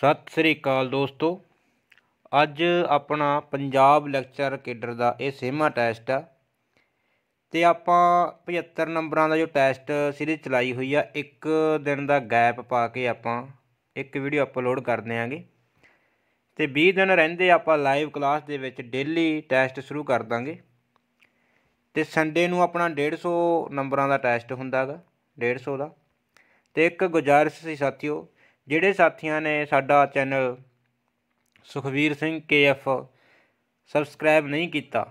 ਸਤਿ ਸ੍ਰੀ ਅਕਾਲ ਦੋਸਤੋ ਅੱਜ ਆਪਣਾ ਪੰਜਾਬ ਲੈਕਚਰ ਕੇਡਰ ਦਾ ਇਹ ਸੇਮਾ ਟੈਸਟ ਆ ਤੇ ਆਪਾਂ 75 ਨੰਬਰਾਂ ਦਾ ਜੋ ਟੈਸਟ ਸੀਰੀਜ਼ ਚਲਾਈ ਹੋਈ ਆ ਇੱਕ ਦਿਨ ਦਾ ਗੈਪ ਪਾ ਕੇ ਆਪਾਂ ਇੱਕ ਵੀਡੀਓ ਅਪਲੋਡ ਕਰਦੇ ਆਂਗੇ ਤੇ 20 ਦਿਨ ਰਹਿੰਦੇ ਆਪਾਂ ਲਾਈਵ ਕਲਾਸ ਦੇ ਵਿੱਚ ਡੇਲੀ ਟੈਸਟ ਸ਼ੁਰੂ ਕਰ ਦਾਂਗੇ ਤੇ ਸੰਡੇ ਨੂੰ ਆਪਣਾ 150 ਨੰਬਰਾਂ ਦਾ ਟੈਸਟ ਹੁੰਦਾਗਾ 150 ਦਾ ਤੇ ਇੱਕ ਗੁਜ਼ਾਰਿਸ਼ ਸੀ ਸਾਥੀਓ ਜਿਹੜੇ ਸਾਥੀਆਂ ਨੇ ਸਾਡਾ channel Sukhveer Singh KF subscribe ਨਹੀਂ ਕੀਤਾ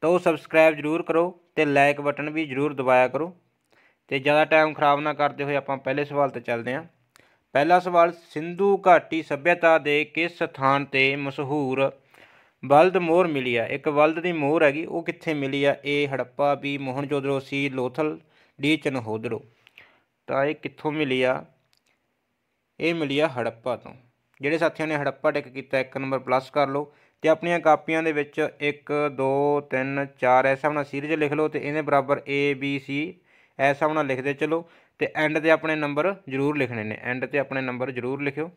ਤਾਂ ਉਹ ਸਬਸਕ੍ਰਾਈਬ ਜ਼ਰੂਰ ਕਰੋ ਤੇ ਲਾਈਕ ਬਟਨ ਵੀ ਜ਼ਰੂਰ ਦਬਾਇਆ ਕਰੋ ਤੇ ਜ਼ਿਆਦਾ ਟਾਈਮ ਖਰਾਬ ਨਾ ਕਰਦੇ ਹੋਏ ਆਪਾਂ ਪਹਿਲੇ ਸਵਾਲ ਤੇ ਚੱਲਦੇ ਹਾਂ ਪਹਿਲਾ ਸਵਾਲ ਸਿੰਧੂ ਘਾਟੀ ਸਭਿਅਤਾ ਦੇ ਕਿਸ ਸਥਾਨ ਤੇ ਮਸ਼ਹੂਰ ਬਲਦ ਮੋਹਰ ਮਿਲੀ ਆ ਇੱਕ ਬਲਦ ਦੀ ਮੋਹਰ ਹੈਗੀ ਉਹ ਕਿੱਥੇ ਮਿਲੀ ਆ A Harappa B Mohenjodaro C Lothal D Chanhudaro ਤਾਂ ਇਹ ਕਿੱਥੋਂ ਮਿਲੀ ਆ ਇਹ ਮਿਲੀ ਆ ਹੜੱਪਾ ਤੋਂ ਜਿਹੜੇ ਸਾਥੀਆਂ ਨੇ ਹੜੱਪਾ ਟਿਕ ਕੀਤਾ ਇੱਕ ਨੰਬਰ ਪਲੱਸ ਕਰ ਲਓ ਤੇ ਆਪਣੀਆਂ ਕਾਪੀਆਂ ਦੇ ਵਿੱਚ 1 2 3 4 ਐਸਾ ਬਣਾ ਸੀਰੀਜ਼ ਲਿਖ ਲਓ ਤੇ ਇਹਦੇ ਬਰਾਬਰ A B C ਐਸਾ ਬਣਾ ਲਿਖਦੇ ਚਲੋ ਤੇ ਐਂਡ ਤੇ ਆਪਣੇ ਨੰਬਰ ਜ਼ਰੂਰ ਲਿਖਣੇ ਨੇ ਐਂਡ ਤੇ ਆਪਣੇ ਨੰਬਰ ਜ਼ਰੂਰ ਲਿਖਿਓ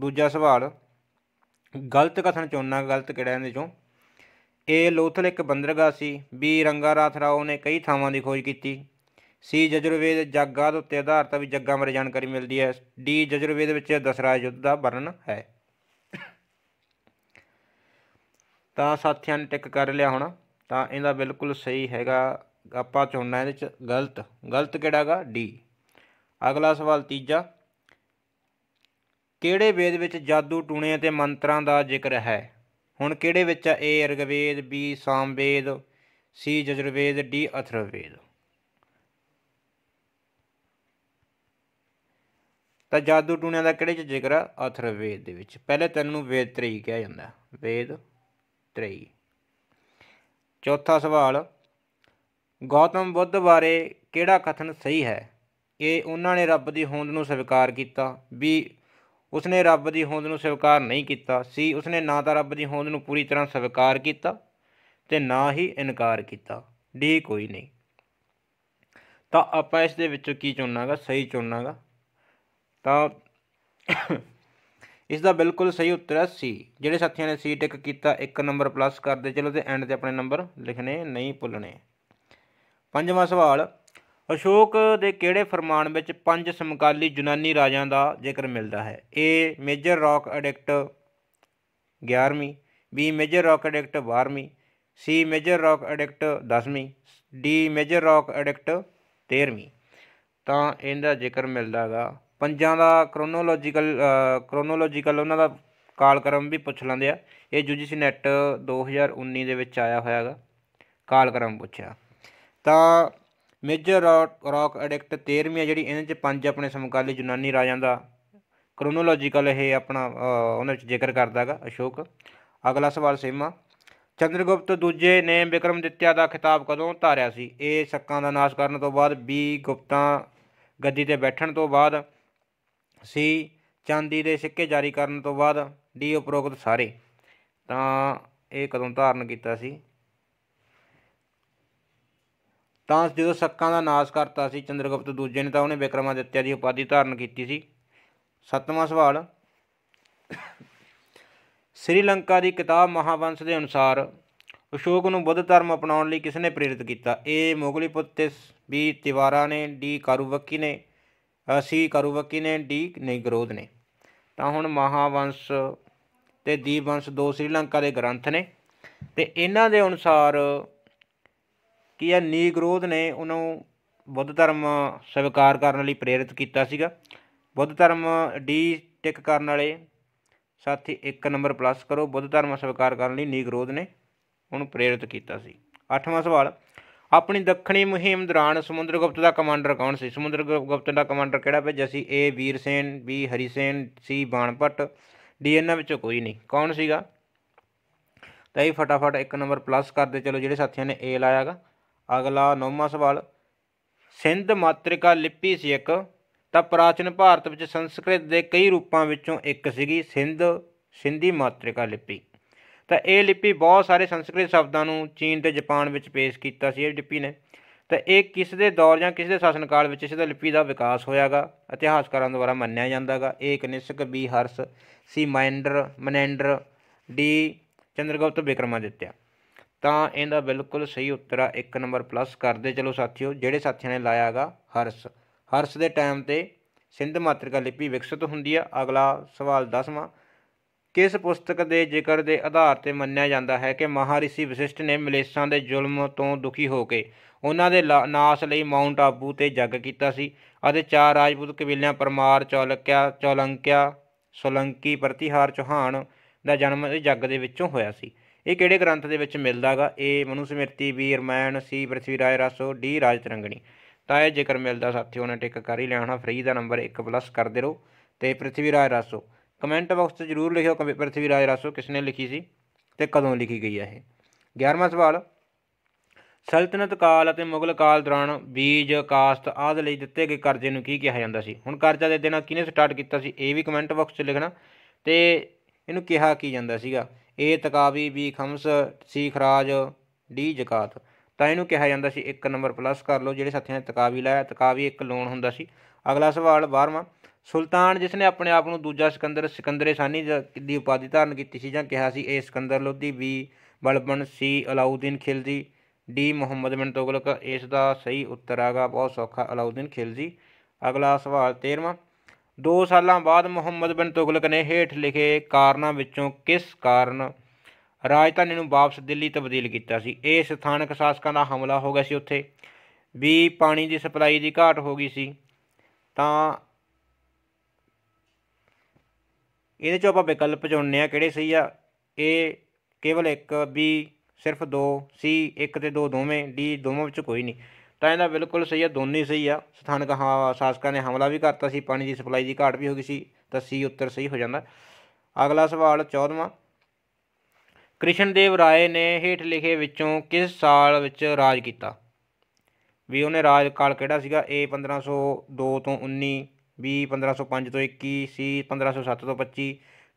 ਦੂਜਾ ਸਵਾਲ ਗਲਤ ਕਥਨ ਚੁਣਨਾ ਗਲਤ ਕਿਹੜਾ ਇਹਦੇ ਚੋਂ ਏ ਲੋਥਲ ਇੱਕ ਬੰਦਰਗਾਹ ਸੀ ਬੀ ਰੰਗਾ ਰਾਥਰਾਓ ਰਾਓ ਨੇ ਕਈ ਥਾਵਾਂ ਦੀ ਖੋਜ ਕੀਤੀ ਸੀ ਜਜੁਰਵੇਦ ਜਾਗਾ ਦੇ ਉੱਤੇ ਆਧਾਰਿਤ ਵੀ ਜੱਗਾ ਬਾਰੇ ਜਾਣਕਾਰੀ ਮਿਲਦੀ ਹੈ ਡੀ ਜਜੁਰਵੇਦ ਵਿੱਚ ਦਸਰਾ ਯੁੱਧ ਦਾ ਵਰਣਨ ਹੈ ਤਾਂ ਸਾਥੀਆਂ ਨੇ ਟਿਕ ਕਰ ਲਿਆ ਹੁਣ ਤਾਂ ਇਹਦਾ ਬਿਲਕੁਲ ਸਹੀ ਹੈਗਾ ਆਪਾਂ ਚੁਣਨਾ ਇਹਦੇ ਚ ਗਲਤ ਗਲਤ ਕਿਹੜਾਗਾ ਡੀ ਅਗਲਾ ਸਵਾਲ ਤੀਜਾ ਕਿਹੜੇ ਵੇਦ ਵਿੱਚ ਜਾਦੂ ਟੂਣੇ ਅਤੇ ਮੰਤਰਾਂ ਦਾ ਜ਼ਿਕਰ ਹੈ ਹੁਣ ਕਿਹੜੇ ਵਿੱਚ ਆ A Rigveda B Samaveda C Yajurveda D Atharvaveda ਤਾਂ ਜਾਦੂ ਟੂਣਿਆਂ ਦਾ ਕਿਹੜੇ ਚ ਜ਼ਿਕਰ ਆ ਅਥਰਵੇਦ ਦੇ ਵਿੱਚ ਪਹਿਲੇ ਤਿੰਨ ਨੂੰ ਵੇਦ ਤ੍ਰਈ ਕਿਹਾ ਜਾਂਦਾ ਵੇਦ ਤ੍ਰਈ ਚੌਥਾ ਸਵਾਲ ਗੌਤਮ ਬੁੱਧ ਬਾਰੇ ਕਿਹੜਾ ਕਥਨ ਸਹੀ ਹੈ ਇਹ ਉਹਨਾਂ ਨੇ ਰੱਬ ਦੀ ਹੋਂਦ ਨੂੰ ਸਵੀਕਾਰ ਕੀਤਾ ਵੀ ਉਸਨੇ ਰੱਬ ਦੀ ਹੋਂਦ ਨੂੰ ਸਵੀਕਾਰ ਨਹੀਂ ਕੀਤਾ ਸੀ ਉਸਨੇ ਨਾ ਤਾਂ ਰੱਬ ਦੀ ਹੋਂਦ ਨੂੰ ਪੂਰੀ ਤਰ੍ਹਾਂ ਸਵੀਕਾਰ ਕੀਤਾ ਤੇ ਨਾ ਹੀ ਇਨਕਾਰ ਕੀਤਾ ਡੀ ਕੋਈ ਨਹੀਂ ਤਾਂ ਆਪਾਂ ਇਸ ਦੇ ਵਿੱਚੋਂ ਕੀ ਚੁਣਨਾਗਾ ਸਹੀ ਚੁਣਨਾਗਾ ਤਾਂ ਇਸ ਦਾ ਬਿਲਕੁਲ ਸਹੀ ਉੱਤਰ ਹੈ ਸੀ ਜਿਹੜੇ ਸਾਥੀਆਂ ਨੇ ਸੀ ਟਿਕ ਕੀਤਾ ਇੱਕ ਨੰਬਰ ਪਲੱਸ ਕਰਦੇ ਚਲੋ ਤੇ ਐਂਡ ਤੇ ਆਪਣੇ ਨੰਬਰ ਲਿਖਨੇ ਨਹੀਂ ਭੁੱਲਣੇ ਪੰਜਵਾਂ ਸਵਾਲ ਅਸ਼ੋਕ ਦੇ ਕਿਹੜੇ ਫਰਮਾਨ ਵਿੱਚ ਪੰਜ ਸਮਕਾਲੀ ਯੂਨਾਨੀ ਰਾਜਾਂ ਦਾ ਜ਼ਿਕਰ ਮਿਲਦਾ ਹੈ ਏ ਮੇਜਰ ਰੌਕ ਐਡਿਕਟ 11ਵੀਂ ਬੀ ਮੇਜਰ ਰੌਕ ਐਡਿਕਟ 12ਵੀਂ ਸੀ ਮੇਜਰ ਰੌਕ ਐਡਿਕਟ 10ਵੀਂ ਡੀ ਮੇਜਰ ਰੌਕ ਐਡਿਕਟ 13ਵੀਂ ਤਾਂ ਇਹਦਾ ਜ਼ਿਕਰ ਮਿਲਦਾਗਾ ਪੰਜਾਂ ਦਾ ਕ੍ਰੋਨੋਲੋਜੀਕਲ ਕ੍ਰੋਨੋਲੋਜੀਕਲ ਉਹਨਾਂ ਦਾ ਕਾਲਕ੍ਰਮ ਵੀ ਪੁੱਛ ਲੈਂਦੇ ਆ ਇਹ ਯੂਜੀਸੀ ਨੈਟ 2019 ਦੇ ਵਿੱਚ ਆਇਆ ਹੋਇਆ ਹੈਗਾ ਕਾਲਕ੍ਰਮ ਪੁੱਛਿਆ ਤਾਂ ਮੇਜਰ ਰੌਕ ਐਡਿਕਟ 13ਵੀਂ ਜਿਹੜੀ ਇਹਨਾਂ 'ਚ ਪੰਜ ਆਪਣੇ ਸਮਕਾਲੀ ਜੁਨਾਨੀ ਰਾਜਾਂ ਦਾ ਕ੍ਰੋਨੋਲੋਜੀਕਲ ਇਹ ਆਪਣਾ ਉਹਨਾਂ ਵਿੱਚ ਜ਼ਿਕਰ ਕਰਦਾ ਹੈਗਾ ਅਸ਼ੋਕ ਅਗਲਾ ਸਵਾਲ ਸੇਮਾ ਚੰਦਰਗੁਪਤ ਦੂਜੇ ਨੇ ਵਿਕਰਮਦਿੱਤਿਆ ਦਾ ਖਿਤਾਬ ਕਦੋਂ ਧਾਰਿਆ ਸੀ ਇਹ ਸ਼ੱਕਾਂ ਦਾ ਨਾਸ਼ ਕਰਨ ਤੋਂ ਬਾਅਦ ਬੀ ਗੁਪਤਾ ਗੱਦੀ ਤੇ ਬੈਠਣ ਤੋਂ ਬਾਅਦ ਸੀ ਚਾਂਦੀ ਦੇ ਸਿੱਕੇ ਜਾਰੀ ਕਰਨ ਤੋਂ ਬਾਅਦ ਡੀ ਉਪਰੋਕਤ ਸਾਰੇ ਤਾਂ ਇਹ ਕਦੋਂ ਧਾਰਨ ਕੀਤਾ ਸੀ ਤਾਂ ਜਦੋਂ ਸੱਕਾਂ ਦਾ ਨਾਸ਼ ਕਰਤਾ ਸੀ ਚੰਦਰਗੁਪਤ ਦੂਜੇ ਨੇ ਤਾਂ ਉਹਨੇ ਵਿਕਰਮਾਦਿੱਤਿਆ ਦੀ ਉਪਾਧੀ ਧਾਰਨ ਕੀਤੀ ਸੀ ਸੱਤਵਾਂ ਸਵਾਲ ਸ੍ਰੀਲੰਕਾ ਦੀ ਕਿਤਾਬ ਮਹਾਵੰਸ਼ ਦੇ ਅਨੁਸਾਰ ਅਸ਼ੋਕ ਨੂੰ ਬੁੱਧ ਧਰਮ ਅਪਣਾਉਣ ਲਈ ਕਿਸ ਨੇ ਪ੍ਰੇਰਿਤ ਕੀਤਾ ਏ ਮੋਗਲੀਪੁੱਤ ਤੇ ਬੀ ਤਿਵਾਰਾ ਨੇ ਡੀ ਕਾਰੂਵਕੀ ਨੇ ਕਰੂ ਕਰੂਵਕੀ ਨੇ ਡੀ ਗਰੋਧ ਨੇ ਤਾਂ ਹੁਣ ਮਹਾਵੰਸ਼ ਤੇ ਦੀਵੰਸ਼ ਦੋ ਸ਼੍ਰੀਲੰਕਾ ਦੇ ਗ੍ਰੰਥ ਨੇ ਤੇ ਇਹਨਾਂ ਦੇ ਅਨੁਸਾਰ ਕੀ ਹੈ ਨੀਗਰੋਧ ਨੇ ਉਹਨੂੰ ਬੁੱਧ ਧਰਮ ਸਵੀਕਾਰ ਕਰਨ ਲਈ ਪ੍ਰੇਰਿਤ ਕੀਤਾ ਸੀਗਾ ਬੁੱਧ ਧਰਮ ਡੀ ਟਿਕ ਕਰਨ ਵਾਲੇ ਸਾਥੀ 1 ਨੰਬਰ ਪਲੱਸ ਕਰੋ ਬੁੱਧ ਧਰਮ ਸਵੀਕਾਰ ਕਰਨ ਲਈ ਨੀਗਰੋਧ ਨੇ ਉਹਨੂੰ ਪ੍ਰੇਰਿਤ ਕੀਤਾ ਸੀ 8ਵਾਂ ਸਵਾਲ ਆਪਣੀ ਦੱਖਣੀ ਮੁਹਿੰਮ ਦੌਰਾਨ ਸਮੁੰਦਰ ਗੁਪਤ ਦਾ ਕਮਾਂਡਰ ਕੌਣ ਸੀ ਸਮੁੰਦਰ ਗੁਪਤ ਦਾ ਕਮਾਂਡਰ ਕਿਹੜਾ ਭੇਜਿਆ ਸੀ ਏ ਵੀਰ ਬੀ ਹਰੀ ਸੀ ਬਾਣਪਟ ਡੀ ਇਹਨਾਂ ਵਿੱਚੋਂ ਕੋਈ ਨਹੀਂ ਕੌਣ ਸੀਗਾ ਤਾਂ ਇਹ ਫਟਾਫਟ ਇੱਕ ਨੰਬਰ ਪਲੱਸ ਕਰਦੇ ਚਲੋ ਜਿਹੜੇ ਸਾਥੀਆਂ ਨੇ ਏ ਲਾਇਆਗਾ ਅਗਲਾ ਨੌਵਾਂ ਸਵਾਲ ਸਿੰਧ ਮਾਤ੍ਰਿਕਾ ਲਿਪੀ ਸੀ ਇੱਕ ਤਾਂ ਪ੍ਰਾਚੀਨ ਭਾਰਤ ਵਿੱਚ ਸੰਸਕ੍ਰਿਤ ਦੇ ਕਈ ਰੂਪਾਂ ਵਿੱਚੋਂ ਇੱਕ ਸੀਗੀ ਸਿੰਧ ਸਿੰਧੀ ਮਾਤ੍ਰਿਕਾ ਲਿਪੀ ਤਾਂ ਇਹ ਲਿਪੀ ਬਹੁਤ ਸਾਰੇ ਸੰਸਕ੍ਰਿਤ ਸ਼ਬਦਾਂ ਨੂੰ ਚੀਨ ਤੇ ਜਾਪਾਨ ਵਿੱਚ ਪੇਸ਼ ਕੀਤਾ ਸੀ ਇਹ ਲਿਪੀ ਨੇ ਤਾਂ ਇਹ ਕਿਸ ਦੇ ਦੌਰ ਜਾਂ ਕਿਸ ਦੇ ਸ਼ਾਸਨ ਕਾਲ ਵਿੱਚ ਇਸ ਦਾ ਲਿਪੀ ਦਾ ਵਿਕਾਸ ਹੋਇਆਗਾ ਇਤਿਹਾਸਕਾਰਾਂ ਦੁਆਰਾ ਮੰਨਿਆ ਜਾਂਦਾਗਾ ਇਹ Kanishka B Harsha C Menander Menander D Chandragupta Vikramaditya ਤਾਂ ਇਹਦਾ ਬਿਲਕੁਲ ਸਹੀ ਉੱਤਰ ਆ 1 ਨੰਬਰ ਪਲੱਸ ਕਰਦੇ ਚਲੋ ਸਾਥੀਓ ਜਿਹੜੇ ਸਾਥੀਆਂ ਨੇ ਲਾਇਆਗਾ ਹਰਸ ਹਰਸ ਦੇ ਟਾਈਮ ਤੇ ਸਿੰਧ ਮਾਤਰਿਕਾ ਲਿਪੀ ਵਿਕਸਿਤ ਹੁੰਦੀ ਆ ਅਗਲਾ ਸਵਾਲ 10ਵਾਂ ਕਿਸ ਪੁਸਤਕ ਦੇ ਜ਼ਿਕਰ ਦੇ ਆਧਾਰ ਤੇ ਮੰਨਿਆ ਜਾਂਦਾ ਹੈ ਕਿ ਮਹਾਰਿਸ਼ੀ ਵਸ਼ਿਸ਼ਟ ਨੇ ਮਲੇਸ਼ਾਂ ਦੇ ਜ਼ੁਲਮ ਤੋਂ ਦੁਖੀ ਹੋ ਕੇ ਉਹਨਾਂ ਦੇ ਨਾਸ ਲਈ ਮਾਉਂਟ ਆਬੂ ਤੇ ਜੱਗ ਕੀਤਾ ਸੀ ਅਤੇ ਚਾਰ ਰਾਜਪੂਤ ਕਬੀਲਿਆਂ ਪਰਮਾਰ ਚੌਲਕਿਆ ਚੌਲੰਕਿਆ ਸੋਲੰਕੀ ਪ੍ਰਤੀਹਾਰ ਚੋਹਾਨ ਦਾ ਜਨਮ ਇਹ ਜੱਗ ਦੇ ਵਿੱਚੋਂ ਹੋਇਆ ਸੀ ਇਹ ਕਿਹੜੇ ਗ੍ਰੰਥ ਦੇ ਵਿੱਚ ਮਿਲਦਾਗਾ ਇਹ Manusmriti B Ramayana C Prithvi Rai Raso D Raj Tarangini ਤਾਂ ਇਹ ਜ਼ਿਕਰ ਮਿਲਦਾ ਸਾਥੀਓ ਨੇ ਟਿਕ ਕਰ ਹੀ ਲੈਣਾ ਫ੍ਰੀ ਦਾ ਨੰਬਰ 1 ਪਲੱਸ ਕਰਦੇ ਰਹੋ ਤੇ ਪ੍ਰithvi ਰਾਏ ਰਸੋ ਕਮੈਂਟ ਬਾਕਸ 'ਚ ਜ਼ਰੂਰ ਲਿਖਿਓ ਪ੍ਰਿਥਵੀ ਰਾਜ ਰਾਸੋ ਕਿਸ ਨੇ ਲਿਖੀ ਸੀ ਤੇ ਕਦੋਂ ਲਿਖੀ ਗਈ ਹੈ ਇਹ 11ਵਾਂ ਸਵਾਲ ਸਲਤਨਤ ਕਾਲ ਅਤੇ ਮੁਗਲ ਕਾਲ ਦੌਰਾਨ ਬੀਜ ਕਾਸਤ ਆਦਿ ਲਈ ਦਿੱਤੇ ਗਏ ਕਰਜ਼ੇ ਨੂੰ ਕੀ ਕਿਹਾ ਜਾਂਦਾ ਸੀ ਹੁਣ ਕਰਜ਼ਾ ਦੇ ਦੇਣਾ ਕਿਹਨੇ ਸਟਾਰਟ ਕੀਤਾ ਸੀ ਇਹ ਵੀ ਕਮੈਂਟ ਬਾਕਸ 'ਚ ਲਿਖਣਾ ਤੇ ਇਹਨੂੰ ਕਿਹਾ ਕੀ ਜਾਂਦਾ ਸੀਗਾ ਏ ਤਕਾਵੀ ਬੀ ਖਮਸ ਸੀ ਖਰਾਜ ਡੀ ਜ਼ਕਾਤ ਤਾਂ ਇਹਨੂੰ ਕਿਹਾ ਜਾਂਦਾ ਸੀ ਇੱਕ ਨੰਬਰ ਪਲੱਸ ਕਰ ਲਓ ਜਿਹੜੇ ਸਾਥੀਆਂ ਨੇ ਤਕਾਵੀ ਲਾਇਆ ਤਕਾਵੀ ਇੱਕ ਲੋਨ ਹੁੰਦਾ ਸੀ ਅਗਲਾ ਸਵਾਲ 12ਵਾਂ ਸੁਲਤਾਨ ਜਿਸ ਨੇ ਆਪਣੇ ਆਪ ਨੂੰ ਦੂਜਾ ਸਿਕੰਦਰ ਸਿਕੰਦਰੇ ਸਾਨੀ ਦੀ ਉਪਾਧੀ ਧਾਰਨ ਕੀਤੀ ਸੀ ਜਾਂ ਕਿਹਾ ਸੀ ਇਹ Sikandar Lodi B Balban C Alauddin Khilji D Muhammad bin Tughlaq ਇਸ ਦਾ ਸਹੀ ਉੱਤਰ ਆਗਾ ਬਹੁਤ ਸੌਖਾ ਅਲਾਉਦੀਨ ਖਿਲਜੀ ਅਗਲਾ ਸਵਾਲ 13ਵਾਂ 2 ਸਾਲਾਂ ਬਾਅਦ ਮੁਹੰਮਦ ਬਿਨ ਤੁਗਲਕ ਨੇ ਹੇਠ ਲਿਖੇ ਕਾਰਨਾਂ ਵਿੱਚੋਂ ਕਿਸ ਕਾਰਨ ਰਾਜਧਾਨੀ ਨੂੰ ਵਾਪਸ ਦਿੱਲੀ ਤਬਦੀਲ ਕੀਤਾ ਸੀ ਇਹ ਸਥਾਨਕ ਸ਼ਾਸਕਾਂ ਦਾ ਹਮਲਾ ਹੋ ਗਿਆ ਸੀ ਉੱਥੇ ਵੀ ਪਾਣੀ ਦੀ ਸਪਲਾਈ ਦੀ ਘਾਟ ਹੋ ਗਈ ਸੀ ਤਾਂ ਇਹਦੇ ਚੋਂ ਆਪਾਂ ਵਿਕਲਪ ਚੁਣਨੇ ਆ ਕਿਹੜੇ ਸਹੀ ਆ ਏ ਕੇਵਲ ਇੱਕ ਬੀ ਸਿਰਫ ਦੋ ਸੀ ਇੱਕ ਤੇ ਦੋ ਦੋਵੇਂ ਡੀ ਦੋਵਾਂ ਵਿੱਚ ਕੋਈ ਨਹੀਂ ਤਾਂ ਇਹਦਾ ਬਿਲਕੁਲ ਸਹੀ ਆ ਦੋਨੇ ਸਹੀ ਆ ਸਥਾਨਕ ਸ਼ਾਸਕਾਂ ਨੇ ਹਮਲਾ ਵੀ ਕਰਤਾ ਸੀ ਪਾਣੀ ਦੀ ਸਪਲਾਈ ਦੀ ਘਾਟ ਵੀ ਹੋ ਗਈ ਸੀ ਤਾਂ ਸੀ ਉੱਤਰ ਸਹੀ ਹੋ ਜਾਂਦਾ ਅਗਲਾ ਸਵਾਲ 14ਵਾਂ ਕ੍ਰਿਸ਼ਨਦੇਵ ਰਾਏ ਨੇ ਹੇਠ ਲਿਖੇ ਵਿੱਚੋਂ ਕਿਸ ਸਾਲ ਵਿੱਚ ਰਾਜ ਕੀਤਾ ਵੀ ਉਹਨੇ ਰਾਜ ਕਾਲ ਕਿਹੜਾ ਸੀਗਾ A 1502 ਤੋਂ 19 ਬੀ 1505 ਤੋਂ 21 ਸੀ 1507 ਤੋਂ 25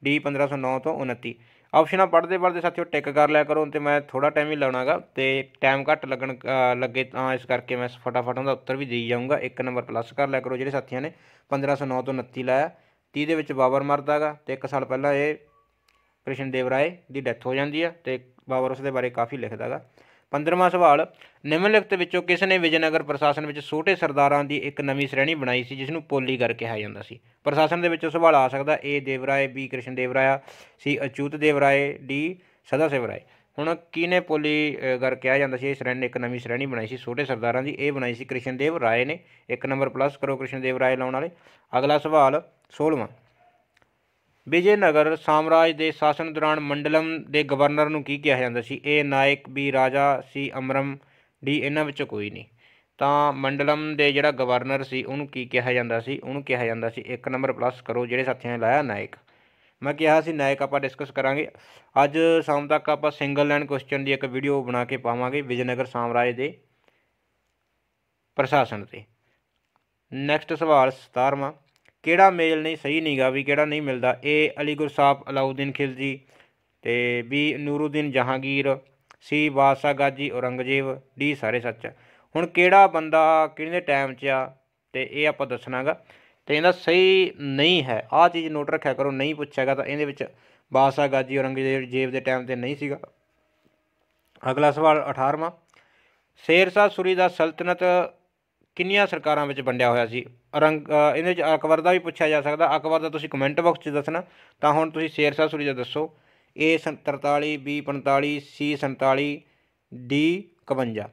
ਡੀ 1509 ਤੋਂ 29 ਆਪਸ਼ਨਾਂ ਪੜ੍ਹਦੇ ਪੜ੍ਹਦੇ ਸਾਥੀਓ ਟਿਕ ਕਰ ਲਿਆ ਕਰੋ ਤੇ ਮੈਂ ਥੋੜਾ ਟਾਈਮ ਹੀ ਲਾਉਣਾਗਾ ਤੇ ਟਾਈਮ ਘੱਟ ਲੱਗਣ ਲੱਗੇ ਤਾਂ ਇਸ ਕਰਕੇ ਮੈਂ ਫਟਾਫਟ ਉਹਦਾ ਉੱਤਰ ਵੀ ਦੇਈ ਜਾਊਂਗਾ ਇੱਕ ਨੰਬਰ ਪਲੱਸ ਕਰ ਲਿਆ ਕਰੋ ਜਿਹੜੇ ਸਾਥੀਆਂ ਨੇ 1509 ਤੋਂ 29 ਲਾਇਆ 30 ਦੇ ਵਿੱਚ ਬਾਬਰ ਮਰਦਾਗਾ ਤੇ ਇੱਕ ਸਾਲ ਪਹਿਲਾਂ ਇਹ ਕ੍ਰਿਸ਼ਨ ਦੇਵ ਰਾਏ ਦੀ ਡੈਥ ਹੋ ਜਾਂਦੀ ਆ ਤੇ ਬਾਬਰ ਉਸ ਦੇ ਬਾਰੇ ਕਾਫੀ ਲਿਖਦਾਗਾ 15ਵਾਂ ਸਵਾਲ ਨਿਮਨਲਿਖਤ ਵਿੱਚੋਂ ਕਿਸ ਨੇ ਵਿਜਨਗਰ ਪ੍ਰਸ਼ਾਸਨ ਵਿੱਚ ਛੋਟੇ ਸਰਦਾਰਾਂ ਦੀ ਇੱਕ ਨਵੀਂ ਸ਼੍ਰੇਣੀ ਬਣਾਈ ਸੀ ਜਿਸ ਨੂੰ ਪੋਲੀ ਕਰਕੇ ਕਿਹਾ ਜਾਂਦਾ ਸੀ ਪ੍ਰਸ਼ਾਸਨ ਦੇ ਵਿੱਚੋਂ ਸਵਾਲ ਆ ਸਕਦਾ A Devaraya B Krishna Devaraya C Achyuta Devaraya D Sada Shivaraya ਹੁਣ ਕਿਹਨੇ ਪੋਲੀਗਰ ਕਿਹਾ ਜਾਂਦਾ ਸੀ ਇਹ ਸ਼੍ਰੇਣੀ ਇੱਕ ਨਵੀਂ ਸ਼੍ਰੇਣੀ ਬਣਾਈ ਸੀ ਛੋਟੇ ਸਰਦਾਰਾਂ ਦੀ ਇਹ ਬਣਾਈ ਸੀ ਕ੍ਰਿਸ਼ਨ ਦੇਵ ਰਾਏ ਨੇ ਇੱਕ ਨੰਬਰ ਪਲੱਸ ਕਰੋ ਕ੍ਰਿਸ਼ਨ ਦੇਵ ਰਾਏ ਲਾਉਣ ਵਾਲੇ ਅਗਲਾ ਸਵਾਲ 16ਵਾਂ ਵਿਜੇਨਗਰ ਸਾਮਰਾਜ ਦੇ ਸ਼ਾਸਨ ਦੌਰਾਨ ਮੰਡਲਮ ਦੇ ਗਵਰਨਰ ਨੂੰ ਕੀ ਕਿਹਾ ਜਾਂਦਾ ਸੀ ਇਹ ਨਾਇਕ ਵੀ ਰਾਜਾ ਸੀ ਅਮਰਮ ਡੀ ਇਹਨਾਂ ਵਿੱਚੋਂ ਕੋਈ ਨਹੀਂ ਤਾਂ ਮੰਡਲਮ ਦੇ ਜਿਹੜਾ ਗਵਰਨਰ ਸੀ ਉਹਨੂੰ ਕੀ ਕਿਹਾ ਜਾਂਦਾ ਸੀ ਉਹਨੂੰ ਕਿਹਾ ਜਾਂਦਾ ਸੀ ਇੱਕ ਨੰਬਰ ਪਲੱਸ ਕਰੋ ਜਿਹੜੇ ਸਾਥੀਆਂ ਨੇ ਲਾਇਆ ਨਾਇਕ ਮੈਂ ਕਿਹਾ ਸੀ ਨਾਇਕ ਆਪਾਂ ਡਿਸਕਸ ਕਰਾਂਗੇ ਅੱਜ ਸ਼ਾਮ ਤੱਕ ਆਪਾਂ ਸਿੰਗਲ ਲਾਈਨ ਕੁਐਸਚਨ ਦੀ ਇੱਕ ਵੀਡੀਓ ਬਣਾ ਕੇ ਪਾਵਾਂਗੇ ਵਿਜੇਨਗਰ ਸਾਮਰਾਜ ਦੇ ਪ੍ਰਸ਼ਾਸਨ ਤੇ ਨੈਕਸਟ ਸਵਾਲ 17ਵਾਂ ਕਿਹੜਾ ਮੇਲ ਨਹੀਂ ਸਹੀ ਨਹੀਂਗਾ ਵੀ ਕਿਹੜਾ ਨਹੀਂ ਮਿਲਦਾ ਏ ਅਲੀਗੁਰ ਸਾਹਿਬ ਅਲਾਉਦੀਨ ਖਿਲਜੀ ਤੇ ਬੀ ਨੂਰਉਦੀਨ ਜਹਾਂਗੀਰ ਸੀ ਬਾਸਾ ਗਾਜੀ ਔਰੰਗਜ਼ੇਬ ਡੀ ਸਾਰੇ ਸੱਚ ਹੁਣ ਕਿਹੜਾ ਬੰਦਾ ਕਿਹਨੇ ਟਾਈਮ 'ਚ ਆ ਤੇ ਇਹ ਆਪਾਂ ਦੱਸਣਾਗਾ ਤੇ ਇਹਦਾ ਸਹੀ ਨਹੀਂ ਹੈ ਆਹ ਚੀਜ਼ ਨੋਟ ਰੱਖਿਆ ਕਰੋ ਨਹੀਂ ਪੁੱਛਿਆਗਾ ਤਾਂ ਇਹਦੇ ਵਿੱਚ ਬਾਸਾ ਗਾਜੀ ਔਰੰਗਜ਼ੇਬ ਜੇਬ ਦੇ ਟਾਈਮ ਤੇ ਨਹੀਂ ਸੀਗਾ ਅਗਲਾ ਸਵਾਲ 18ਵਾਂ ਸ਼ੇਰ ਸ਼ਾਹ ਸੂਰੀ ਦਾ ਸਲਤਨਤ ਕਿੰਨੀਆਂ ਸਰਕਾਰਾਂ ਵਿੱਚ ਵੰਡਿਆ ਹੋਇਆ ਸੀ ਰੰਗ ਇਹਦੇ ਵਿੱਚ ਅਕਬਰ ਦਾ ਵੀ ਪੁੱਛਿਆ ਜਾ ਸਕਦਾ ਅਕਬਰ ਦਾ ਤੁਸੀਂ ਕਮੈਂਟ ਬਾਕਸ 'ਚ ਦੱਸਣਾ ਤਾਂ ਹੁਣ ਤੁਸੀਂ ਸ਼ੇਰ ਸਾਹਿਬ ਸੂਰੀ ਦਾ ਦੱਸੋ ਏ 43 ਬੀ 45 ਸੀ 47 ਡੀ 51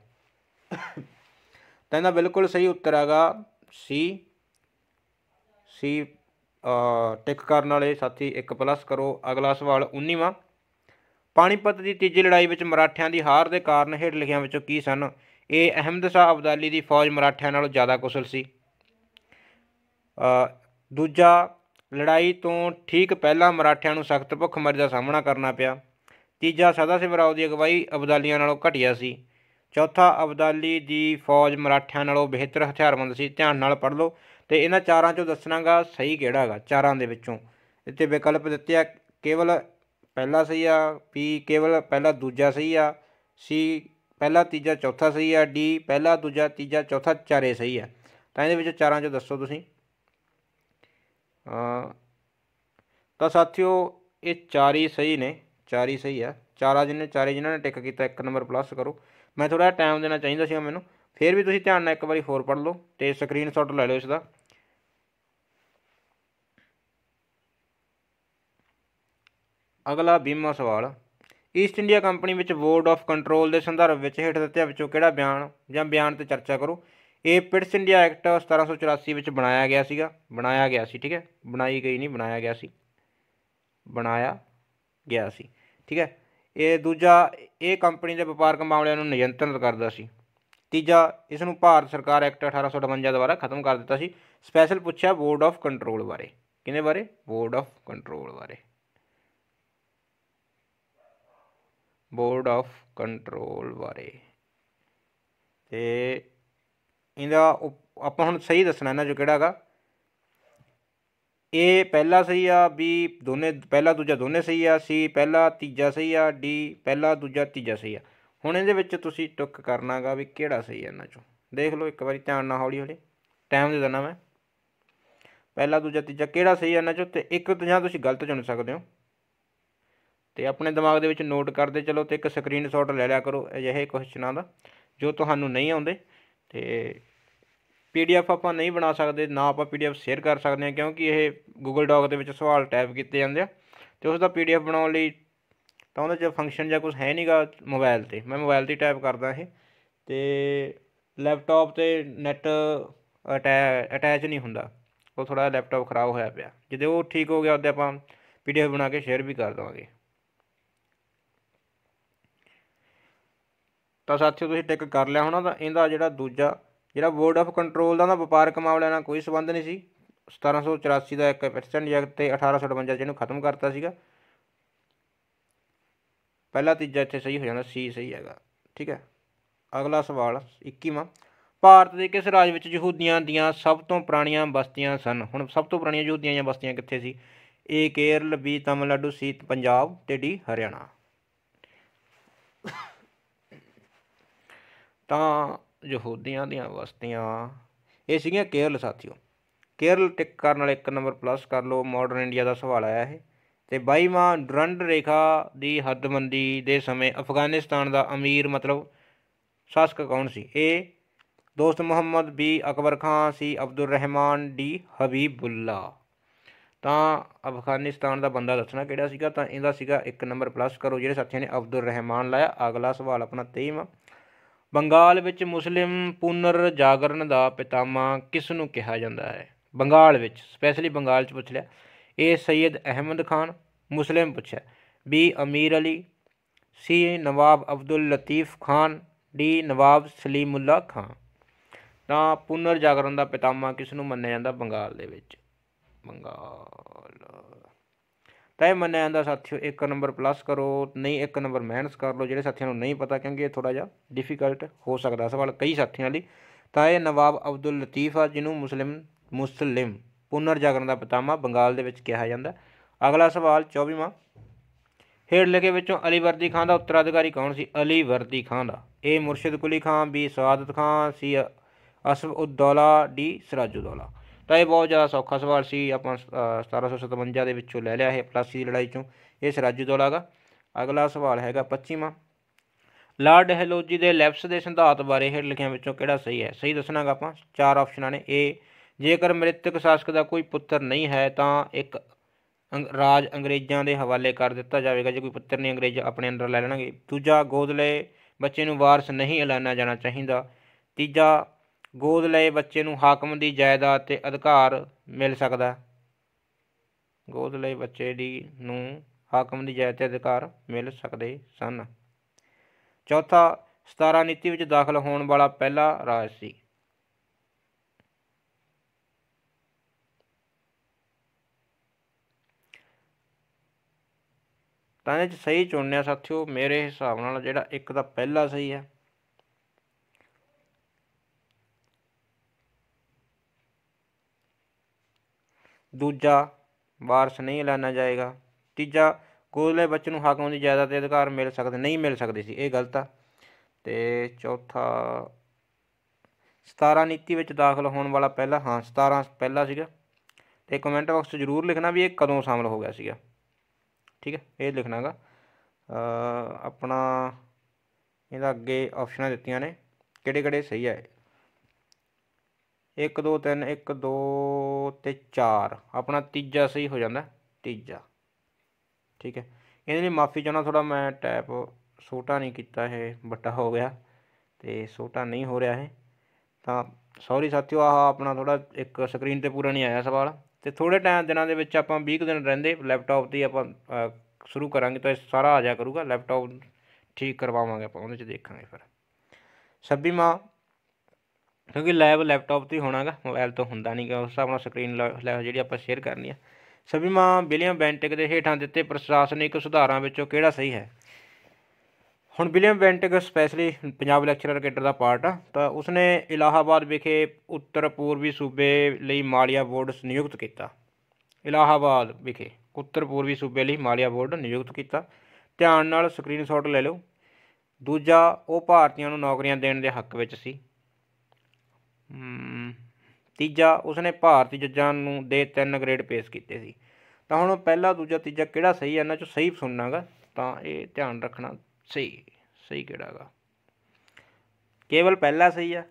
ਤਾਂ ਇਹਦਾ ਬਿਲਕੁਲ ਸਹੀ ਉੱਤਰ ਹੈਗਾ ਸੀ ਸੀ ਟਿਕ ਕਰਨ ਵਾਲੇ ਸਾਥੀ 1 ਪਲੱਸ ਕਰੋ ਅਗਲਾ ਸਵਾਲ 19ਵਾਂ ਪਾਣੀਪਤ ਦੀ ਤੀਜੀ ਲੜਾਈ ਵਿੱਚ ਮਰਾਠਿਆਂ ਦੀ ਹਾਰ ਦੇ ਕਾਰਨ ਹੇਠ ਲਿਖਿਆਂ ਵਿੱਚੋਂ ਕੀ ਸਨ ਇਹ ਅਹਿਮਦ ਸ਼ਾਹ ਅਬਦਾਲੀ ਦੀ ਫੌਜ ਮਰਾਠਿਆਂ ਨਾਲੋਂ ਜ਼ਿਆਦਾ ਕੁਸ਼ਲ ਸੀ ਦੂਜਾ ਲੜਾਈ ਤੋਂ ਠੀਕ ਪਹਿਲਾਂ ਮਰਾਠਿਆਂ ਨੂੰ ਸਖਤ ਭੁੱਖਮਰੀ ਦਾ ਸਾਹਮਣਾ ਕਰਨਾ ਪਿਆ ਤੀਜਾ ਸਦਾ ਸਿਵਰਾਓ ਦੀ ਅਗਵਾਈ ਅਬਦਾਲੀਆਂ ਨਾਲੋਂ ਘਟਿਆ ਸੀ ਚੌਥਾ ਅਬਦਾਲੀ ਦੀ ਫੌਜ ਮਰਾਠਿਆਂ ਨਾਲੋਂ ਬਿਹਤਰ ਹਥਿਆਰਬੰਦ ਸੀ ਧਿਆਨ ਨਾਲ ਪੜ੍ਹ ਲਓ ਤੇ ਇਹਨਾਂ ਚਾਰਾਂ ਚੋਂ ਦੱਸਣਾਗਾ ਸਹੀ ਕਿਹੜਾ ਹੈਗਾ ਚਾਰਾਂ ਦੇ ਵਿੱਚੋਂ ਇੱਥੇ ਵਿਕਲਪ ਦਿੱਤੇ ਆ ਕੇਵਲ ਪਹਿਲਾ ਸਹੀ ਆ ਪੀ ਕੇਵਲ ਪਹਿਲਾ ਦੂਜਾ ਸਹੀ ਆ ਸੀ ਪਹਿਲਾ ਤੀਜਾ ਚੌਥਾ ਸਹੀ ਹੈ ਡੀ ਪਹਿਲਾ ਦੂਜਾ ਤੀਜਾ ਚੌਥਾ ਚਾਰੇ ਸਹੀ ਹੈ ਤਾਂ ਇਹਦੇ ਵਿੱਚ ਚਾਰਾਂ ਚੋਂ ਦੱਸੋ ਤੁਸੀਂ ਤਾਂ ਸਾਥੀਓ ਇਹ ਚਾਰੀ ਸਹੀ ਨੇ ਚਾਰੀ ਸਹੀ ਹੈ ਚਾਰਾ ਜਿਹਨੇ ਚਾਰੇ ਜਿਨ੍ਹਾਂ ਨੇ ਟਿਕ ਕੀਤਾ ਇੱਕ ਨੰਬਰ ਪਲੱਸ ਕਰੋ ਮੈਂ ਥੋੜਾ ਟਾਈਮ ਦੇਣਾ ਚਾਹੀਦਾ ਸੀ ਮੈਨੂੰ ਫੇਰ ਵੀ ਤੁਸੀਂ ਧਿਆਨ ਨਾਲ ਇੱਕ ਵਾਰੀ ਹੋਰ ਪੜ੍ਹ ਲਓ ਤੇ ਸਕਰੀਨਸ਼ਾਟ ਲੈ ਲਓ ਇਸ ਦਾ ਅਗਲਾ ਬੀਮਾ ਸਵਾਲ ਈਸਟ ਇੰਡੀਆ ਕੰਪਨੀ ਵਿੱਚ ਬੋਰਡ ਆਫ ਕੰਟਰੋਲ ਦੇ ਸੰਦਰਭ ਵਿੱਚ ਹੇਠ ਦਿੱਤਿਆਂ ਵਿੱਚੋਂ ਕਿਹੜਾ ਬਿਆਨ ਜਾਂ ਬਿਆਨ ਤੇ ਚਰਚਾ ਕਰੋ ਇਹ ਪਿਟਸ ਇੰਡੀਆ ਐਕਟ 1784 ਵਿੱਚ ਬਣਾਇਆ ਗਿਆ ਸੀਗਾ ਬਣਾਇਆ ਗਿਆ ਸੀ ਠੀਕ ਹੈ ਬਣਾਈ ਗਈ ਨਹੀਂ ਬਣਾਇਆ ਗਿਆ ਸੀ ਬਣਾਇਆ ਗਿਆ ਸੀ ਠੀਕ ਹੈ ਇਹ ਦੂਜਾ ਇਹ ਕੰਪਨੀ ਦੇ ਵਪਾਰਕ ਮਾਮਲਿਆਂ ਨੂੰ ਨਿਯੰਤਰਣ ਕਰਦਾ ਸੀ ਤੀਜਾ ਇਸ ਨੂੰ ਭਾਰਤ ਸਰਕਾਰ ਐਕਟ 1858 ਦੁਆਰਾ ਖਤਮ ਕਰ ਦਿੱਤਾ ਸੀ ਸਪੈਸ਼ਲ ਪੁੱਛਿਆ ਬੋਰਡ ਆਫ ਕੰਟਰੋਲ ਬਾਰੇ ਕਿਨੇ ਬਾਰੇ ਬੋਰਡ ਆਫ ਕੰਟਰੋਲ ਬਾਰੇ ਬੋਰਡ ਆਫ ਕੰਟਰੋਲ ਬਾਰੇ ਤੇ ਇਹਦਾ ਆਪਾਂ ਹੁਣ ਸਹੀ ਦੱਸਣਾ ਇਹਨਾਂ ਜੋ ਕਿਹੜਾ ਹੈਗਾ ਇਹ ਪਹਿਲਾ ਸਹੀ ਆ ਬੀ ਦੋਨੇ ਪਹਿਲਾ ਦੂਜਾ ਦੋਨੇ ਸਹੀ ਆ ਸੀ ਪਹਿਲਾ ਤੀਜਾ ਸਹੀ ਆ ਡੀ ਪਹਿਲਾ ਦੂਜਾ ਤੀਜਾ ਸਹੀ ਆ ਹੁਣ ਇਹਦੇ ਵਿੱਚ ਤੁਸੀਂ ਟੁੱਕ ਕਰਨਾਗਾ ਵੀ ਕਿਹੜਾ ਸਹੀ ਆ ਇਹਨਾਂ ਚੋਂ ਦੇਖ ਲਓ ਇੱਕ ਵਾਰੀ ਧਿਆਨ ਨਾਲ ਹੌਲੀ ਹੌਲੀ ਟਾਈਮ ਦੇ ਦਣਾ ਮੈਂ ਪਹਿਲਾ ਦੂਜਾ ਤੀਜਾ ਕਿਹੜਾ ਸਹੀ ਆ ਇਹਨਾਂ ਚੋਂ ਤੇ ਇੱਕ ਜਾਂ ਤੁਸੀਂ ਗਲਤ ਚੁਣ ਸਕਦੇ ਹੋ ਤੇ ਆਪਣੇ ਦਿਮਾਗ ਦੇ ਵਿੱਚ ਨੋਟ ਕਰਦੇ ਚਲੋ ਤੇ ਇੱਕ ਸਕਰੀਨਸ਼ਾਟ ਲੈ ਲਿਆ ਕਰੋ ਅਜਿਹੇ ਕੁਐਸਚਨਾਂ ਦਾ ਜੋ ਤੁਹਾਨੂੰ ਨਹੀਂ ਆਉਂਦੇ ਤੇ ਪੀਡੀਐਫ ਆਪਾਂ ਨਹੀਂ ਬਣਾ ਸਕਦੇ ਨਾ ਆਪਾਂ ਪੀਡੀਐਫ ਸ਼ੇਅਰ ਕਰ ਸਕਦੇ ਹਾਂ ਕਿਉਂਕਿ ਇਹ ਗੂਗਲ ਡਾਕ ਦੇ ਵਿੱਚ ਸਵਾਲ ਟਾਈਪ ਕੀਤੇ ਜਾਂਦੇ ਆ ਤੇ ਉਸ ਦਾ ਪੀਡੀਐਫ ਬਣਾਉਣ ਲਈ ਤਾਂ ਉਹਦੇ 'ਚ ਫੰਕਸ਼ਨ ਜਾਂ ਕੁਝ ਹੈ ਨਹੀਂਗਾ ਮੋਬਾਈਲ ਤੇ ਮੈਂ ਮੋਬਾਈਲ ਤੇ ਟਾਈਪ ਕਰਦਾ ਇਹ ਤੇ ਲੈਪਟਾਪ ਤੇ ਨੈਟ ਅਟੈਚ ਨਹੀਂ ਹੁੰਦਾ ਉਹ ਥੋੜਾ ਲੈਪਟਾਪ ਖਰਾਬ ਹੋਇਆ ਪਿਆ ਜਦੋਂ ਉਹ ਠੀਕ ਹੋ ਗਿਆ ਉਹਦੇ ਆਪਾਂ ਪੀਡੀਐਫ ਬਣਾ ਕੇ ਸ਼ੇਅਰ ਵੀ ਕਰ ਦਵਾਂਗੇ ਤਾਂ ਸਾਥੀਓ ਤੁਸੀਂ ਟਿਕ ਕਰ ਲਿਆ ਹੋਣਾ ਤਾਂ ਇਹਦਾ ਜਿਹੜਾ ਦੂਜਾ ਜਿਹੜਾ ਬੋਰਡ ਆਫ ਕੰਟਰੋਲ ਦਾ ਨਾ ਵਪਾਰਕ ਮਾਮਲਿਆਂ ਨਾਲ ਕੋਈ ਸਬੰਧ ਨਹੀਂ ਸੀ 1784 ਦਾ ਇੱਕ ਪ੍ਰੈਸੀਡੈਂਟ ਜੈਕਟ ਤੇ 1858 ਜਿਹਨੂੰ ਖਤਮ ਕਰਤਾ ਸੀਗਾ ਪਹਿਲਾ ਤੀਜਾ ਇੱਥੇ ਸਹੀ ਹੋ ਜਾਂਦਾ ਸੀ ਸਹੀ ਹੈਗਾ ਠੀਕ ਹੈ ਅਗਲਾ ਸਵਾਲ 21ਵਾਂ ਭਾਰਤ ਦੇ ਕਿਸ ਰਾਜ ਵਿੱਚ ਯਹੂਦੀਆਂ ਦੀਆਂ ਸਭ ਤੋਂ ਪੁਰਾਣੀਆਂ ਬਸਤੀਆਂ ਸਨ ਹੁਣ ਸਭ ਤੋਂ ਪੁਰਾਣੀਆਂ ਯਹੂਦੀਆਂ ਦੀਆਂ ਬਸਤੀਆਂ ਕਿੱਥੇ ਸੀ A Kerala B Tamil Nadu C Punjab ਤੇ ਡੀ ਹਰਿਆਣਾ ਤਾਂ ਯਹੂਦੀਆਂ ਦੀਆਂ ਵਸਤੀਆਂ ਇਹ ਸੀਗੀਆਂ ਕੇਰਲ ਸਾਥੀਓ ਕੇਰਲ ਟਿਕ ਕਰਨ ਵਾਲੇ ਇੱਕ ਨੰਬਰ ਪਲੱਸ ਕਰ ਲਓ ਮਾਡਰਨ ਇੰਡੀਆ ਦਾ ਸਵਾਲ ਆਇਆ ਇਹ ਤੇ 22ਵਾਂ ਡਰੰਡ ਰੇਖਾ ਦੀ ਹੱਦਬੰਦੀ ਦੇ ਸਮੇਂ ਅਫਗਾਨਿਸਤਾਨ ਦਾ ਅਮੀਰ ਮਤਲਬ ਸ਼ਾਸਕ ਕੌਣ ਸੀ ਇਹ Dost Muhammad B Akbar Khan C Abdur Rahman D Habibullah ਤਾਂ ਅਫਗਾਨਿਸਤਾਨ ਦਾ ਬੰਦਾ ਦੱਸਣਾ ਕਿਹੜਾ ਸੀਗਾ ਤਾਂ ਇਹਦਾ ਸੀਗਾ ਇੱਕ ਨੰਬਰ ਪਲੱਸ ਕਰੋ ਜਿਹੜੇ ਸਾਥੀਆਂ ਨੇ ਅਬਦੁਰ ਰਹਿਮਾਨ ਲਾਇਆ ਅਗਲਾ ਸਵਾਲ ਆਪਣਾ 23ਵਾਂ ਬੰਗਾਲ ਵਿੱਚ ਮੁਸਲਿਮ ਪੁਨਰ ਜਾਗਰਣ ਦਾ ਪਿਤਾਮਾ ਕਿਸ ਨੂੰ ਕਿਹਾ ਜਾਂਦਾ ਹੈ ਬੰਗਾਲ ਵਿੱਚ ਸਪੈਸ਼ਲੀ ਬੰਗਾਲ 'ਚ ਪੁੱਛ ਲਿਆ ਇਹ ਸੈਦ ਅਹਿਮਦ ਖਾਨ ਮੁਸਲਿਮ ਪੁੱਛਿਆ B Amir Ali C Nawab Abdul Latif Khan D Nawab Salimullah Khan ਤਾਂ ਪੁਨਰ ਜਾਗਰਣ ਦਾ ਪਿਤਾਮਾ ਕਿਸ ਨੂੰ ਮੰਨਿਆ ਜਾਂਦਾ ਬੰਗਾਲ ਦੇ ਵਿੱਚ ਬੰਗਾਲ ਤਾਂ ਇਹ ਮੰਨਿਆ ਜਾਂਦਾ ਸਾਥੀਓ ਇੱਕ ਨੰਬਰ ਪਲੱਸ ਕਰੋ ਨਹੀਂ ਇੱਕ ਨੰਬਰ ਮਾਈਨਸ ਕਰ ਲਓ ਜਿਹੜੇ ਸਾਥੀਆਂ ਨੂੰ ਨਹੀਂ ਪਤਾ ਕਿਉਂਕਿ ਇਹ ਥੋੜਾ ਜਿਹਾ ਡਿਫਿਕਲਟ ਹੋ ਸਕਦਾ ਸਵਾਲ ਕਈ ਸਾਥੀਆਂ ਲਈ ਤਾਂ ਇਹ ਨਵਾਬ ਅਬਦੁਲ ਲਤੀਫ ਆ ਜਿਹਨੂੰ ਮੁਸਲਿਮ ਮੁਸਲਿਮ ਪੁਨਰ ਜਾਗਰਣ ਦਾ ਪਤਾਮਾ ਬੰਗਾਲ ਦੇ ਵਿੱਚ ਕਿਹਾ ਜਾਂਦਾ ਅਗਲਾ ਸਵਾਲ 24ਵਾਂ ਹੇਠ ਲਿਖੇ ਵਿੱਚੋਂ ਅਲੀ ਵਰਦੀ ਖਾਨ ਦਾ ਉੱਤਰਾਧਿਕਾਰੀ ਕੌਣ ਸੀ ਅਲੀ ਵਰਦੀ ਖਾਨ ਦਾ ਇਹ Murshid Quli Khan B Saadat Khan C Asaf ud Daula D Siraju Daula ਤਾਂ ਇਹ ਬਹੁਤ ਜ਼ਿਆਦਾ ਸੌਖਾ ਸਵਾਲ ਸੀ ਆਪਾਂ 1757 ਦੇ ਵਿੱਚੋਂ ਲੈ ਲਿਆ ਇਹ ਪਲਾਸੀ ਦੀ ਲੜਾਈ ਚੋਂ ਇਹ ਤੋਂ ਲਾਗਾ ਅਗਲਾ ਸਵਾਲ ਹੈਗਾ 25ਵਾਂ ਲਾਰਡ ਹੈਲੋਜੀ ਦੇ ਲੈਪਸ ਦੇ ਸਿਧਾਂਤ ਬਾਰੇ ਹੇਠ ਲਿਖਿਆਂ ਵਿੱਚੋਂ ਕਿਹੜਾ ਸਹੀ ਹੈ ਸਹੀ ਦੱਸਣਾਗਾ ਆਪਾਂ ਚਾਰ ਆਪਸ਼ਨਾਂ ਨੇ ਏ ਜੇਕਰ ਮ੍ਰਿਤਕ ਸ਼ਾਸਕ ਦਾ ਕੋਈ ਪੁੱਤਰ ਨਹੀਂ ਹੈ ਤਾਂ ਇੱਕ ਰਾਜ ਅੰਗਰੇਜ਼ਾਂ ਦੇ ਹਵਾਲੇ ਕਰ ਦਿੱਤਾ ਜਾਵੇਗਾ ਜੇ ਕੋਈ ਪੁੱਤਰ ਨਹੀਂ ਅੰਗਰੇਜ਼ ਆਪਣੇ ਅੰਦਰ ਲੈ ਲੈਣਗੇ ਦੂਜਾ ਗੋਦਲੇ ਬੱਚੇ ਨੂੰ ਵਾਰਸ ਨਹੀਂ ਐਲਾਨਿਆ ਜਾਣਾ ਚਾਹੀਦਾ ਤੀਜਾ ਗੋਦ ਲਏ ਬੱਚੇ ਨੂੰ ਹਾਕਮ ਦੀ ਜਾਇਦਾਦ ਤੇ ਅਧਿਕਾਰ ਮਿਲ ਸਕਦਾ ਗੋਦ ਲਏ ਬੱਚੇ ਦੀ ਨੂੰ ਹਾਕਮ ਦੀ ਜਾਇਦਾਦ ਤੇ ਅਧਿਕਾਰ ਮਿਲ ਸਕਦੇ ਸਨ ਚੌਥਾ 17 ਨੀਤੀ ਵਿੱਚ ਦਾਖਲ ਹੋਣ ਵਾਲਾ ਪਹਿਲਾ ਰਾਜ ਸੀ ਤਾਂ ਇਹ ਸਹੀ ਚੁਣਿਆ ਸਾਥਿਓ ਮੇਰੇ ਹਿਸਾਬ ਨਾਲ ਜਿਹੜਾ ਇੱਕ ਦਾ ਪਹਿਲਾ ਸਹੀ ਹੈ ਦੂਜਾ ਵਾਰਸ ਨਹੀਂ ਐਲਾਨਿਆ ਜਾਏਗਾ ਤੀਜਾ ਗੋਲੇ ਬੱਚੇ ਨੂੰ ਹਾਕਮ ਦੀ ਜਾਇਦਾਦ ਦੇ ਅਧਿਕਾਰ ਮਿਲ ਸਕਦੇ ਨਹੀਂ ਮਿਲ ਸਕਦੇ ਸੀ ਇਹ ਗਲਤ ਆ ਤੇ ਚੌਥਾ 17 ਨੀਤੀ ਵਿੱਚ ਦਾਖਲ ਹੋਣ ਵਾਲਾ ਪਹਿਲਾ ਹਾਂ 17 ਪਹਿਲਾ ਸੀਗਾ ਤੇ ਕਮੈਂਟ ਬਾਕਸ 'ਚ ਜ਼ਰੂਰ ਲਿਖਣਾ ਵੀ ਇਹ ਕਦੋਂ ਸ਼ਾਮਲ ਹੋ ਗਿਆ ਸੀਗਾ ਠੀਕ ਹੈ ਇਹ ਲਿਖਣਾਗਾ ਆਪਣਾ ਇਹਦਾ ਅੱਗੇ ਆਪਸ਼ਨਾਂ ਦਿੱਤੀਆਂ ਨੇ ਕਿਹੜੇ ਕਿਹੜੇ ਸਹੀ ਹੈ 1 2 3 1 2 ਤੇ 4 ਆਪਣਾ ਤੀਜਾ ਸਹੀ ਹੋ ਜਾਂਦਾ ਤੀਜਾ ਠੀਕ ਹੈ ਇਹਦੇ ਲਈ ਮਾਫੀ ਚਾਹਣਾ ਥੋੜਾ ਮੈਂ ਟੈਪ ਛੋਟਾ ਨਹੀਂ ਕੀਤਾ ਇਹ ਵੱਡਾ ਹੋ ਗਿਆ ਤੇ ਛੋਟਾ ਨਹੀਂ ਹੋ ਰਿਹਾ ਇਹ ਤਾਂ ਸੌਰੀ ਸਾਥੀਓ ਆਹ ਆਪਣਾ ਥੋੜਾ ਇੱਕ ਸਕਰੀਨ ਤੇ ਪੂਰਾ ਨਹੀਂ ਆਇਆ ਸਵਾਲ ਤੇ ਥੋੜੇ ਟਾਈਮ ਦਿਨਾਂ ਦੇ ਵਿੱਚ ਆਪਾਂ 20 ਦਿਨ ਰਹਿੰਦੇ ਲੈਪਟਾਪ ਤੇ ਆਪਾਂ ਸ਼ੁਰੂ ਕਰਾਂਗੇ ਤਾਂ ਇਹ ਸਾਰਾ ਆ ਜਾ ਕਰੂਗਾ ਲੈਪਟਾਪ ਠੀਕ ਕਰਵਾਵਾਂਗੇ ਆਪਾਂ ਉਹਦੇ ਚ ਦੇਖਾਂਗੇ ਫਿਰ ਮਾਂ ਕਿਉਂਕਿ ਲਾਈਵ ਲੈਪਟਾਪ ਤੇ ਹੋਣਾਗਾ ਮੋਬਾਈਲ ਤੋਂ ਹੁੰਦਾ ਨਹੀਂ ਗਾ ਉਸ ਹਿਸਾਬ ਨਾਲ ਸਕਰੀਨ ਜਿਹੜੀ ਆਪਾਂ ਸ਼ੇਅਰ ਕਰਨੀ ਆ ਸਭੀਮਾਨ ਵਿਲੀਅਮ ਬੈਂਟਿਕ ਦੇ ਹੇਠਾਂ ਦਿੱਤੇ ਪ੍ਰਸ਼ਾਸਨਿਕ ਸੁਧਾਰਾਂ ਵਿੱਚੋਂ ਕਿਹੜਾ ਸਹੀ ਹੈ ਹੁਣ William Bentinck specially Punjab lecturer cadre ਦਾ ਪਾਰਟ ਆ ਤਾਂ ਉਸਨੇ ਇਲਾਹਾਬਾਦ ਵਿਖੇ ਉੱਤਰ ਪੂਰਬੀ ਸੂਬੇ ਲਈ ਮਾਲੀਆ ਬੋਰਡ ਨਿਯੁਕਤ ਕੀਤਾ ਇਲਾਹਾਬਾਦ ਵਿਖੇ ਉੱਤਰ ਪੂਰਬੀ ਸੂਬੇ ਲਈ ਮਾਲੀਆ ਬੋਰਡ ਨਿਯੁਕਤ ਕੀਤਾ ਧਿਆਨ ਨਾਲ ਸਕਰੀਨਸ਼ਾਟ ਲੈ ਲਓ ਦੂਜਾ ਉਹ ਭਾਰਤੀਆਂ ਨੂੰ ਨੌਕਰੀਆਂ ਦੇਣ ਦੇ ਹੱਕ ਵਿੱਚ ਸੀ ਤੀਜਾ ਉਸਨੇ ਭਾਰਤੀ ਜੱਜਾਂ ਨੂੰ ਦੇ ਤਿੰਨ ਗ੍ਰੇਡ ਪੇਸ਼ ਕੀਤੇ ਸੀ ਤਾਂ ਹੁਣ ਪਹਿਲਾ ਦੂਜਾ ਤੀਜਾ ਕਿਹੜਾ ਸਹੀ ਹੈ ਇਹਨਾਂ ਚੋਂ ਸਹੀ ਸੁਣਨਾਗਾ ਤਾਂ ਇਹ ਧਿਆਨ ਰੱਖਣਾ ਸਹੀ ਸਹੀ ਕਿਹੜਾਗਾ ਕੇਵਲ ਪਹਿਲਾ ਸਹੀ ਆ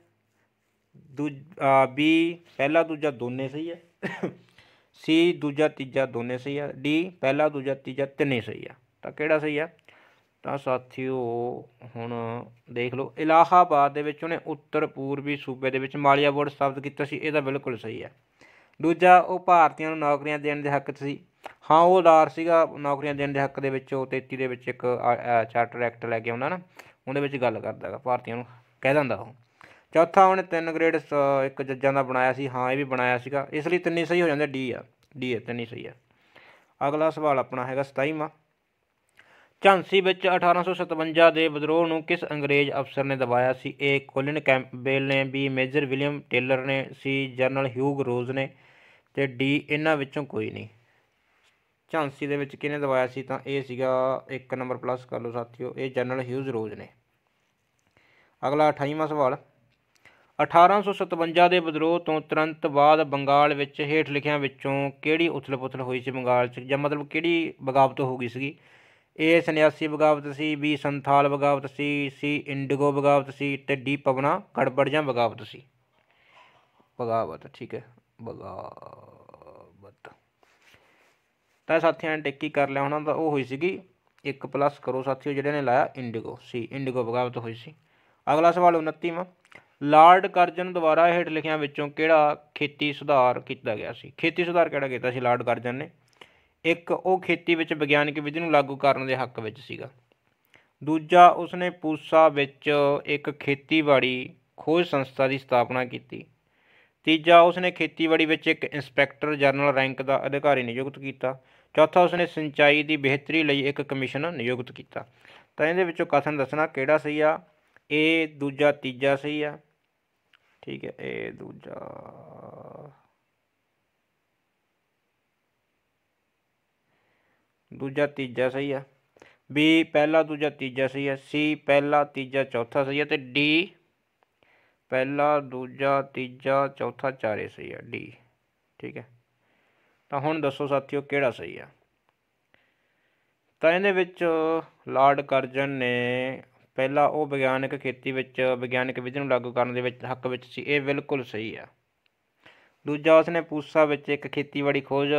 ਦੂਜਾ ਬੀ ਪਹਿਲਾ ਦੂਜਾ ਦੋਨੇ ਸਹੀ ਆ ਸੀ ਦੂਜਾ ਤੀਜਾ ਦੋਨੇ ਸਹੀ ਆ ਡੀ ਪਹਿਲਾ ਦੂਜਾ ਤੀਜਾ ਤਿੰਨੇ ਸਹੀ ਆ ਤਾਂ ਕਿਹੜਾ ਸਹੀ ਆ ਤਾਂ ਸਾਥੀਓ ਹੁਣ ਦੇਖ ਲਓ ਇਲਾਹਾਬਾਦ ਦੇ ਵਿੱਚ ਉਹਨੇ ਉੱਤਰ ਪੂਰਬੀ ਸੂਬੇ ਦੇ ਵਿੱਚ ਮਾਲੀਆ ਬੋਰਡ ਸਥਾਪਿਤ ਕੀਤਾ ਸੀ ਇਹ ਤਾਂ ਬਿਲਕੁਲ ਸਹੀ ਹੈ ਦੂਜਾ ਉਹ ਭਾਰਤੀਆਂ ਨੂੰ ਨੌਕਰੀਆਂ ਦੇਣ ਦੇ ਹੱਕ ਸੀ ਹਾਂ ਉਹ ਦਾਰ ਸੀਗਾ ਨੌਕਰੀਆਂ ਦੇਣ ਦੇ ਹੱਕ ਦੇ ਵਿੱਚ ਉਹ 33 ਦੇ ਵਿੱਚ ਇੱਕ ਚਾਰਟਰ ਐਕਟ ਲੈ ਕੇ ਆਉਂਦਾ ਨਾ ਉਹਦੇ ਵਿੱਚ ਗੱਲ ਕਰਦਾਗਾ ਭਾਰਤੀਆਂ ਨੂੰ ਕਹਿ ਦਿੰਦਾ ਉਹ ਚੌਥਾ ਉਹਨੇ ਤਿੰਨ ਗ੍ਰੇਡ ਇੱਕ ਜੱਜਾਂ ਦਾ ਬਣਾਇਆ ਸੀ ਹਾਂ ਇਹ ਵੀ ਬਣਾਇਆ ਸੀਗਾ ਇਸ ਲਈ ਤਿੰਨੇ ਸਹੀ ਹੋ ਜਾਂਦੇ ਡੀ ਆ ਡੀ ਹੈ ਤਿੰਨੇ ਸਹੀ ਆ ਅਗਲਾ ਸਵਾਲ ਆਪਣਾ ਹੈਗਾ 27ਵਾਂ ਝਾਂਸੀ ਵਿੱਚ 1857 ਦੇ ਵਿਦਰੋਹ ਨੂੰ ਕਿਸ ਅੰਗਰੇਜ਼ ਅਫਸਰ ਨੇ ਦਬਾਇਆ ਸੀ ਏ ਕੋਲਿਨ ਕੈਂਪਬੈਲ ਨੇ ਬੀ ਮੇਜਰ ਵਿਲੀਅਮ ਟੇਲਰ ਨੇ ਸੀ ਜਨਰਲ ਹਿਊਗ ਰੋਜ਼ ਨੇ ਤੇ ਡੀ ਇਹਨਾਂ ਵਿੱਚੋਂ ਕੋਈ ਨਹੀਂ ਝਾਂਸੀ ਦੇ ਵਿੱਚ ਕਿਹਨੇ ਦਬਾਇਆ ਸੀ ਤਾਂ ਇਹ ਸੀਗਾ 1 ਨੰਬਰ ਪਲੱਸ ਕਰ ਲਓ ਸਾਥੀਓ ਇਹ ਜਨਰਲ ਹਿਊਜ ਰੋਜ਼ ਨੇ ਅਗਲਾ 28ਵਾਂ ਸਵਾਲ 1857 ਦੇ ਵਿਦਰੋਹ ਤੋਂ ਤੁਰੰਤ ਬਾਅਦ ਬੰਗਾਲ ਵਿੱਚ ਹੇਠ ਲਿਖਿਆਂ ਵਿੱਚੋਂ ਕਿਹੜੀ ਉਥਲ-ਪੁਥਲ ਹੋਈ ਸੀ ਬੰਗਾਲ 'ਚ ਜਾਂ ਮਤਲਬ ਕਿਹੜੀ ਬਗਾਵਤ ਹੋ ਗਈ ਸੀਗੀ ਏ ਸੰਨਿਆਸੀ ਬਗਾਵਤ ਸੀ ਬੀ ਸੰਥਾਲ ਬਗਾਵਤ ਸੀ ਸੀ ਇੰਡੀਗੋ ਬਗਾਵਤ ਸੀ ਤੇ ਡੀ ਪਵਨਾ ਗੜਬੜ ਜਾਂ ਬਗਾਵਤ ਸੀ ਬਗਾਵਤ ਠੀਕ ਹੈ ਬਗਾਵਤ ਤਾਂ ਸਾਥੀਆਂ ਨੇ ਟਿੱਕੀ ਕਰ ਲਿਆ ਹੋਣਾ ਤਾਂ ਉਹ ਹੋਈ ਸੀਗੀ 1 ਪਲੱਸ ਕਰੋ ਸਾਥੀਓ ਜਿਹੜੇ ਨੇ ਲਾਇਆ ਇੰਡੀਗੋ ਸੀ ਇੰਡੀਗੋ ਬਗਾਵਤ ਹੋਈ ਸੀ ਅਗਲਾ ਸਵਾਲ 29ਵਾਂ ਲਾਰਡ ਕਰਜਨ ਦੁਆਰਾ ਹੇਠ ਲਿਖਿਆਂ ਵਿੱਚੋਂ ਕਿਹੜਾ ਖੇਤੀ ਸੁਧਾਰ ਕੀਤਾ ਗਿਆ ਸੀ ਖੇਤੀ ਸੁਧਾਰ ਕਿਹੜਾ ਕੀਤਾ ਸੀ ਲਾਰਡ ਕਰਜਨ ਨੇ ਇੱਕ ਉਹ ਖੇਤੀ ਵਿੱਚ ਵਿਗਿਆਨਿਕ ਵਿਧੀ ਨੂੰ ਲਾਗੂ ਕਰਨ ਦੇ ਹੱਕ ਵਿੱਚ ਸੀਗਾ ਦੂਜਾ ਉਸਨੇ ਪੂਸਾ ਵਿੱਚ ਇੱਕ ਖੇਤੀਬਾੜੀ ਖੋਜ ਸੰਸਥਾ ਦੀ ਸਥਾਪਨਾ ਕੀਤੀ ਤੀਜਾ ਉਸਨੇ ਖੇਤੀਬਾੜੀ ਵਿੱਚ ਇੱਕ ਇੰਸਪੈਕਟਰ ਜਨਰਲ ਰੈਂਕ ਦਾ ਅਧਿਕਾਰੀ ਨਿਯੁਕਤ ਕੀਤਾ ਚੌਥਾ ਉਸਨੇ ਸਿੰਚਾਈ ਦੀ ਬਿਹਤਰੀ ਲਈ ਇੱਕ ਕਮਿਸ਼ਨ ਨਿਯੁਕਤ ਕੀਤਾ ਤਾਂ ਇਹਦੇ ਵਿੱਚੋਂ ਕਥਨ ਦੱਸਣਾ ਕਿਹੜਾ ਸਹੀ ਆ ਇਹ ਦੂਜਾ ਤੀਜਾ ਸਹੀ ਆ ਠੀਕ ਹੈ ਇਹ ਦੂਜਾ ਦੂਜਾ ਤੀਜਾ ਸਹੀ ਆ ਬੀ ਪਹਿਲਾ ਦੂਜਾ ਤੀਜਾ ਸਹੀ ਆ ਸੀ ਪਹਿਲਾ ਤੀਜਾ ਚੌਥਾ ਸਹੀ ਆ ਤੇ ਡੀ ਪਹਿਲਾ ਦੂਜਾ ਤੀਜਾ ਚੌਥਾ ਚਾਰੇ ਸਹੀ ਆ ਡੀ ਠੀਕ ਹੈ ਤਾਂ ਹੁਣ ਦੱਸੋ ਸਾਥੀਓ ਕਿਹੜਾ ਸਹੀ ਆ ਤਾਂ ਇਹਦੇ ਵਿੱਚ ਲਾਰਡ ਕਰਜਨ ਨੇ ਪਹਿਲਾ ਉਹ ਵਿਗਿਆਨਕ ਖੇਤੀ ਵਿੱਚ ਵਿਗਿਆਨਕ ਵਿਧੀ ਨੂੰ ਲਾਗੂ ਕਰਨ ਦੇ ਵਿੱਚ ਹੱਕ ਵਿੱਚ ਸੀ ਇਹ ਬਿਲਕੁਲ ਸਹੀ ਆ ਦੂਜਾ ਉਸਨੇ ਪੂਸਾ ਵਿੱਚ ਇੱਕ ਖੇਤੀਬਾੜੀ ਖੋਜ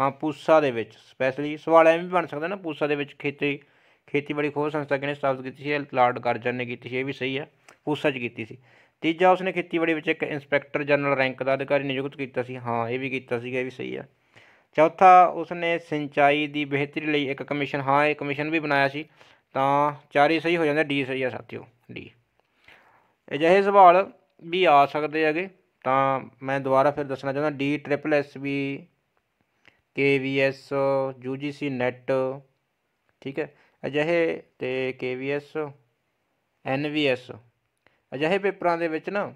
ਹਾਂ ਪੂਸਾ ਦੇ ਵਿੱਚ ਸਪੈਸ਼ਲੀ ਸਵਾਲ ਐਵੇਂ ਵੀ ਬਣ ਸਕਦਾ ਨਾ ਪੂਸਾ ਦੇ ਵਿੱਚ ਖੇਤੀ ਖੇਤੀਬਾੜੀ ਖੋਜ ਸੰਸਥਾ ਕਿਨੇ ਸਥਾਪਿਤ ਕੀਤੀ ਸੀ ਲਾਰਡ ਕਰਜਨ ਨੇ ਕੀਤੀ ਸੀ ਇਹ ਵੀ ਸਹੀ ਹੈ ਪੂਸਾ 'ਚ ਕੀਤੀ ਸੀ ਤੀਜਾ ਉਸਨੇ ਖੇਤੀਬਾੜੀ ਵਿੱਚ ਇੱਕ ਇੰਸਪੈਕਟਰ ਜਨਰਲ ਰੈਂਕ ਦਾ ਅਧਿਕਾਰੀ ਨਿਯੁਕਤ ਕੀਤਾ ਸੀ ਹਾਂ ਇਹ ਵੀ ਕੀਤਾ ਸੀਗਾ ਇਹ ਵੀ ਸਹੀ ਹੈ ਚੌਥਾ ਉਸਨੇ ਸਿੰਚਾਈ ਦੀ ਬਿਹਤਰੀ ਲਈ ਇੱਕ ਕਮਿਸ਼ਨ ਹਾਂ ਇਹ ਕਮਿਸ਼ਨ ਵੀ ਬਣਾਇਆ ਸੀ ਤਾਂ ਹੀ ਸਹੀ ਹੋ ਜਾਂਦੇ ਡੀ ਸਹੀ ਹੈ ਸਾਥੀਓ ਡੀ ਅਜਿਹੇ ਸਵਾਲ ਵੀ ਆ ਸਕਦੇ ਹੈਗੇ ਤਾਂ ਮੈਂ ਦੁਬਾਰਾ ਫਿਰ ਦੱਸਣਾ ਚਾਹੁੰਦਾ D triple S V K V S U G C net ਠੀਕ ਹੈ ਅਜਿਹੇ ਤੇ ਕੇ ਵੀ ਐਸ ਐਨ ਵੀ ਐਸ ਅਜਿਹੇ ਪੇਪਰਾਂ ਦੇ ਵਿੱਚ ਨਾ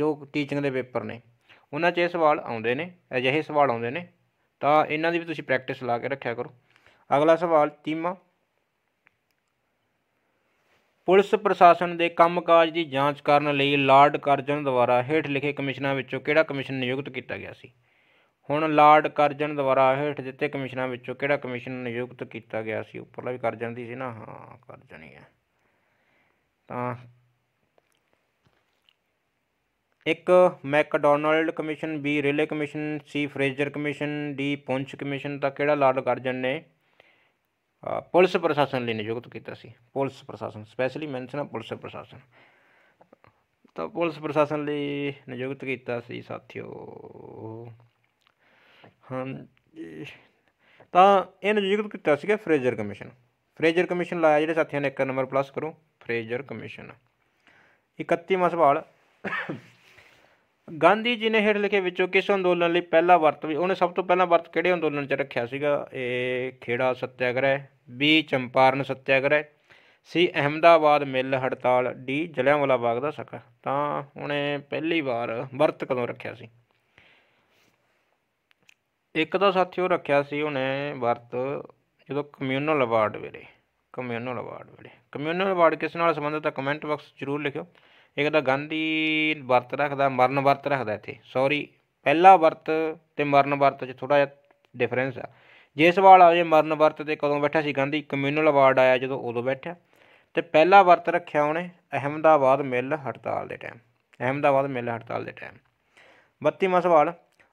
ਜੋ ਟੀਚਿੰਗ ਦੇ ਪੇਪਰ ਨੇ ਉਹਨਾਂ 'ਚ ਇਹ ਸਵਾਲ ਆਉਂਦੇ ਨੇ ਅਜਿਹੇ ਸਵਾਲ ਆਉਂਦੇ ਨੇ ਤਾਂ ਇਹਨਾਂ ਦੀ ਵੀ ਤੁਸੀਂ ਪ੍ਰੈਕਟਿਸ ਲਾ ਕੇ ਰੱਖਿਆ ਕਰੋ ਅਗਲਾ ਸਵਾਲ ਤੀਮਾ ਪੁਲਿਸ ਪ੍ਰਸ਼ਾਸਨ ਦੇ ਕੰਮਕਾਜ ਦੀ ਜਾਂਚ ਕਰਨ ਲਈ ਲਾਰਡ ਕਰਜਨ ਦੁਆਰਾ ਹੇਠ ਲਿਖੇ ਕਮਿਸ਼ਨਾਂ ਵਿੱਚੋਂ ਕਿਹੜਾ ਕਮਿਸ਼ਨ ਨਿਯੁਕਤ ਕੀਤਾ ਗਿਆ ਸੀ ਹੁਣ ਲਾਰਡ ਕਰਜਨ ਦੁਆਰਾ ਹੇਠ ਦਿੱਤੇ ਕਮਿਸ਼ਨਾਂ ਵਿੱਚੋਂ ਕਿਹੜਾ ਕਮਿਸ਼ਨ ਨਿਯੁਕਤ ਕੀਤਾ ਗਿਆ ਸੀ ਉੱਪਰਲਾ ਵੀ ਕਰਜਨ ਦੀ ਸੀ ਨਾ ਹਾਂ ਕਰਜਨ ਹੀ ਹੈ ਤਾਂ ਇੱਕ MacDonald commission B Raleigh commission C Fraser commission D ਪੁੰਚ ਕਮਿਸ਼ਨ ਤਾਂ ਕਿਹੜਾ ਲਾਰਡ ਕਰਜਨ ਨੇ ਪੁਲਿਸ ਪ੍ਰਸ਼ਾਸਨ ਲਈ ਨਿਯੁਕਤ ਕੀਤਾ ਸੀ ਪੁਲਿਸ ਪ੍ਰਸ਼ਾਸਨ ਸਪੈਸ਼ਲੀ ਮੈਂਸ਼ਨ ਆ ਪੁਲਿਸ ਪ੍ਰਸ਼ਾਸਨ ਤਾਂ ਪੁਲਿਸ ਪ੍ਰਸ਼ਾਸਨ ਲਈ ਨਿਯੁਕਤ ਕੀਤਾ ਸੀ ਸਾਥੀਓ ਹਾਂ ਤਾਂ ਇਹ ਨਿਯੁਕਤ ਕੀਤਾ ਸੀਗਾ ਫਰੇਜ਼ਰ ਕਮਿਸ਼ਨ ਫਰੇਜ਼ਰ ਕਮਿਸ਼ਨ ਲਾਇਆ ਜਿਹੜੇ ਸਾਥੀਆਂ ਨੇ ਇੱਕ ਨੰਬਰ ਪਲੱਸ ਕਰੋ ਫਰੇਜ਼ਰ ਕਮਿਸ਼ਨ 31 ਮਸਵਾਲ ਗਾਂਧੀ ਜੀ ਨੇ ਹੇਠ ਲਿਖੇ ਵਿੱਚੋਂ ਕਿਸ ਅੰਦੋਲਨ ਲਈ ਪਹਿਲਾ ਵਰਤ ਵੀ ਉਹਨੇ ਸਭ ਤੋਂ ਪਹਿਲਾਂ ਵਰਤ ਕਿਹੜੇ ਅੰਦੋਲਨ 'ਚ ਰੱਖਿਆ ਸੀਗਾ ਇਹ Kheda Satyagraha B Champaran Satyagraha C Ahmedabad mill ਹੜਤਾਲ ਡੀ ਜਲਿਆਂਵਾਲਾ ਬਾਗ ਦਾ ਸਕਾ ਤਾਂ ਉਹਨੇ ਪਹਿਲੀ ਵਾਰ ਵਰਤ ਕਦੋਂ ਰੱਖਿਆ ਸੀ ਇੱਕ ਦਾ ਸਾਥੀਓ ਰੱਖਿਆ ਸੀ ਉਹਨੇ ਵਰਤ ਜਦੋਂ ਕਮਿਊਨਲ ਅਵਾਰਡ ਵੇਲੇ ਕਮਿਊਨਲ ਅਵਾਰਡ ਵੇਲੇ ਕਮਿਊਨਲ ਅਵਾਰਡ ਕਿਸ ਨਾਲ ਸੰਬੰਧਿਤ ਹੈ ਕਮੈਂਟ ਬਾਕਸ ਜ਼ਰੂਰ ਲਿਖਿਓ ਇਹ ਤਾਂ ਗਾਂਧੀ ਵਰਤ ਰੱਖਦਾ ਮਰਨ ਵਰਤ ਰੱਖਦਾ ਇੱਥੇ ਸੌਰੀ ਪਹਿਲਾ ਵਰਤ ਤੇ ਮਰਨ ਵਰਤ 'ਚ ਥੋੜਾ ਜਿਹਾ ਡਿਫਰੈਂਸ ਆ ਜੇ ਸਵਾਲ ਆ ਜੇ ਮਰਨ ਵਰਤ ਤੇ ਕਦੋਂ ਬੈਠਾ ਸੀ ਗਾਂਧੀ ਕਮਿਊਨਲ ਅਵਾਰਡ ਆਇਆ ਜਦੋਂ ਉਦੋਂ ਬੈਠਾ ਤੇ ਪਹਿਲਾ ਵਰਤ ਰੱਖਿਆ ਉਹਨੇ ਅਹਿਮਦਾਬਾਦ ਮਿਲ ਹੜਤਾਲ ਦੇ ਟਾਈਮ ਅਹਿਮਦਾਬਾਦ ਮਿਲ ਹੜਤਾਲ ਦੇ ਟਾਈਮ 32ਵਾਂ ਸਵਾਲ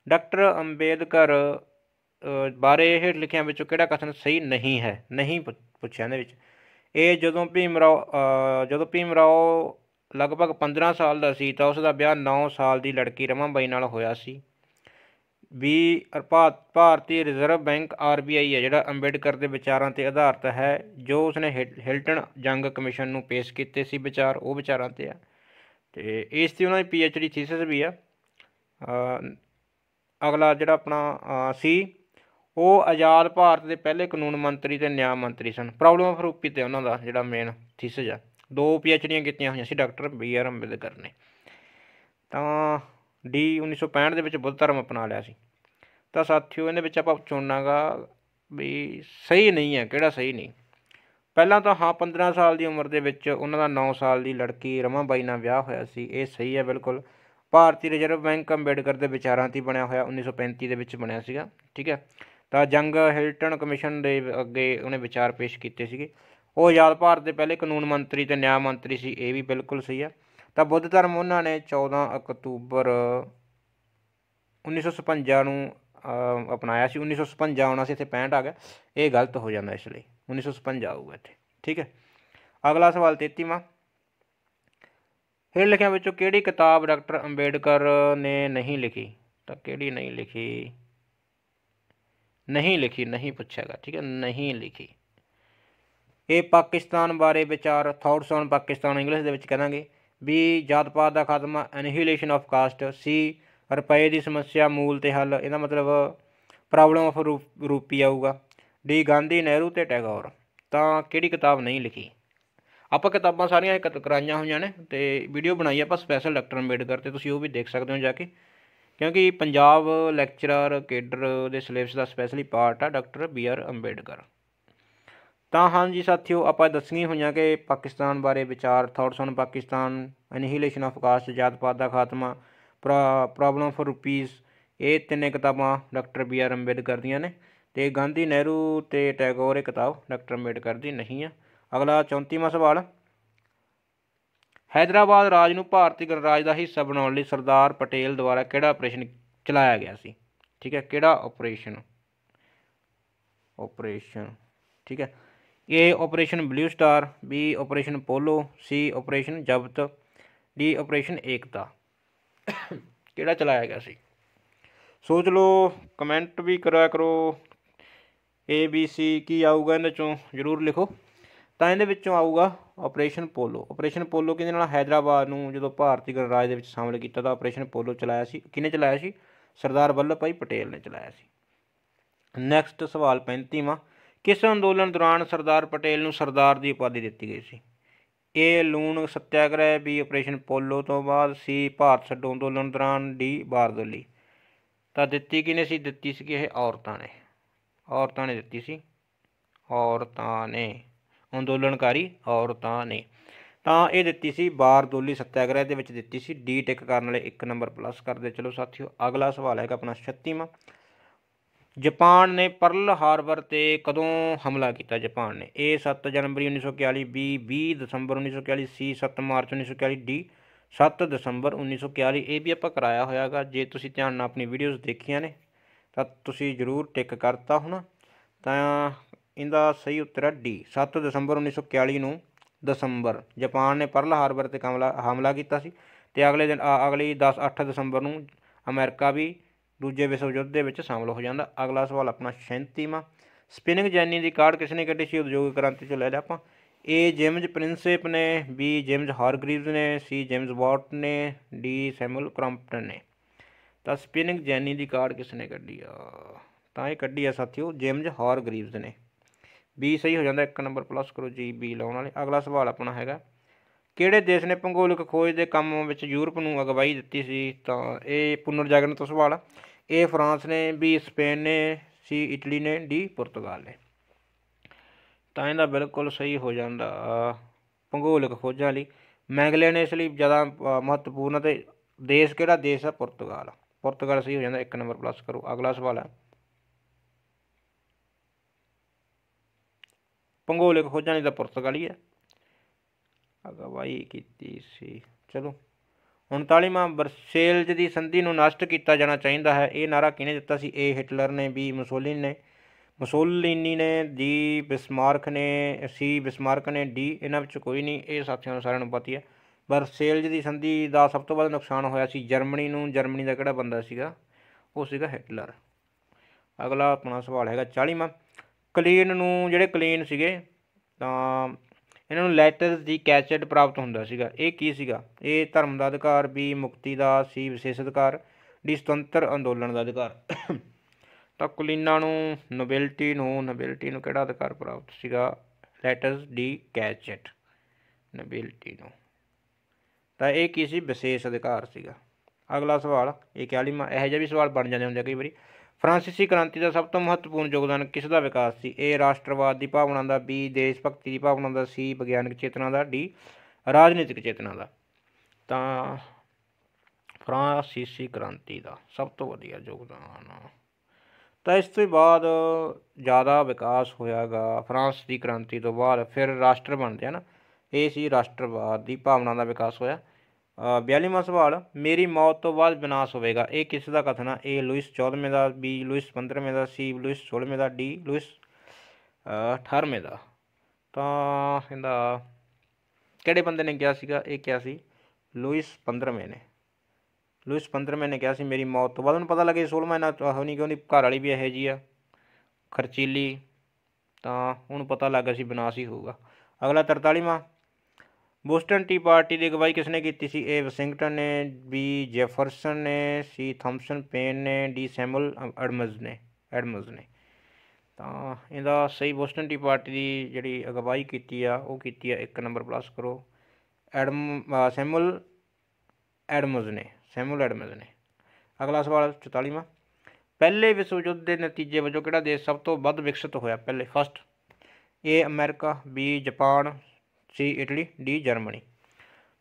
ਡਾਕਟਰ ਅੰਬੇਦਕਰ ਬਾਰੇ ਇਹ ਲਿਖਿਆਂ ਵਿੱਚੋਂ ਕਿਹੜਾ ਕਥਨ ਸਹੀ ਨਹੀਂ ਹੈ ਨਹੀਂ ਪੁੱਛਿਆ ਇਹਦੇ ਵਿੱਚ ਇਹ ਜਦੋਂ ਭੀਮ ਰਾਓ ਜਦੋਂ ਭੀਮ ਰਾਓ ਲਗਭਗ 15 ਸਾਲ ਦਾ ਸੀ ਤਾਂ ਉਸ ਦਾ ਵਿਆਹ 9 ਸਾਲ ਦੀ ਲੜਕੀ ਰਮਨਬਾਈ ਨਾਲ ਹੋਇਆ ਸੀ ਵੀ ਭਾਰਤੀ ਰਿਜ਼ਰਵ ਬੈਂਕ ਆਰਬੀਆਈ ਹੈ ਜਿਹੜਾ ਅੰਬੇਡਕਰ ਦੇ ਵਿਚਾਰਾਂ ਤੇ ਆਧਾਰਿਤ ਹੈ ਜੋ ਉਸਨੇ ਹਿਲਟਨ ਜੰਗ ਕਮਿਸ਼ਨ ਨੂੰ ਪੇਸ਼ ਕੀਤੇ ਸੀ ਵਿਚਾਰ ਉਹ ਵਿਚਾਰਾਂ ਤੇ ਆ ਤੇ ਇਸ ਤੇ ਉਹਨਾਂ ਦੀ ਪੀਐਚਡੀ ਥੀਸਿਸ ਵੀ ਆ ਅਗਲਾ ਜਿਹੜਾ ਆਪਣਾ ਸੀ ਉਹ ਆਜ਼ਾਦ ਭਾਰਤ ਦੇ ਪਹਿਲੇ ਕਾਨੂੰਨ ਮੰਤਰੀ ਤੇ ਨਿਆਂ ਮੰਤਰੀ ਸਨ ਪ੍ਰੋਬਲਮ ਆਫ ਰੂਪੀ ਤੇ ਉਹਨਾਂ ਦਾ ਜਿਹੜਾ ਮੇਨ ਥੀਸਿਸ ਆ ਦੋ ਪੀਐਚਡੀਆਂ ਕੀਤੀਆਂ ਹੋਈਆਂ ਸੀ ਡਾਕਟਰ ਬੀ ਆਰ ਅੰਬੇਦਕਰ ਨੇ ਤਾਂ ਡੀ 1965 ਦੇ ਵਿੱਚ ਬੁੱਧ ਧਰਮ ਅਪਣਾ ਲਿਆ ਸੀ ਤਾਂ ਸਾਥੀਓ ਇਹਦੇ ਵਿੱਚ ਆਪਾਂ ਚੁਣਨਾਗਾ ਵੀ ਸਹੀ ਨਹੀਂ ਹੈ ਕਿਹੜਾ ਸਹੀ ਨਹੀਂ ਪਹਿਲਾਂ ਤਾਂ ਹਾਂ 15 ਸਾਲ ਦੀ ਉਮਰ ਦੇ ਵਿੱਚ ਉਹਨਾਂ ਦਾ 9 ਸਾਲ ਦੀ ਲੜਕੀ ਰਮਾਬਾਈ ਨਾਲ ਵਿਆਹ ਹੋਇਆ ਸੀ ਇਹ ਸਹੀ ਹੈ ਬਿਲਕੁਲ ਭਾਰਤੀ ਰਿਜ਼ਰਵ ਬੈਂਕ ਅੰਬੇਡਕਰ ਦੇ ਵਿਚਾਰਾਂ 'ਤੇ ਬਣਿਆ ਹੋਇਆ 1935 ਦੇ ਵਿੱਚ ਬਣਿਆ ਸੀਗਾ ਠੀਕ ਹੈ ਤਾਂ ਜੰਗ ਹਿਲਟਨ ਕਮਿਸ਼ਨ ਦੇ ਅੱਗੇ ਉਹਨੇ ਵਿਚਾਰ ਪੇਸ਼ ਕੀਤੇ ਸੀਗੇ ਉਹ ਆਜ਼ਾਦ ਭਾਰਤ ਦੇ ਪਹਿਲੇ ਕਾਨੂੰਨ ਮੰਤਰੀ ਤੇ ਨਿਆਂ ਮੰਤਰੀ ਸੀ ਇਹ ਵੀ ਬਿਲਕੁਲ ਸਹੀ ਆ ਤਾਂ ਬੁੱਧ ਧਰਮ ਉਹਨਾਂ ਨੇ 14 ਅਕਤੂਬਰ 1956 ਨੂੰ ਅਪਣਾਇਆ ਸੀ 1956 ਆਉਣਾ ਸੀ ਇੱਥੇ 65 ਆ ਗਿਆ ਇਹ ਗਲਤ ਹੋ ਜਾਂਦਾ ਇਸ ਲਈ 1956 ਆਊਗਾ ਇੱਥੇ ਠੀਕ ਹੈ ਅਗਲਾ ਸਵਾਲ 33ਵਾਂ ਹੇਠ ਲਿਖਿਆਂ ਵਿੱਚੋਂ ਕਿਹੜੀ ਕਿਤਾਬ ਡਾਕਟਰ ਅੰਬੇਡਕਰ ਨੇ ਨਹੀਂ ਲਿਖੀ ਤਾਂ ਕਿਹੜੀ ਨਹੀਂ ਲਿਖੀ ਨਹੀਂ ਲਿਖੀ ਨਹੀਂ ਪੁੱਛੇਗਾ ਠੀਕ ਹੈ ਨਹੀਂ ਲਿਖੀ ਇਹ ਪਾਕਿਸਤਾਨ ਬਾਰੇ ਵਿਚਾਰ ਥੌਟਸ ਔਨ ਪਾਕਿਸਤਾਨ ਇੰਗਲਿਸ਼ ਦੇ ਵਿੱਚ ਕਰਾਂਗੇ ਵੀ ਜਾਤ ਪਾਤ ਦਾ ਖਾਤਮਾ ਐਨਹਿਲੇਸ਼ਨ ਆਫ ਕਾਸਟ ਸੀ ਰੁਪਏ ਦੀ ਸਮੱਸਿਆ ਮੂਲ ਤੇ ਹੱਲ ਇਹਦਾ ਮਤਲਬ ਪ੍ਰੋਬਲਮ ਆਫ ਰੂਪੀ ਆਊਗਾ ਡੀ ਗਾਂਧੀ ਨਹਿਰੂ ਤੇ ਟੈਗੋਰ ਤਾਂ ਕਿਹੜੀ ਕਿਤਾਬ ਨਹੀਂ ਲਿਖੀ ਆਪਾਂ ਕਿਤਾਬਾਂ ਸਾਰੀਆਂ ਇਕੱਤ ਕਰਾਈਆਂ ਹੋਈਆਂ ਨੇ ਤੇ ਵੀਡੀਓ ਬਣਾਈ ਆਪਾਂ ਸਪੈਸ਼ਲ ਡਾਕਟਰ ਅੰਬੇਡਕਰ ਤੇ ਤੁਸੀਂ ਉਹ ਵੀ ਦੇਖ ਸਕਦੇ ਹੋ ਜਾ ਕੇ ਕਿਉਂਕਿ ਪੰਜਾਬ ਲੈਕਚਰਰ ਕੇਡਰ ਦੇ ਸਿਲੇਬਸ ਦਾ ਸਪੈਸ਼ਲੀ ਪਾਰਟ ਆ ਡਾਕਟਰ ਬੀ ਆਰ ਅੰਬੇਡਕਰ ਤਾਂ ਹਾਂਜੀ ਸਾਥੀਓ ਆਪਾਂ ਦੱਸਣੀ ਹੋਈਆਂ ਕਿ ਪਾਕਿਸਤਾਨ ਬਾਰੇ ਵਿਚਾਰ thoughts on Pakistan annihilation of caste ਜਾਤਪਾਤ ਦਾ ਖਾਤਮਾ ਪ੍ਰੋਬਲਮ ਫॉर ਰੂਪੀਸ ਇਹ ਤਿੰਨੇ ਕਿਤਾਬਾਂ ਡਾਕਟਰ ਬੀ ਆਰ ਅੰਬੇਦਕਰ ਦੀਆਂ ਨੇ ਤੇ ਗਾਂਧੀ ਨਹਿਰੂ ਤੇ ਟੈਗੋਰ ਇਹ ਕਿਤਾਬ ਡਾਕਟਰ ਅੰਬੇਦਕਰ ਦੀ ਨਹੀਂ ਆ ਅਗਲਾ 34ਵਾਂ ਸਵਾਲ ਹైదరాబాద్ ਰਾਜ ਨੂੰ ਭਾਰਤੀ ਗਣਰਾਜ ਦਾ ਹਿੱਸਾ ਬਣਾਉਣ ਲਈ ਸਰਦਾਰ ਪਟੇਲ ਦੁਆਰਾ ਕਿਹੜਾ ਆਪਰੇਸ਼ਨ ਚਲਾਇਆ ਗਿਆ ਸੀ ਠੀਕ ਹੈ ਕਿਹੜਾ ਆਪਰੇਸ਼ਨ ਆਪਰੇਸ਼ਨ ਠੀਕ ਹੈ A operation blue star B operation polo C operation ਜਬਤ ਡੀ ਆਪਰੇਸ਼ਨ ਏਕਤਾ ਕਿਹੜਾ ਚਲਾਇਆ ਗਿਆ ਸੀ ਸੋਚ ਲਓ ਕਮੈਂਟ ਵੀ ਕਰਿਆ ਕਰੋ ਏ ਬੀ ਸੀ ਕੀ ਆਊਗਾ ਇਹਨਾਂ ਚੋਂ ਜ਼ਰੂਰ ਲਿਖੋ ਤਾਂ ਇਹਦੇ ਵਿੱਚੋਂ ਆਊਗਾ ਆਪਰੇਸ਼ਨ ਪੋਲੋ ਆਪਰੇਸ਼ਨ ਪੋਲੋ ਕਿਹਦੇ ਨਾਲ ਹైదరాబాద్ ਨੂੰ ਜਦੋਂ ਭਾਰਤੀ ਗਣਰਾਜ ਦੇ ਵਿੱਚ ਸ਼ਾਮਲ ਕੀਤਾ ਤਾਂ ਆਪਰੇਸ਼ਨ ਪੋਲੋ ਚਲਾਇਆ ਸੀ ਕਿਹਨੇ ਚਲਾਇਆ ਸੀ ਸਰਦਾਰ ਵੱਲਭ ਭਾਈ ਪਟੇਲ ਨੇ ਚਲਾਇਆ ਸੀ ਨੈਕਸਟ ਸਵਾਲ 35ਵਾਂ ਕਿਸ ਅੰਦੋਲਨ ਦੌਰਾਨ ਸਰਦਾਰ ਪਟੇਲ ਨੂੰ ਸਰਦਾਰ ਦੀ ਉਪਾਧੀ ਦਿੱਤੀ ਗਈ ਸੀ ਇਹ ਲੂਣ ਸੱਤਿਆਗ੍ਰਹਿ ਵੀ ਆਪਰੇਸ਼ਨ ਪੋਲੋ ਤੋਂ ਬਾਅਦ ਸੀ ਭਾਰਤ ਛੱਡੋ ਅੰਦੋਲਨ ਦੌਰਾਨ ਡੀ ਬਾਰਦੋਲੀ ਤਾਂ ਦਿੱਤੀ ਕਿਨੇ ਸੀ ਦਿੱਤੀ ਸੀ ਇਹ ਔਰਤਾਂ ਨੇ ਔਰਤਾਂ ਨੇ ਦਿੱਤੀ ਸੀ ਔਰਤਾਂ ਨੇ ਅੰਦੋਲਨਕਾਰੀ ਔਰਤਾਂ ਨੇ ਤਾਂ ਇਹ ਦਿੱਤੀ ਸੀ ਬਾਰਦੋਲੀ ਸੱਤਿਆਗ੍ਰਹਿ ਦੇ ਵਿੱਚ ਦਿੱਤੀ ਸੀ ਡੀ ਟਿਕ ਕਰਨ ਲਈ 1 ਨੰਬਰ ਪਲੱਸ ਕਰਦੇ ਚਲੋ ਸਾਥੀਓ ਅਗਲਾ ਸਵਾਲ ਹੈਗਾ ਆਪਣਾ 36ਵਾਂ ਜਾਪਾਨ ਨੇ ਪਰਲ ਹਾਰਬਰ ਤੇ ਕਦੋਂ ਹਮਲਾ ਕੀਤਾ ਜਾਪਾਨ ਨੇ A 7 ਜਨਵਰੀ 1941 B 20 ਦਸੰਬਰ 1941 C 7 ਮਾਰਚ 1941 D 7 ਦਸੰਬਰ 1941 ਇਹ ਵੀ ਆਪਾਂ ਕਰਾਇਆ ਹੋਇਆਗਾ ਜੇ ਤੁਸੀਂ ਧਿਆਨ ਨਾਲ ਆਪਣੀ ਵੀਡੀਓਜ਼ ਦੇਖੀਆਂ ਨੇ ਤਾਂ ਤੁਸੀਂ ਜ਼ਰੂਰ ਟਿਕ ਕਰਤਾ ਹੋਣਾ ਤਾਂ ਇਹਦਾ ਸਹੀ ਉੱਤਰ ਹੈ D 7 ਦਸੰਬਰ 1941 ਨੂੰ ਦਸੰਬਰ ਜਾਪਾਨ ਨੇ ਪਰਲ ਹਾਰਬਰ ਤੇ ਹਮਲਾ ਕੀਤਾ ਸੀ ਤੇ ਅਗਲੇ ਦਿਨ ਅਗਲੀ 10 8 ਦਸੰਬਰ ਨੂੰ ਅਮਰੀਕਾ ਵੀ ਦੂਜੇ ਵਿਸ਼ਵ ਯੁੱਧ ਦੇ ਵਿੱਚ ਸ਼ਾਮਲ ਹੋ ਜਾਂਦਾ ਅਗਲਾ ਸਵਾਲ ਆਪਣਾ 37ਵਾਂ ਸਪਿਨਿੰਗ ਜੈਨੀ ਦੀ ਕਾਢ ਕਿਸ ਨੇ ਕੱਢੀ ਸੀ ਉਦਯੋਗ ਕ੍ਰਾਂਤੀ ਚ ਲੈ ਲਿਆ ਆਪਾਂ ਏ ਜੇਮਜ਼ ਪ੍ਰਿੰਸਪ ਨੇ ਬੀ ਜੇਮਜ਼ ਹਾਰਗਰੀਵਜ਼ ਨੇ ਸੀ ਜੇਮਜ਼ ਵਾਟ ਨੇ ਡੀ ਸੈਮੂਅਲ ਕ੍ਰੰਪਟਨ ਨੇ ਤਾਂ ਸਪਿਨਿੰਗ ਜੈਨੀ ਦੀ ਕਾਢ ਕਿਸ ਨੇ ਕੱਢੀ ਆ ਤਾਂ ਇਹ ਕੱਢੀ ਆ ਸਾਥੀਓ ਜੇਮਜ਼ ਹਾਰਗਰੀਵਜ਼ ਨੇ ਬੀ ਸਹੀ ਹੋ ਜਾਂਦਾ ਇੱਕ ਨੰਬਰ ਪਲੱਸ ਕਰੋ ਜੀ ਬੀ ਲਾਉਣ ਵਾਲੇ ਅਗਲਾ ਸਵਾਲ ਆਪਣਾ ਹੈਗਾ ਕਿਹੜੇ ਦੇਸ਼ ਨੇ ਭੂਗੋਲਿਕ ਖੋਜ ਦੇ ਕੰਮ ਵਿੱਚ ਯੂਰਪ ਨੂੰ ਅਗਵਾਈ ਦਿੱਤੀ ਸੀ ਤਾਂ ਇਹ ਪੁਨਰ ਜਾਗਰਣ ਤੋਂ ਸਵਾਲ ਆ ਇਹ ਫਰਾਂਸ ਨੇ ਵੀ ਸਪੇਨ ਨੇ ਸੀ ਇਟਲੀ ਨੇ ਡੀ ਪੁਰਤਗਾਲ ਨੇ ਤਾਂ ਇਹਦਾ ਬਿਲਕੁਲ ਸਹੀ ਹੋ ਜਾਂਦਾ ਭੂਗੋਲਿਕ ਖੋਜਾਂ ਲਈ ਮੈਂਗਲੇ ਨੇ ਇਸ ਲਈ ਜ਼ਿਆਦਾ ਮਹੱਤਵਪੂਰਨ ਤੇ ਦੇਸ਼ ਕਿਹੜਾ ਦੇਸ਼ ਆ ਪੁਰਤਗਾਲ ਪੁਰਤਗਾਲ ਸਹੀ ਹੋ ਜਾਂਦਾ 1 ਨੰਬਰ ਪਲੱਸ ਕਰੋ ਅਗਲਾ ਸਵਾਲ ਹੈ ਭੂਗੋਲਿਕ ਖੋਜਾਂ ਲਈ ਤਾਂ ਪੁਰਤਗਾਲੀ ਹੈ ਵਾਈ ਕੀਤੀ ਸੀ ਚਲੋ 39ਵਾਂ ਬਰਸੇਲਜ ਦੀ ਸੰਧੀ ਨੂੰ ਨਸ਼ਟ ਕੀਤਾ ਜਾਣਾ ਚਾਹੀਦਾ ਹੈ ਇਹ ਨਾਰਾ ਕਿਹਨੇ ਦਿੱਤਾ ਸੀ ਇਹ ਹਿਟਲਰ ਨੇ ਵੀ ਮੁਸੋਲਿਨ ਨੇ ਮੁਸੋਲਿਨੀ ਨੇ ਦੀ ਬਿਸਮਾਰਕ ਨੇ ਸੀ ਬਿਸਮਾਰਕ ਨੇ ਡੀ ਇਹਨਾਂ ਵਿੱਚ ਕੋਈ ਨਹੀਂ ਇਹ ਸਾਥੀਆਂ ਨੂੰ ਸਾਰਿਆਂ ਨੂੰ ਪਤਾ ਹੈ ਬਰਸੇਲਜ ਦੀ ਸੰਧੀ ਦਾ ਸਭ ਤੋਂ ਵੱਧ ਨੁਕਸਾਨ ਹੋਇਆ ਸੀ ਜਰਮਨੀ ਨੂੰ ਜਰਮਨੀ ਦਾ ਕਿਹੜਾ ਬੰਦਾ ਸੀਗਾ ਉਹ ਸੀਗਾ ਹਿਟਲਰ ਅਗਲਾ ਆਪਣਾ ਸਵਾਲ ਹੈਗਾ 40ਵਾਂ ਕਲੀਨ ਨੂੰ ਜਿਹੜੇ ਕਲੀਨ ਸੀਗੇ ਤਾਂ ਇਹਨਾਂ ਨੂੰ ਲੈਟਰਸ ਦੀ ਕੈਚਟ ਪ੍ਰਾਪਤ ਹੁੰਦਾ ਸੀਗਾ ਇਹ ਕੀ ਸੀਗਾ ਇਹ ਧਰਮ ਦਾ ਅਧਿਕਾਰ ਵੀ ਮੁਕਤੀ ਦਾ ਸੀ ਵਿਸ਼ੇਸ਼ ਅਧਿਕਾਰ ਦੀ ਸੁਤੰਤਰ ਅੰਦੋਲਨ ਦਾ ਅਧਿਕਾਰ ਤਾਂ ਕੁਲੀਨਾਂ ਨੂੰ ਨੋਬਿਲਟੀ ਨੂੰ ਨੋਬਿਲਟੀ ਨੂੰ ਕਿਹੜਾ ਅਧਿਕਾਰ ਪ੍ਰਾਪਤ ਸੀਗਾ ਲੈਟਰਸ ਦੀ ਕੈਚਟ ਨੋਬਿਲਟੀ ਨੂੰ ਤਾਂ ਇਹ ਕੀ ਸੀ ਵਿਸ਼ੇਸ਼ ਅਧਿਕਾਰ ਸੀਗਾ ਅਗਲਾ ਸਵਾਲ ਇਹ ਕਿਆ ਲਈ ਇਹ ਜਿਹਾ ਵੀ ਸਵਾਲ ਬਣ ਜਾਂਦੇ ਹੁੰਦੇ ਕਈ ਵਾਰੀ ਫ੍ਰਾਂਸੀਸੀ ਕ੍ਰਾਂਤੀ ਦਾ ਸਭ ਤੋਂ ਮਹੱਤਵਪੂਰਨ ਯੋਗਦਾਨ ਕਿਸ ਦਾ ਵਿਕਾਸ ਸੀ ਇਹ ਰਾਸ਼ਟਰਵਾਦ ਦੀ ਭਾਵਨਾ ਦਾ ਬੀ ਦੇਸ਼ ਭਗਤੀ ਦੀ ਭਾਵਨਾ ਦਾ ਸੀ ਵਿਗਿਆਨਕ ਚੇਤਨਾ ਦਾ ਡੀ ਰਾਜਨੀਤਿਕ ਚੇਤਨਾ ਦਾ ਤਾਂ ਫ੍ਰਾਂਸੀਸੀ ਕ੍ਰਾਂਤੀ ਦਾ ਸਭ ਤੋਂ ਵਧੀਆ ਯੋਗਦਾਨ ਤਾਂ ਇਸ ਤੋਂ ਬਾਅਦ ਜ਼ਿਆਦਾ ਵਿਕਾਸ ਹੋਇਆਗਾ ਫਰਾਂਸ ਦੀ ਕ੍ਰਾਂਤੀ ਤੋਂ ਬਾਅਦ ਫਿਰ ਰਾਸ਼ਟਰ ਬਣਦੇ ਹਨ ਇਹ ਸੀ ਰਾਸ਼ਟਰਵਾਦ ਦੀ ਭਾਵਨਾ ਦਾ ਵਿਕਾਸ ਹੋਇਆ 42ਵਾਂ ਸਵਾਲ ਮੇਰੀ ਮੌਤ ਤੋਂ ਬਾਅਦ ਵਿਨਾਸ਼ ਹੋਵੇਗਾ ਇਹ ਕਿਸ ਦਾ ਕਥਨ ਹੈ ਏ ਲੂਇਸ 14ਵੇਂ ਦਾ ਬੀ ਲੂਇਸ 15ਵੇਂ ਦਾ ਸੀ ਲੂਇਸ 16ਵੇਂ ਦਾ ਡੀ ਲੂਇਸ 18ਵੇਂ ਦਾ ਤਾਂ ਇਹਦਾ ਕਿਹੜੇ ਬੰਦੇ ਨੇ ਕਿਹਾ ਸੀਗਾ ਇਹ ਕਿਹਾ ਸੀ ਲੂਇਸ 15ਵੇਂ ਨੇ ਲੂਇਸ 15ਵੇਂ ਨੇ ਕਿਹਾ ਸੀ ਮੇਰੀ ਮੌਤ ਤੋਂ ਬਾਅਦ ਉਹਨੂੰ ਪਤਾ ਲੱਗੇ 16ਵੇਂ ਨਾ ਹੋਣੀ ਕਿਉਂ ਨਹੀਂ ਘਰ ਵਾਲੀ ਵੀ ਇਹੋ ਜੀ ਆ ਖਰਚੀਲੀ ਤਾਂ ਉਹਨੂੰ ਪਤਾ ਲੱਗਾ ਸੀ ਵਿਨਾਸ਼ ਹੀ ਹੋਊਗਾ ਅਗਲਾ 43ਵਾਂ ਬੋਸਟਨ ਟੀ ਪਾਰਟੀ ਦੀ ਅਗਵਾਈ ਕਿਸ ਨੇ ਕੀਤੀ ਸੀ ਏ ਵਾਸ਼ਿੰਗਟਨ ਨੇ ਬੀ ਜੈਫਰਸਨ ਨੇ ਸੀ ਥਾਮਸਨ ਪੇਨ ਨੇ ਡੀ ਸੈਮੂਅਲ ਐਡਮਜ਼ ਨੇ ਐਡਮਜ਼ ਨੇ ਤਾਂ ਇਹਦਾ ਸਹੀ ਬੋਸਟਨ ਟੀ ਪਾਰਟੀ ਦੀ ਜਿਹੜੀ ਅਗਵਾਈ ਕੀਤੀ ਆ ਉਹ ਕੀਤੀ ਆ 1 ਨੰਬਰ ਪਲੱਸ ਕਰੋ ਐਡਮ ਸੈਮੂਅਲ ਐਡਮਜ਼ ਨੇ ਸੈਮੂਅਲ ਐਡਮਜ਼ ਨੇ ਅਗਲਾ ਸਵਾਲ 44ਵਾਂ ਪਹਿਲੇ ਵਿਸ਼ਵ ਯੁੱਧ ਦੇ ਨਤੀਜੇ ਵਜੋਂ ਕਿਹੜਾ ਦੇਸ਼ ਸਭ ਤੋਂ ਵੱਧ ਵਿਕਸਿਤ ਹੋਇਆ ਪਹਿਲੇ first A America B Japan C Italy D Germany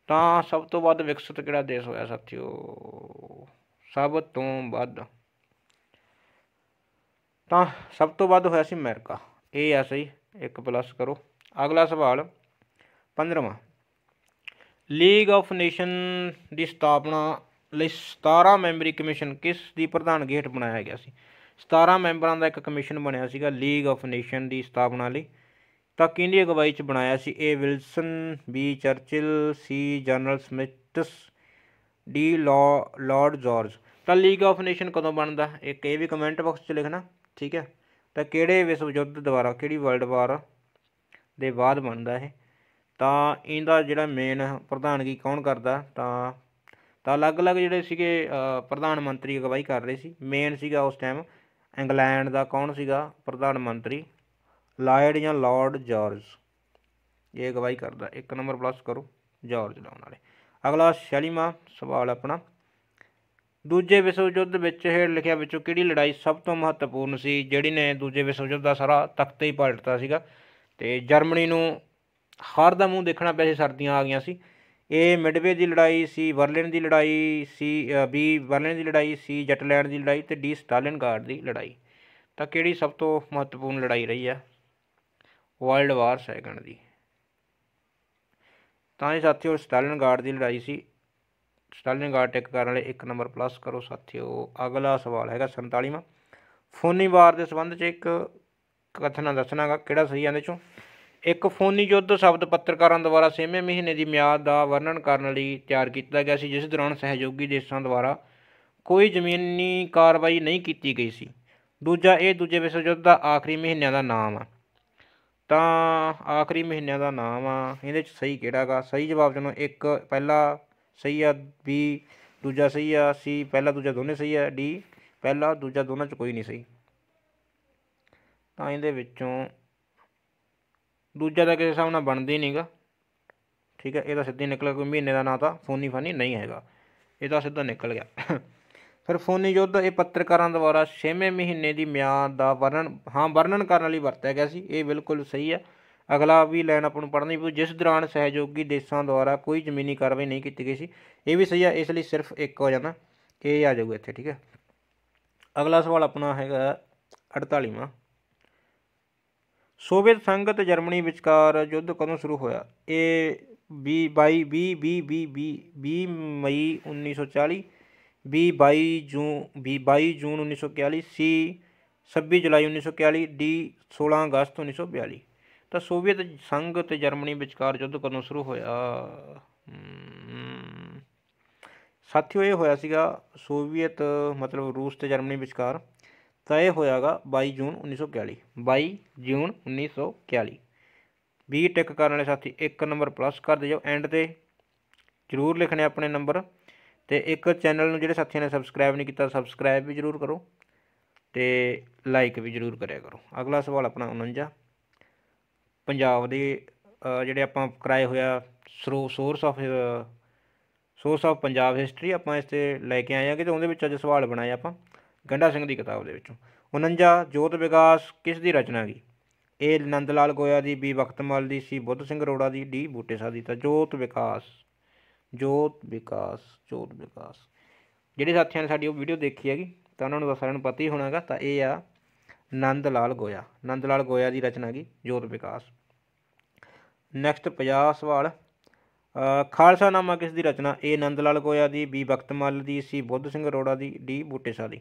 ਤਾਂ ਸਭ ਤੋਂ ਵੱਧ ਵਿਕਸਿਤ ਕਿਹੜਾ ਦੇਸ਼ ਹੋਇਆ ਸਾਥੀਓ ਸਭ ਤੋਂ ਵੱਧ ਤਾਂ ਸਭ ਤੋਂ ਵੱਧ ਹੋਇਆ ਸੀ ਅਮਰੀਕਾ ਇਹ ਆ ਸਹੀ ਇੱਕ ਪਲੱਸ ਕਰੋ ਅਗਲਾ ਸਵਾਲ 15ਵਾਂ ਲੀਗ ਆਫ ਨੇਸ਼ਨ ਦੀ ਸਥਾਪਨਾ ਲਈ 17 ਮੈਂਬਰੀ ਕਮਿਸ਼ਨ ਕਿਸ ਦੀ ਪ੍ਰਧਾਨਗੀ ਹੇਠ ਬਣਾਇਆ ਗਿਆ ਸੀ 17 ਮੈਂਬਰਾਂ ਦਾ ਇੱਕ ਕਮਿਸ਼ਨ ਬਣਿਆ ਸੀਗਾ ਲੀਗ ਆਫ ਨੇਸ਼ਨ ਦੀ ਸਥਾਪਨਾ ਲਈ ਤਾਂ ਕਿਹਦੀ ਅਗਵਾਈ 'ਚ ਬਣਾਇਆ ਸੀ A Wilson B Churchill C general Smiths D Lord George ਤਾਂ ਲੀਗ ਆਫ ਨੇਸ਼ਨ ਕਦੋਂ ਬਣਦਾ ਇੱਕ ਇਹ ਵੀ ਕਮੈਂਟ ਬਾਕਸ 'ਚ ਲਿਖਣਾ ਠੀਕ ਹੈ ਤਾਂ ਕਿਹੜੇ ਵਿਸ਼ਵ ਯੁੱਧ ਦੁਆਰਾ ਕਿਹੜੀ ਵਰਲਡ ਵਾਰ ਦੇ ਬਾਅਦ ਬਣਦਾ ਇਹ ਤਾਂ ਇਹਦਾ ਜਿਹੜਾ ਮੇਨ ਪ੍ਰਧਾਨਗੀ ਕੌਣ ਕਰਦਾ ਤਾਂ ਤਾਂ ਅਲੱਗ-ਅਲੱਗ ਜਿਹੜੇ ਸੀਗੇ ਪ੍ਰਧਾਨ ਮੰਤਰੀ ਅਗਵਾਈ ਕਰ ਰਹੇ ਸੀ ਮੇਨ ਸੀਗਾ ਉਸ ਟਾਈਮ ਇੰਗਲੈਂਡ ਦਾ ਕੌਣ ਸੀਗਾ ਪ੍ਰਧਾਨ ਮੰਤਰੀ ਲਾਇਡ ਜਾਂ ਲਾਰਡ ਜਾਰਜ ਇਹ ਗਵਾਈ ਕਰਦਾ ਇੱਕ ਨੰਬਰ ਪਲੱਸ ਕਰੋ ਜਾਰਜ ਲਾਉਣ ਵਾਲੇ ਅਗਲਾ ਸ਼ੈਲੀਮਾ ਸਵਾਲ ਆਪਣਾ ਦੂਜੇ ਵਿਸ਼ਵ ਯੁੱਧ ਵਿੱਚ ਹੇਠ ਲਿਖਿਆ ਵਿੱਚੋਂ ਕਿਹੜੀ ਲੜਾਈ ਸਭ ਤੋਂ ਮਹੱਤਵਪੂਰਨ ਸੀ ਜਿਹੜੀ ਨੇ ਦੂਜੇ ਵਿਸ਼ਵ ਯੁੱਧ ਦਾ ਸਾਰਾ ਤਖਤਾ ਹੀ ਪਲਟਤਾ ਸੀਗਾ ਤੇ ਜਰਮਨੀ ਨੂੰ ਹਾਰ ਦਾ ਮੂੰਹ ਦੇਖਣਾ ਪਿਆ ਸੀ ਸਰਦੀਆਂ ਆ ਗਈਆਂ ਸੀ ਇਹ ਮਿਡਵੇ ਦੀ ਲੜਾਈ ਸੀ ਬਰਲਿਨ ਦੀ ਲੜਾਈ ਸੀ ਬੀ ਬਰਲਿਨ ਦੀ ਲੜਾਈ ਸੀ ਜਟਲੈਂਡ ਦੀ ਲੜਾਈ ਤੇ ਡੀ ਸਟਾਲਿਨਗਾਰਡ ਦੀ ਲੜਾਈ ਤਾਂ ਕਿਹੜੀ ਸਭ ਤੋਂ ਮਹੱਤਵਪੂਰਨ ਲੜਾਈ ਰਹੀ ਹੈ ਵਰਲਡ ਵਾਰ ਸੈਕੰਡ ਦੀ ਤਾਂ ਇਹ ਸਾਥੀਓ ਗਾਰਡ ਦੀ ਲੜਾਈ ਸੀ ਗਾਰਡ ਟਿਕ ਕਰਨ ਵਾਲੇ 1 ਨੰਬਰ ਪਲੱਸ ਕਰੋ ਸਾਥੀਓ ਅਗਲਾ ਸਵਾਲ ਹੈਗਾ 47ਵਾਂ ਫੋਨੀ ਵਾਰ ਦੇ ਸੰਬੰਧ 'ਚ ਇੱਕ ਕਥਨਾ ਦੱਸਣਾਗਾ ਕਿਹੜਾ ਸਹੀ ਆਂਦੇ ਚੋਂ ਇੱਕ ਫੋਨੀ ਯੁੱਧ ਸ਼ਬਦ ਪੱਤਰਕਾਰਾਂ ਦੁਆਰਾ 6ਵੇਂ ਮਹੀਨੇ ਦੀ ਮਿਆਦ ਦਾ ਵਰਣਨ ਕਰਨ ਲਈ ਤਿਆਰ ਕੀਤਾ ਗਿਆ ਸੀ ਜਿਸ ਦੌਰਾਨ ਸਹਿਯੋਗੀ ਦੇਸ਼ਾਂ ਦੁਆਰਾ ਕੋਈ ਜ਼ਮੀਨੀ ਕਾਰਵਾਈ ਨਹੀਂ ਕੀਤੀ ਗਈ ਸੀ ਦੂਜਾ ਇਹ ਦੂਜੇ ਵਿਸ਼ਵ ਯੁੱਧ ਦਾ ਆਖਰੀ ਮਹੀਨਿਆਂ ਦਾ ਨਾਮ ਆ ਤਾਂ ਆਖਰੀ ਮਹੀਨਿਆਂ ਦਾ ਨਾਮ ਆ ਇਹਦੇ 'ਚ ਸਹੀ ਕਿਹੜਾ ਹੈਗਾ ਸਹੀ ਜਵਾਬ ਜਨੋ ਇੱਕ ਪਹਿਲਾ ਸਹੀ ਆ ਬੀ ਦੂਜਾ ਸਹੀ ਆ ਸੀ ਪਹਿਲਾ ਦੂਜਾ ਦੋਨੇ ਸਹੀ ਆ ਡੀ ਪਹਿਲਾ ਦੂਜਾ ਦੋਨਾਂ 'ਚ ਕੋਈ ਨਹੀਂ ਸਹੀ ਤਾਂ ਇਹਦੇ ਵਿੱਚੋਂ ਦੂਜਾ ਤਾਂ ਕਿਸੇ ਹਿਸਾਬ ਨਾਲ ਬਣਦੀ ਨਹੀਂਗਾ ਠੀਕ ਹੈ ਇਹ ਤਾਂ ਸਿੱਧੀ ਨਿਕਲ ਕੋਈ ਮਹੀਨੇ ਦਾ ਨਾਂ ਤਾਂ ਫੋਨੀ ਫਾਨੀ ਨਹੀਂ ਹੈਗਾ ਇਹ ਤਾਂ ਸਿੱਧਾ ਨਿਕਲ ਗਿਆ ਫਿਰ ਫੋਨੀ ਯੁੱਧ ਇਹ ਪੱਤਰਕਾਰਾਂ ਦੁਆਰਾ 6ਵੇਂ ਮਹੀਨੇ ਦੀ ਮਿਆਦ ਦਾ ਵਰਣਨ ਹਾਂ ਵਰਣਨ ਕਰਨ ਲਈ ਵਰਤਿਆ ਗਿਆ ਸੀ ਇਹ ਬਿਲਕੁਲ ਸਹੀ ਹੈ ਅਗਲਾ ਵੀ ਲਾਈਨ ਆਪਾਂ ਨੂੰ ਪੜ੍ਹਨੀ ਪਊ ਜਿਸ ਦੌਰਾਨ ਸਹਿਯੋਗੀ ਦੇਸ਼ਾਂ ਦੁਆਰਾ ਕੋਈ ਜ਼ਮੀਨੀ ਕਾਰਵਾਈ ਨਹੀਂ ਕੀਤੀ ਗਈ ਸੀ ਇਹ ਵੀ ਸਹੀ ਹੈ ਇਸ ਲਈ ਸਿਰਫ ਇੱਕ ਹੋ ਜਾਣਾ ਇਹ ਆ ਜਾਊਗਾ ਇੱਥੇ ਠੀਕ ਹੈ ਅਗਲਾ ਸਵਾਲ ਆਪਣਾ ਹੈਗਾ 48ਵਾਂ ਸੋਵੀਅਤ ਸੰਘ ਤੇ ਜਰਮਨੀ ਵਿਚਕਾਰ ਯੁੱਧ ਕਦੋਂ ਸ਼ੁਰੂ ਹੋਇਆ ਇਹ 22 20 20 20 20 ਮਈ 1940 ਬੀ 22 ਜੂਨ ਬੀ 22 ਜੂਨ 1941 ਸੀ 26 ਜੁਲਾਈ 1941 ਡੀ 16 ਅਗਸਤ 1942 ਤਾਂ ਸੋਵੀਅਤ ਸੰਘ ਤੇ ਜਰਮਨੀ ਵਿਚਕਾਰ ਯੁੱਧ ਕਦੋਂ ਸ਼ੁਰੂ ਹੋਇਆ ਸਾਥੀਓ ਇਹ ਹੋਇਆ ਸੀਗਾ ਸੋਵੀਅਤ ਮਤਲਬ ਰੂਸ ਤੇ ਜਰਮਨੀ ਵਿਚਕਾਰ ਤਾਂ ਇਹ ਹੋਇਆਗਾ 22 ਜੂਨ 1941 22 ਜੂਨ 1941 ਬੀ ਟਿਕ ਕਰਨ ਵਾਲੇ ਸਾਥੀ ਇੱਕ ਨੰਬਰ ਪਲੱਸ ਕਰ ਦਿਓ ਐਂਡ ਤੇ ਜ਼ਰੂਰ ਲਿਖਣੇ ਆਪਣੇ ਨੰਬਰ ਤੇ ਇੱਕ ਚੈਨਲ ਨੂੰ ਜਿਹੜੇ ਸਾਥੀਆਂ ਨੇ ਸਬਸਕ੍ਰਾਈਬ ਨਹੀਂ ਕੀਤਾ ਸਬਸਕ੍ਰਾਈਬ ਵੀ ਜਰੂਰ ਕਰੋ ਤੇ ਲਾਈਕ ਵੀ ਜਰੂਰ ਕਰਿਆ ਕਰੋ ਅਗਲਾ ਸਵਾਲ ਆਪਣਾ 49 ਪੰਜਾਬ ਦੇ ਜਿਹੜੇ ਆਪਾਂ ਕਰਾਏ ਹੋਇਆ source of source of Punjab history ਆਪਾਂ ਇਸ ਤੇ ਲੈ ਕੇ ਆਏ ਆ ਕਿ ਤੇ ਉਹਦੇ ਵਿੱਚ ਅੱਜ ਸਵਾਲ ਬਣਾਇਆ ਆਪਾਂ ਗੰਡਾ ਸਿੰਘ ਦੀ ਕਿਤਾਬ ਦੇ ਵਿੱਚੋਂ 49 ਜੋਤ ਵਿਕਾਸ ਕਿਸ ਦੀ ਰਚਨਾ ਗਈ ਇਹ ਨੰਦ ਲਾਲ ਗੋਇਆ ਦੀ ਬੀ ਵਕਤਮਲ ਦੀ ਸੀ ਬੁੱਧ ਸਿੰਘ ਰੋੜਾ ਦੀ ਡੀ ਬੂਟੇ ਸਾਹ ਦੀ ਤਾਂ ਜੋਤ ਵਿਕਾਸ ਜੋਤ ਵਿਕਾਸ ਜੋਤ ਵਿਕਾਸ ਜਿਹੜੇ ਸਾਥੀਆਂ ਨੇ ਸਾਡੀ ਉਹ ਵੀਡੀਓ ਦੇਖੀ ਹੈਗੀ ਤਾਂ ਉਹਨਾਂ ਨੂੰ ਤਾਂ ਸਾਰਿਆਂ ਨੂੰ ਪਤਾ ਹੀ ਹੋਣਾਗਾ ਤਾਂ ਇਹ ਆ ਨੰਦ ਲਾਲ ਗੋਇਆ ਨੰਦ ਲਾਲ ਗੋਇਆ ਦੀ ਰਚਨਾ ਕੀ ਜੋਤ ਵਿਕਾਸ ਨੈਕਸਟ 50 ਸਵਾਲ ਖਾਲਸਾ ਨਾਮਾ ਕਿਸ ਦੀ ਰਚਨਾ ਇਹ ਨੰਦ ਲਾਲ ਗੋਇਆ ਦੀ ਬੀ ਬਖਤਮਲ ਦੀ ਸੀ ਬੁੱਧ ਸਿੰਘ ਅਰੋੜਾ ਦੀ ਡੀ ਬੂਟੇ ਸ਼ਾਹ ਦੀ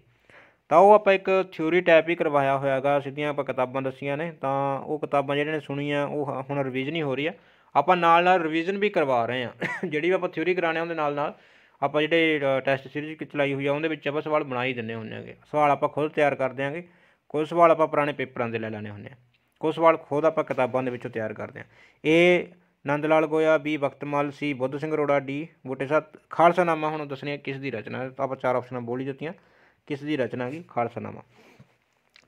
ਤਾਂ ਉਹ ਆਪਾਂ ਇੱਕ ਥਿਊਰੀ ਟਾਈਪ ਹੀ ਕਰਵਾਇਆ ਹੋਇਆਗਾ ਸਿੱਧੀਆਂ ਆਪਾਂ ਕਿਤਾਬਾਂ ਦੱਸੀਆਂ ਨੇ ਤਾਂ ਉਹ ਕਿਤਾਬਾਂ ਜਿਹੜੀਆਂ ਨੇ ਸੁਣੀਆਂ ਉਹ ਹੁਣ ਰਿਵੀਜ਼ਨ ਹੀ ਹੋ ਰਹੀ ਆ ਆਪਾਂ ਨਾਲ ਨਾਲ ਰਿਵੀਜ਼ਨ ਵੀ ਕਰਵਾ ਰਹੇ ਹਾਂ ਜਿਹੜੀ ਆਪਾਂ ਥਿਊਰੀ ਕਰਾਣੇ ਉਹਦੇ ਨਾਲ ਨਾਲ ਆਪਾਂ ਜਿਹੜੇ ਟੈਸਟ ਸੀਰੀਜ਼ ਕਿ ਚਲਾਈ ਹੋਈ ਆ ਉਹਦੇ ਵਿੱਚ ਆਪਾਂ ਸਵਾਲ ਬਣਾ ਹੀ ਦਿੰਨੇ ਹੁੰਦੇ ਆਗੇ ਸਵਾਲ ਆਪਾਂ ਖੁਦ ਤਿਆਰ ਕਰ ਦਿਆਂਗੇ ਕੁਝ ਸਵਾਲ ਆਪਾਂ ਪੁਰਾਣੇ ਪੇਪਰਾਂ ਦੇ ਲੈ ਲੈਣੇ ਹੁੰਦੇ ਆ ਕੋਈ ਸਵਾਲ ਖੁਦ ਆਪਾਂ ਕਿਤਾਬਾਂ ਦੇ ਵਿੱਚੋਂ ਤਿਆਰ ਕਰਦੇ ਆ ਇਹ Nand Lal Goya B Vakhtmal C Budh Singh Rora D Bute Khalsa Nama ਹੁਣ ਦੱਸਣੀ ਕਿਸ ਦੀ ਰਚਨਾ ਆਪਾਂ ਚਾਰ ਆਪਸ਼ਨਾਂ ਬੋਲੀ ਦਿੱਤੀਆਂ ਕਿਸ ਦੀ ਰਚਨਾ ਕੀ ਨਾਮਾ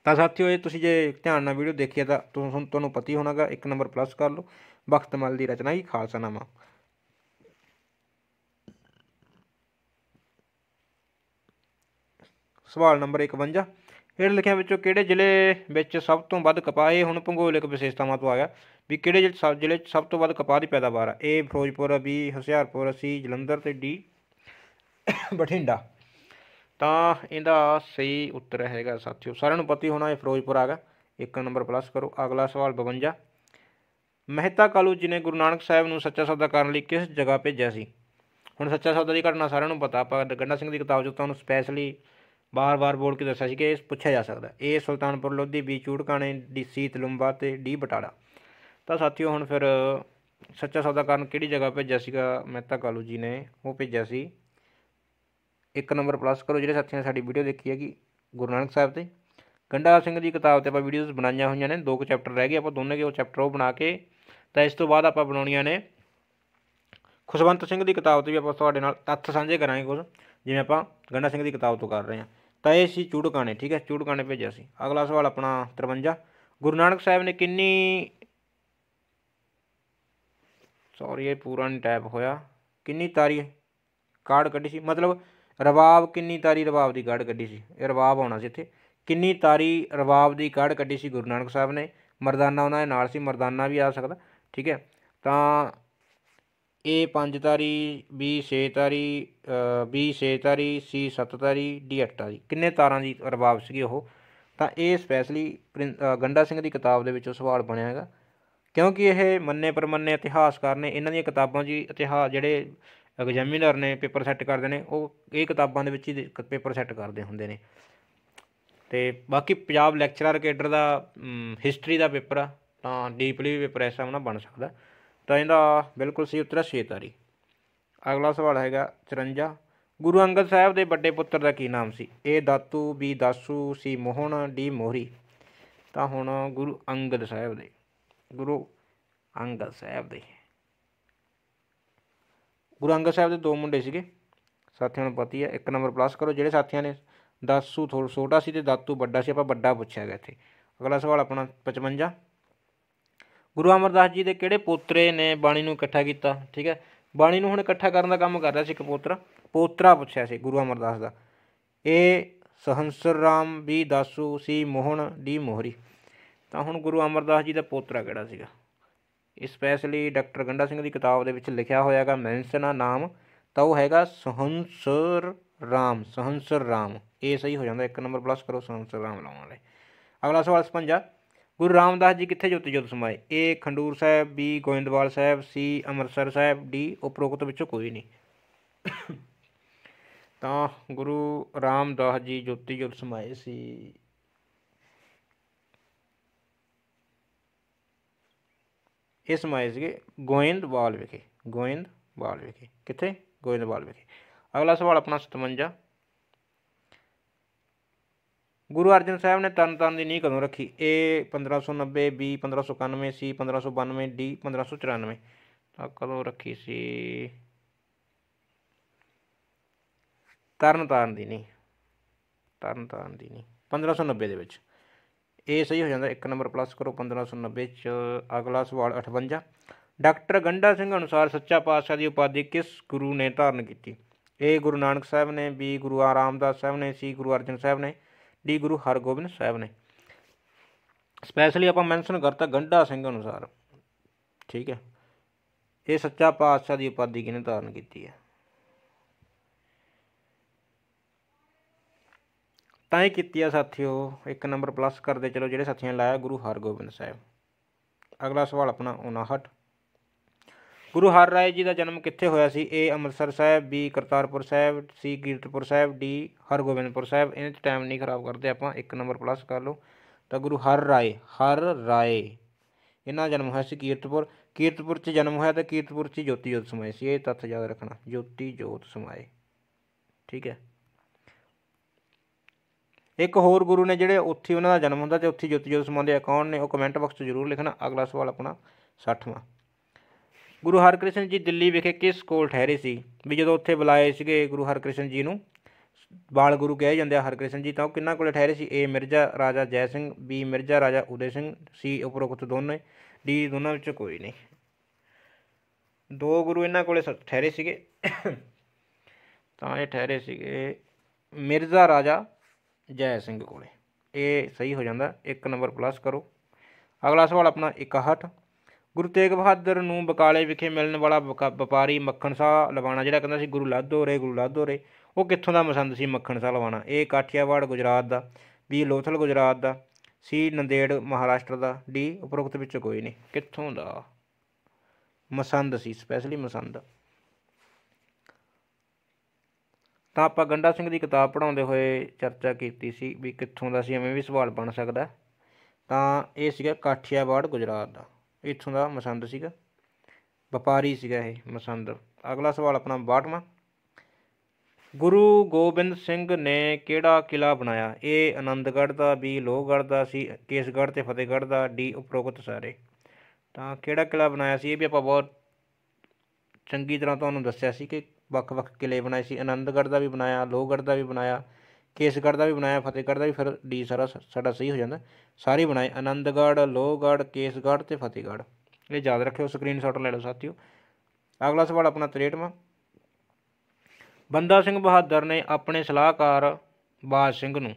ਤਾਂ ਸਾਥੀਓ ਇਹ ਤੁਸੀਂ ਜੇ ਧਿਆਨ ਨਾਲ ਵੀਡੀਓ ਦੇਖਿਆ ਤਾਂ ਤੁਹਾਨੂੰ ਤੁਹਾਨੂੰ ਪਤੀ ਹੋਣਾਗਾ ਇੱਕ ਨੰਬਰ ਪਲੱਸ ਕਰ ਲਓ ਬਖਤਮਲ ਦੀ ਰਚਨਾ ਹੀ ਖਾਲਸਾ ਨਾਮਾ ਸਵਾਲ ਨੰਬਰ 51 ਹੇਠ ਲਿਖਿਆਂ ਵਿੱਚੋਂ ਕਿਹੜੇ ਜ਼ਿਲ੍ਹੇ ਵਿੱਚ ਸਭ ਤੋਂ ਵੱਧ ਕਪਾਹ ਹੈ ਹੁਣ ਭੂਗੋਲਿਕ ਵਿਸ਼ੇਸ਼ਤਾਵਾਂ ਤੋਂ ਆ ਗਿਆ ਵੀ ਕਿਹੜੇ ਜ਼ਿਲ੍ਹੇ ਵਿੱਚ ਸਭ ਤੋਂ ਵੱਧ ਕਪਾਹ ਦੀ ਪੈਦਾਵਾਰ ਹੈ A Firozpur B Hoshiarpur C Jalandhar ਤੇ ਡੀ ਬਠਿੰਡਾ ਤਾਂ ਇਹਦਾ ਸਹੀ ਉੱਤਰ ਹੈਗਾ ਸਾਥੀਓ ਸਾਰਿਆਂ ਨੂੰ ਪਤਾ ਹੀ ਹੋਣਾ ਇਹ ਫਿਰੋਜ਼ਪੁਰ ਆ ਗਿਆ ਇੱਕ ਨੰਬਰ ਪਲੱਸ ਕਰੋ ਅਗਲਾ ਸਵਾਲ 52 ਮਹਿਤਾ ਕਾਲੂ ਜੀ ਨੇ ਗੁਰੂ ਨਾਨਕ ਸਾਹਿਬ ਨੂੰ ਸੱਚਾ ਸੌਦਾ ਕਰਨ ਲਈ ਕਿਸ ਜਗ੍ਹਾ ਭੇਜਿਆ ਸੀ ਹੁਣ ਸੱਚਾ ਸੌਦਾ ਦੀ ਘਟਨਾ ਸਾਰਿਆਂ ਨੂੰ ਪਤਾ ਆਪਾਂ ਗੰਡਾ ਸਿੰਘ ਦੀ ਕਿਤਾਬ ਜੋ ਤੁਹਾਨੂੰ ਸਪੈਸ਼ਲੀ ਬਾਰ-ਬਾਰ ਬੋਲ ਕੇ ਦੱਸਿਆ ਸੀ ਕਿ ਇਹ ਪੁੱਛਿਆ ਜਾ ਸਕਦਾ ਇਹ ਸੁਲਤਾਨਪੁਰ ਲੋਧੀ ਬੀ ਚੂੜਕਾਣੇ ਡੀ ਸੀਤ ਲੰਬਾ ਤੇ ਡੀ ਬਟਾਲਾ ਤਾਂ ਸਾਥੀਓ ਹੁਣ ਫਿਰ ਸੱਚਾ ਸੌਦਾ ਕਰਨ ਕਿਹੜੀ ਜਗ੍ਹਾ ਭੇਜਿਆ ਸੀਗਾ ਮਹਿਤਾ ਕਾਲੂ ਜੀ ਨੇ ਉਹ ਭੇਜਿਆ ਸੀ ਇੱਕ ਨੰਬਰ ਪਲੱਸ ਕਰੋ ਜਿਹੜੇ ਸਾਥੀਆਂ ਸਾਡੀ ਵੀਡੀਓ ਦੇਖੀ ਹੈਗੀ ਗੁਰੂ ਨਾਨਕ ਸਾਹਿਬ ਤੇ ਗੰਡਾ ਸਿੰਘ ਦੀ ਕਿਤਾਬ ਤੇ ਆਪਾਂ ਵੀਡੀਓਜ਼ ਬਣਾਈਆਂ ਹੋਈਆਂ ਨੇ ਦੋ ਕੁ ਚੈਪਟਰ ਰਹਿ ਗਏ ਆਪਾਂ ਦੋਨੇ ਕੇ ਉਹ ਚੈਪਟਰ ਉਹ ਬਣਾ ਕੇ ਤਾਂ ਇਸ ਤੋਂ ਬਾਅਦ ਆਪਾਂ ਬਣਾਉਣੀਆਂ ਨੇ ਖੁਸ਼ਵੰਤ ਸਿੰਘ ਦੀ ਕਿਤਾਬ ਤੋਂ ਵੀ ਆਪਾਂ ਤੁਹਾਡੇ ਨਾਲ ਤੱਥ ਸਾਂਝੇ ਕਰਾਂਗੇ ਕੁਝ ਜਿਵੇਂ ਆਪਾਂ ਗੰਡਾ ਸਿੰਘ ਦੀ ਕਿਤਾਬ ਤੋਂ ਕਰ ਰਹੇ ਹਾਂ ਤਾਂ ਇਹ ਸੀ ਚੂੜਕਾਣੇ ਠੀਕ ਹੈ ਚੂੜਕਾਣੇ ਭੇਜਿਆ ਸੀ ਅਗਲਾ ਸਵਾਲ ਆਪਣਾ 53 ਗੁਰੂ ਨਾਨਕ ਸਾਹਿਬ ਨੇ ਕਿੰਨੀ ਸੌਰੀ ਇਹ ਪੂਰਾ ਨਹੀਂ ਟਾਈਪ ਹੋਇਆ ਕਿੰਨੀ ਤਾਰੀ ਕਾਰਡ ਕੱਢੀ ਸੀ ਮਤਲਬ ਰਵਾਬ ਕਿੰਨੀ ਤਾਰੀ ਰਵਾਬ ਦੀ ਕਾਰਡ ਕੱਢੀ ਸੀ ਇਹ ਰਵਾਬ ਆਉਣਾ ਸੀ ਇੱਥੇ ਕਿੰਨੀ ਤਾਰੀ ਰਵਾਬ ਦੀ ਕਾਰਡ ਕੱਢੀ ਸੀ ਗੁਰੂ ਨਾਨਕ ਸਾਹਿਬ ਨੇ ਮਰਦਾਨਾ ਉਹਨਾਂ ਦੇ ਨਾਲ ਸੀ ਮਰਦਾਨਾ ਵੀ ਆ ਸਕਦਾ ਠੀਕ ਹੈ ਤਾਂ ਏ 5 ਤਾਰੀ ਬੀ 6 ਤਾਰੀ ਬੀ 6 ਤਾਰੀ ਸੀ 7 ਤਾਰੀ ਡੀ 8 ਤਾਰੀ ਕਿੰਨੇ ਤਾਰਾਂ ਦੀ ਰਬਾਬ ਸੀਗੀ ਉਹ ਤਾਂ ਇਹ ਸਪੈਸ਼ਲੀ ਗੰਡਾ ਸਿੰਘ ਦੀ ਕਿਤਾਬ ਦੇ ਵਿੱਚੋਂ ਸਵਾਲ ਬਣਿਆ ਹੈਗਾ ਕਿਉਂਕਿ ਇਹ ਮੰਨੇ ਪਰਮੰਨੇ ਇਤਿਹਾਸਕਾਰ ਨੇ ਇਹਨਾਂ ਦੀਆਂ ਕਿਤਾਬਾਂ ਜੀ ਇਤਿਹਾਸ ਜਿਹੜੇ ਐਗਜ਼ਾਮੀਨਰ ਨੇ ਪੇਪਰ ਸੈੱਟ ਕਰਦੇ ਨੇ ਉਹ ਇਹ ਕਿਤਾਬਾਂ ਦੇ ਵਿੱਚ ਹੀ ਪੇਪਰ ਸੈੱਟ ਕਰਦੇ ਹੁੰਦੇ ਨੇ ਤੇ ਬਾਕੀ ਪੰਜਾਬ ਲੈਕਚਰਰ ਕੈਡਰ ਦਾ ਹਿਸਟਰੀ ਦਾ ਪੇਪਰ ਆ ਡੀਪਲੀ ਵਿਪਰੈਸ ਨਾ ਬਣ ਸਕਦਾ ਤਾਂ ਇਹਦਾ ਬਿਲਕੁਲ ਸਹੀ ਉੱਤਰ ਹੈ ਤਾਰੀ ਅਗਲਾ ਸਵਾਲ ਹੈਗਾ 54 ਗੁਰੂ ਅੰਗਦ ਸਾਹਿਬ ਦੇ ਵੱਡੇ ਪੁੱਤਰ ਦਾ ਕੀ ਨਾਮ ਸੀ ਇਹ Datu B Dasu C Mohan D Mohri ਤਾਂ ਹੁਣ ਗੁਰੂ ਅੰਗਦ ਸਾਹਿਬ ਦੇ ਗੁਰੂ ਅੰਗਦ ਸਾਹਿਬ ਦੇ ਗੁਰੂ ਅੰਗਦ ਸਾਹਿਬ ਦੇ ਦੋ ਮੁੰਡੇ ਸੀਗੇ ਸਾਥੀਆਂ ਨੂੰ ਪਤੀ ਹੈ ਇੱਕ ਨੰਬਰ ਪਲੱਸ ਕਰੋ ਜਿਹੜੇ ਸਾਥੀਆਂ ਨੇ ਦਾਸੂ ਥੋੜਾ ਛੋਟਾ ਸੀ ਤੇ ਦਾਤੂ ਵੱਡਾ ਸੀ ਆਪਾਂ ਵੱਡਾ ਪੁੱਛਿਆ ਗਿਆ ਇੱਥੇ ਅਗਲਾ ਸਵਾਲ ਆਪਣਾ 55 ਗੁਰੂ ਅਮਰਦਾਸ ਜੀ ਦੇ ਕਿਹੜੇ ਪੋਤਰੇ ਨੇ ਬਾਣੀ ਨੂੰ ਇਕੱਠਾ ਕੀਤਾ ਠੀਕ ਹੈ ਬਾਣੀ ਨੂੰ ਹੁਣ ਇਕੱਠਾ ਕਰਨ ਦਾ ਕੰਮ ਕਰ ਰਿਹਾ ਸੀ ਇੱਕ ਪੋਤਰ ਪੋਤਰਾ ਪੁੱਛਿਆ ਸੀ ਗੁਰੂ ਅਮਰਦਾਸ ਦਾ ਇਹ ਸਹੰਸਰ ਰਾਮ ਵੀ ਦਾਸੂ ਸੀ ਮੋਹਣ ਦੀ ਮੋਹਰੀ ਤਾਂ ਹੁਣ ਗੁਰੂ ਅਮਰਦਾਸ ਜੀ ਦਾ ਪੋਤਰਾ ਕਿਹੜਾ ਸੀਗਾ ਸਪੈਸ਼ਲੀ ਡਾਕਟਰ ਗੰਡਾ ਸਿੰਘ ਦੀ ਕਿਤਾਬ ਦੇ ਵਿੱਚ ਲਿਖਿਆ ਹੋਇਆਗਾ ਮੈਂਸਨਾ ਨਾਮ ਤਾਂ ਉਹ ਹੈਗਾ ਸਹੰਸਰ ਰਾਮ ਸਹੰਸਰ ਰਾਮ ਇਹ ਸਹੀ ਹੋ ਜਾਂਦਾ ਇੱਕ ਨੰਬਰ ਪਲੱਸ ਕਰੋ ਸਹੰਸਰ ਰਾਮ ਲਾਉਣ ਵਾਲੇ ਅਗਲਾ ਸਵਾਲ 56 ਗੁਰੂ ਰਾਮਦਾਸ ਜੀ ਕਿੱਥੇ ਜੋਤੀ ਜੋਤ ਸਮਾਏ A Khadur Sahib B Goindwal Sahib C Amritsar Sahib D ਉਪਰੋਕਤ ਵਿੱਚੋਂ ਕੋਈ ਨਹੀਂ ਤਾਂ ਗੁਰੂ ਰਾਮਦਾਸ ਜੀ ਜੋਤੀ ਜੋਤ ਸਮਾਏ ਸੀ ਇਹ ਸਮਾਏ ਸੀ ਗੋਇੰਦਵਾਲ ਵਿਖੇ ਗੋਇੰਦਵਾਲ ਵਿਖੇ ਕਿੱਥੇ ਗੋਇੰਦਵਾਲ ਵਿਖੇ ਅਗਲਾ ਸਵਾਲ ਆਪਣਾ 57 ਗੁਰੂ ਅਰਜਨ ਸਾਹਿਬ ਨੇ ਤਨ ਦੀ ਨੀਂਹ ਕਦੋਂ ਰੱਖੀ A 1590 B 1591 C 1592 D 1594 ਤਾਂ ਕਦੋਂ ਰੱਖੀ ਸੀ ਤਰਨ ਤਾਨ ਦੀ ਨੀਂਹ ਤਾਨ ਦੀ ਨੀਂਹ 1590 ਦੇ ਵਿੱਚ ਇਹ ਸਹੀ ਹੋ ਜਾਂਦਾ 1 ਨੰਬਰ ਪਲੱਸ ਕਰੋ 1590 ਚ ਅਗਲਾ ਸਵਾਲ 58 ਡਾਕਟਰ ਗੰਡਾ ਸਿੰਘ ਅਨੁਸਾਰ ਸੱਚਾ ਪਾਤਸ਼ਾਹ ਦੀ ਉਪਾਧੀ ਕਿਸ ਗੁਰੂ ਨੇ ਧਾਰਨ ਕੀਤੀ A ਗੁਰੂ ਨਾਨਕ ਸਾਹਿਬ ਨੇ B ਗੁਰੂ ਆਰਾਮਦਾਸ ਸਾਹਿਬ ਨੇ C ਗੁਰੂ ਅਰਜਨ ਸਾਹਿਬ ਨੇ ਡੀ ਗੁਰੂ ਹਰਗੋਬਿੰਦ ਸਾਹਿਬ ਨੇ ਸਪੈਸ਼ਲੀ ਆਪਾਂ ਮੈਂਸ਼ਨ ਕਰਤਾ ਗੰਡਾ ਸਿੰਘ ਅਨੁਸਾਰ ਠੀਕ ਹੈ ਇਹ ਸੱਚਾ ਪਾਤਸ਼ਾਹ ਦੀ ਉਪਾਧੀ ਕਿਹਨੇ ਧਾਰਨ ਕੀਤੀ ਹੈ ਤਾਂ ਇਹ ਕੀਤੀ ਆ ਸਾਥੀਓ ਇੱਕ ਨੰਬਰ ਪਲੱਸ ਕਰਦੇ ਚਲੋ ਜਿਹੜੇ ਸਾਥੀਆਂ ਲਾਇਆ ਗੁਰੂ ਹਰਗੋਬਿੰਦ ਸਾਹਿਬ ਅਗਲਾ ਸਵਾਲ ਆਪਣਾ 59 ਗੁਰੂ ਹਰ ਰਾਏ ਜੀ ਦਾ ਜਨਮ ਕਿੱਥੇ ਹੋਇਆ ਸੀ A Amritsar Sahib B Kartarpur Sahib C Kiratpur Sahib D Hargobindpur Sahib ਇਹਨਾਂ 'ਚ ਟਾਈਮ ਨਹੀਂ ਖਰਾਬ ਕਰਦੇ ਆਪਾਂ ਇੱਕ ਨੰਬਰ ਪਲੱਸ ਕਰ ਲਓ ਤਾਂ ਗੁਰੂ ਹਰ ਰਾਏ ਹਰ ਰਾਏ ਇਹਨਾਂ ਜਨਮ ਹੋਇਆ ਸੀ ਕੀਰਤਪੁਰ ਕੀਰਤਪੁਰ 'ਚ ਜਨਮ ਹੋਇਆ ਤਾਂ ਕੀਰਤਪੁਰ 'ਚ ਜੋਤੀ ਜੋਤ ਸਮਾਏ ਸੀ ਇਹ ਤੱਥ ਯਾਦ ਰੱਖਣਾ ਜੋਤੀ ਜੋਤ ਸਮਾਏ ਠੀਕ ਹੈ ਇੱਕ ਹੋਰ ਗੁਰੂ ਨੇ ਜਿਹੜੇ ਉੱਥੇ ਉਹਨਾਂ ਦਾ ਜਨਮ ਹੁੰਦਾ ਤੇ ਉੱਥੇ ਜੋਤੀ ਜੋਤ ਸਮਾਉਂਦੇ ਆ ਕੌਣ ਨੇ ਉਹ ਕਮੈਂਟ ਬਾਕਸ 'ਚ ਜ਼ਰੂਰ ਲਿਖਣਾ ਅਗਲਾ ਸਵਾਲ ਆਪਣਾ 60ਵਾਂ ਗੁਰੂ ਹਰਕ੍ਰਿਸ਼ਨ ਜੀ ਦਿੱਲੀ ਵਿਖੇ ਕਿਸ ਕੋਲ ਠਹਿਰੇ ਸੀ ਵੀ ਜਦੋਂ ਉੱਥੇ ਬੁਲਾਏ ਸੀਗੇ ਗੁਰੂ ਹਰਕ੍ਰਿਸ਼ਨ ਜੀ ਨੂੰ ਬਾਲ ਗੁਰੂ ਕਹੇ ਜਾਂਦੇ ਆ ਹਰਕ੍ਰਿਸ਼ਨ ਜੀ ਤਾਂ ਉਹ ਕਿੰਨਾ ਕੋਲ ਠਹਿਰੇ ਸੀ ਏ ਮਿਰਜ਼ਾ ਰਾਜਾ ਜੈ ਸਿੰਘ ਬੀ ਮਿਰਜ਼ਾ ਰਾਜਾ ਉਦੇ ਸਿੰਘ ਸੀ ਉਪਰੋਕਤ ਦੋਨੇ ਡੀ ਦੋਨਾਂ ਵਿੱਚ ਕੋਈ ਨਹੀਂ ਦੋ ਗੁਰੂ ਇਹਨਾਂ ਕੋਲੇ ਠਹਿਰੇ ਸੀਗੇ ਤਾਂ ਇਹ ਠਹਿਰੇ ਸੀਗੇ ਮਿਰਜ਼ਾ ਰਾਜਾ ਜੈ ਸਿੰਘ ਕੋਲੇ ਇਹ ਸਹੀ ਹੋ ਜਾਂਦਾ 1 ਨੰਬਰ ਪਲੱਸ ਕਰੋ ਅਗਲਾ ਸਵਾਲ ਆਪਣਾ 61 ਗੁਰੂ ਤੇਗ ਬਹਾਦਰ ਨੂੰ ਬਕਾਲੇ ਵਿਖੇ ਮਿਲਣ ਵਾਲਾ ਵਪਾਰੀ ਮੱਖਣ ਸਾਹ ਲਵਾਣਾ ਜਿਹੜਾ ਕਹਿੰਦਾ ਸੀ ਗੁਰੂ ਲਾਧੋਰੇ ਗੁਰੂ ਲਾਧੋਰੇ ਉਹ ਕਿੱਥੋਂ ਦਾ ਮਸੰਦ ਸੀ ਮੱਖਣ ਸਾਹ ਲਵਾਣਾ ਇਹ ਕਾਠਿਆਵਾੜ ਗੁਜਰਾਤ ਦਾ ਵੀ ਲੋਥਲ ਗੁਜਰਾਤ ਦਾ ਸੀ ਨੰਦੇੜ ਮਹਾਰਾਸ਼ਟਰ ਦਾ ਡੀ ਉਪਰੋਕਤ ਵਿੱਚ ਕੋਈ ਨਹੀਂ ਕਿੱਥੋਂ ਦਾ ਮਸੰਦ ਸੀ ਸਪੈਸ਼ਲੀ ਮਸੰਦ ਤਾਂ ਆਪਾਂ ਗੰਡਾ ਸਿੰਘ ਦੀ ਕਿਤਾਬ ਪੜਾਉਂਦੇ ਹੋਏ ਚਰਚਾ ਕੀਤੀ ਸੀ ਵੀ ਕਿੱਥੋਂ ਦਾ ਸੀ ਐਵੇਂ ਵੀ ਸਵਾਲ ਬਣ ਸਕਦਾ ਤਾਂ ਇਹ ਸੀਗਾ ਕਾਠਿਆਵਾੜ ਗੁਜਰਾਤ ਦਾ ਇੱਥੋਂ ਦਾ ਮਸੰਦ ਸੀਗਾ ਵਪਾਰੀ ਸੀਗਾ ਇਹ ਮਸੰਦ ਅਗਲਾ ਸਵਾਲ ਆਪਣਾ 62ਵਾਂ ਗੁਰੂ ਗੋਬਿੰਦ ਸਿੰਘ ਨੇ ਕਿਹੜਾ ਕਿਲਾ ਬਣਾਇਆ ਇਹ ਆਨੰਦਗੜ੍ਹ ਦਾ ਵੀ ਲੋਹਗੜ੍ਹ ਦਾ ਸੀ ਕੇਸਗੜ੍ਹ ਤੇ ਫਤਿਹਗੜ੍ਹ ਦਾ ਡੀ ਉਪਰੋਕਤ ਸਾਰੇ ਤਾਂ ਕਿਹੜਾ ਕਿਲਾ ਬਣਾਇਆ ਸੀ ਇਹ ਵੀ ਆਪਾਂ ਬਹੁਤ ਚੰਗੀ ਤਰ੍ਹਾਂ ਤੁਹਾਨੂੰ ਦੱਸਿਆ ਸੀ ਕਿ ਵੱਖ-ਵੱਖ ਕਿਲੇ ਬਣਾਏ ਸੀ ਆਨੰਦਗੜ੍ਹ ਦਾ ਵੀ ਬਣਾਇਆ ਲੋਹਗੜ੍ਹ ਦਾ ਵੀ ਬਣਾਇਆ ਕੇਸਗੜ੍ਹ ਦਾ ਵੀ ਬਣਾਇਆ ਫਤਿਹਗੜ੍ਹ ਦਾ ਵੀ ਫਿਰ ਡੀ ਸਾਰਾ ਸਾਡਾ ਸਹੀ ਹੋ ਜਾਂਦਾ ਸਾਰੇ ਬਣਾਏ ਆਨੰਦਗੜ੍ਹ ਲੋਹਗੜ੍ਹ ਕੇਸਗੜ੍ਹ ਤੇ ਫਤਿਹਗੜ੍ਹ ਇਹ ਯਾਦ ਰੱਖਿਓ ਸਕਰੀਨਸ਼ਾਟ ਲੈ ਲਓ ਸਾਥੀਓ ਅਗਲਾ ਸਵਾਲ ਆਪਣਾ 63ਵਾਂ ਬੰਦਾ ਸਿੰਘ ਬਹਾਦਰ ਨੇ ਆਪਣੇ ਸਲਾਹਕਾਰ ਬਾਜ ਸਿੰਘ ਨੂੰ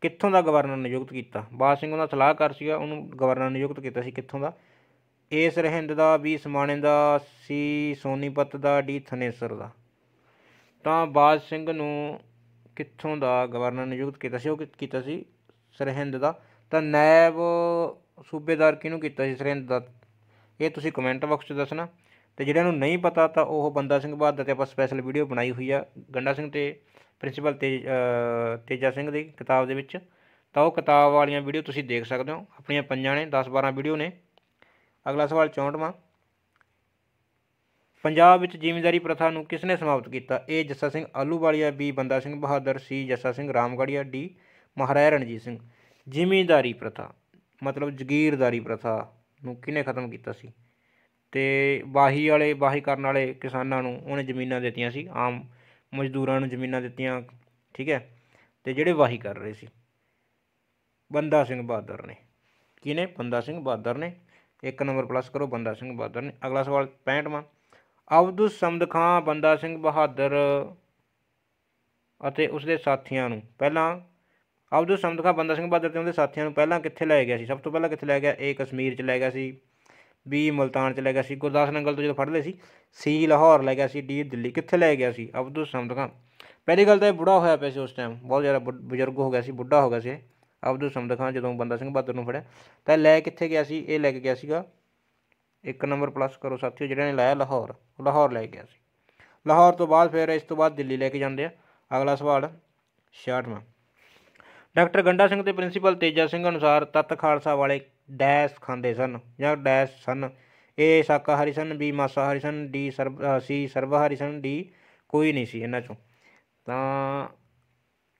ਕਿੱਥੋਂ ਦਾ ਗਵਰਨਰ ਨਿਯੁਕਤ ਕੀਤਾ ਬਾਜ ਸਿੰਘ ਉਹਦਾ ਸਲਾਹਕਾਰ ਸੀਗਾ ਉਹਨੂੰ ਗਵਰਨਰ ਨਿਯੁਕਤ ਕੀਤਾ ਸੀ ਕਿੱਥੋਂ ਦਾ ਏ ਸਰਹਿੰਦ ਦਾ ਬੀ ਸਮਾਣੇ ਦਾ ਸੀ ਸੋਨੀਪਤ ਦਾ ਡੀ ਥਨੇਸਰ ਦਾ ਤਾਂ ਬਾਜ ਸਿੰਘ ਨੂੰ ਕਿੱਥੋਂ ਦਾ ਗਵਰਨਰ ਨਿਯੁਕਤ ਕੀਤਾ ਸੀ ਉਹ ਕੀਤਾ ਸੀ ਸਰਹਿੰਦ ਦਾ ਤਾਂ ਨਾਇਬ ਸੂਬੇਦਾਰ ਕਿਹਨੂੰ ਕੀਤਾ ਸੀ ਸਰਹਿੰਦ ਦਾ ਇਹ ਤੁਸੀਂ ਕਮੈਂਟ ਬਾਕਸ 'ਚ ਦੱਸਣਾ ਤੇ ਜਿਹੜਿਆਂ ਨੂੰ ਨਹੀਂ ਪਤਾ ਤਾਂ ਉਹ ਬੰਦਾ ਸਿੰਘ ਬਹਾਦਰ ਤੇ ਆਪਾਂ ਸਪੈਸ਼ਲ ਵੀਡੀਓ ਬਣਾਈ ਹੋਈ ਆ ਗੰਡਾ ਸਿੰਘ ਤੇ ਪ੍ਰਿੰਸੀਪਲ ਤੇਜ ਤੇਜਾ ਸਿੰਘ ਦੀ ਕਿਤਾਬ ਦੇ ਵਿੱਚ ਤਾਂ ਉਹ ਕਿਤਾਬ ਵਾਲੀਆਂ ਵੀਡੀਓ ਤੁਸੀਂ ਦੇਖ ਸਕਦੇ ਹੋ ਆਪਣੀਆਂ ਪੰਜਾਂ ਨੇ 10 12 ਵੀਡੀਓ ਨੇ ਅਗਲਾ ਸਵਾਲ 64ਵਾਂ ਪੰਜਾਬ ਵਿੱਚ ਜ਼ਿਮੀਂਦਾਰੀ ਪ੍ਰਥਾ ਨੂੰ ਕਿਸ ਨੇ ਸਮਾਪਤ ਕੀਤਾ A Jassa Singh Ahluwalia B Banda Singh Bahadur C Jassa Singh Ramgarhia D Maharaj Ranjit Singh ਜ਼ਿਮੀਂਦਾਰੀ ਪ੍ਰਥਾ ਮਤਲਬ ਜ਼ਗੀਰਦਾਰੀ ਪ੍ਰਥਾ ਨੂੰ ਕਿਨੇ ਖਤਮ ਕੀਤਾ ਸੀ ਤੇ ਵਾਹੀ ਵਾਲੇ ਵਾਹੀ ਕਰਨ ਵਾਲੇ ਕਿਸਾਨਾਂ ਨੂੰ ਉਹਨੇ ਜ਼ਮੀਨਾਂ ਦਿੱਤੀਆਂ ਸੀ ਆਮ ਮਜ਼ਦੂਰਾਂ ਨੂੰ ਜ਼ਮੀਨਾਂ ਦਿੱਤੀਆਂ ਠੀਕ ਹੈ ਤੇ ਜਿਹੜੇ ਵਾਹੀ ਕਰ ਰਹੇ ਸੀ ਬੰਦਾ ਸਿੰਘ ਬਹਾਦਰ ਨੇ ਕਿਨੇ ਬੰਦਾ ਸਿੰਘ ਬਹਾਦਰ ਨੇ ਇੱਕ ਨੰਬਰ ਪਲੱਸ ਕਰੋ ਬੰਦਾ ਸਿੰਘ ਬਹਾਦਰ ਨੇ ਅਗਲਾ ਸਵਾਲ 65ਵਾਂ ਅਬਦੁਲ ਸਮਦ ਖਾਨ ਬੰਦਾ ਸਿੰਘ ਬਹਾਦਰ ਅਤੇ ਉਸ ਦੇ ਸਾਥੀਆਂ ਨੂੰ ਪਹਿਲਾਂ ਅਬਦੁਲ ਸਮਦ ਖਾਨ ਬੰਦਾ ਸਿੰਘ ਬਹਾਦਰ ਤੇ ਉਹਦੇ ਸਾਥੀਆਂ ਨੂੰ ਪਹਿਲਾਂ ਕਿੱਥੇ ਲੈ ਗਿਆ ਸੀ ਸਭ ਤੋਂ ਪਹਿਲਾਂ ਕਿੱਥੇ ਲੈ ਗਿਆ ਏ ਕਸ਼ਮੀਰ 'ਚ ਲੈ ਗਿਆ ਸੀ ਬੀ ਮਲਤਾਨ 'ਚ ਲੈ ਗਿਆ ਸੀ ਗੁਰਦਾਸ ਨੰਗਲ ਤੋਂ ਜਦੋਂ ਫੜ ਲਏ ਸੀ ਸੀ ਲਾਹੌਰ ਲੈ ਗਿਆ ਸੀ ਡੀ ਦਿੱਲੀ ਕਿੱਥੇ ਲੈ ਗਿਆ ਸੀ ਅਬਦੁਲ ਸਮਦ ਖਾਨ ਪਹਿਲੀ ਗੱਲ ਤਾਂ ਇਹ ਬੁੜਾ ਹੋਇਆ ਪਿਆ ਸੀ ਉਸ ਟਾਈਮ ਬਹੁਤ ਜ਼ਿਆਦਾ ਬਜ਼ੁਰਗ ਹੋ ਗਿਆ ਸੀ ਬੁੱਢਾ ਹੋ ਗਿਆ ਸੀ ਅਬਦੁਲ ਸਮਦ ਖਾਨ ਜਦੋਂ ਬੰਦਾ ਸਿੰਘ ਬਹਾਦਰ ਨੂੰ ਫੜਿਆ ਤਾਂ ਲੈ ਕਿੱਥੇ ਗਿਆ ਸੀ ਇਹ ਲੈ ਕੇ ਗਿਆ ਸੀਗਾ ਇੱਕ ਨੰਬਰ ਪਲੱਸ ਕਰੋ ਸਾਥੀਓ ਜਿਹੜਾ ਨੇ ਲਾਇਆ ਲਾਹੌਰ ਲਾਹੌਰ ਲੈ ਗਿਆ ਸੀ ਲਾਹੌਰ ਤੋਂ ਬਾਅਦ ਫਿਰ ਇਸ ਤੋਂ ਬਾਅਦ ਦਿੱਲੀ ਲੈ ਕੇ ਜਾਂਦੇ ਆ ਅਗਲਾ ਸਵਾਲ 66ਵਾਂ ਡਾਕਟਰ ਗੰਡਾ ਸਿੰਘ ਤੇ ਪ੍ਰਿੰਸੀਪਲ ਤੇਜਾ ਸਿੰਘ ਅਨੁਸਾਰ ਤਤ ਖਾਲਸਾ ਵਾਲੇ ਡੈਸ਼ ਖਾਂਦੇ ਸਨ ਜਾਂ ਡੈਸ਼ ਸਨ ਏ ਸ਼ਾਕਾਹਾਰੀ ਸਨ ਬੀ ਮਾਸਾਹਾਰੀ ਸਨ ਡੀ ਸਰਬ ਸੀ ਸਰਵਹਾਰੀ ਸਨ ਡੀ ਕੋਈ ਨਹੀਂ ਸੀ ਇਹਨਾਂ ਚੋਂ ਤਾਂ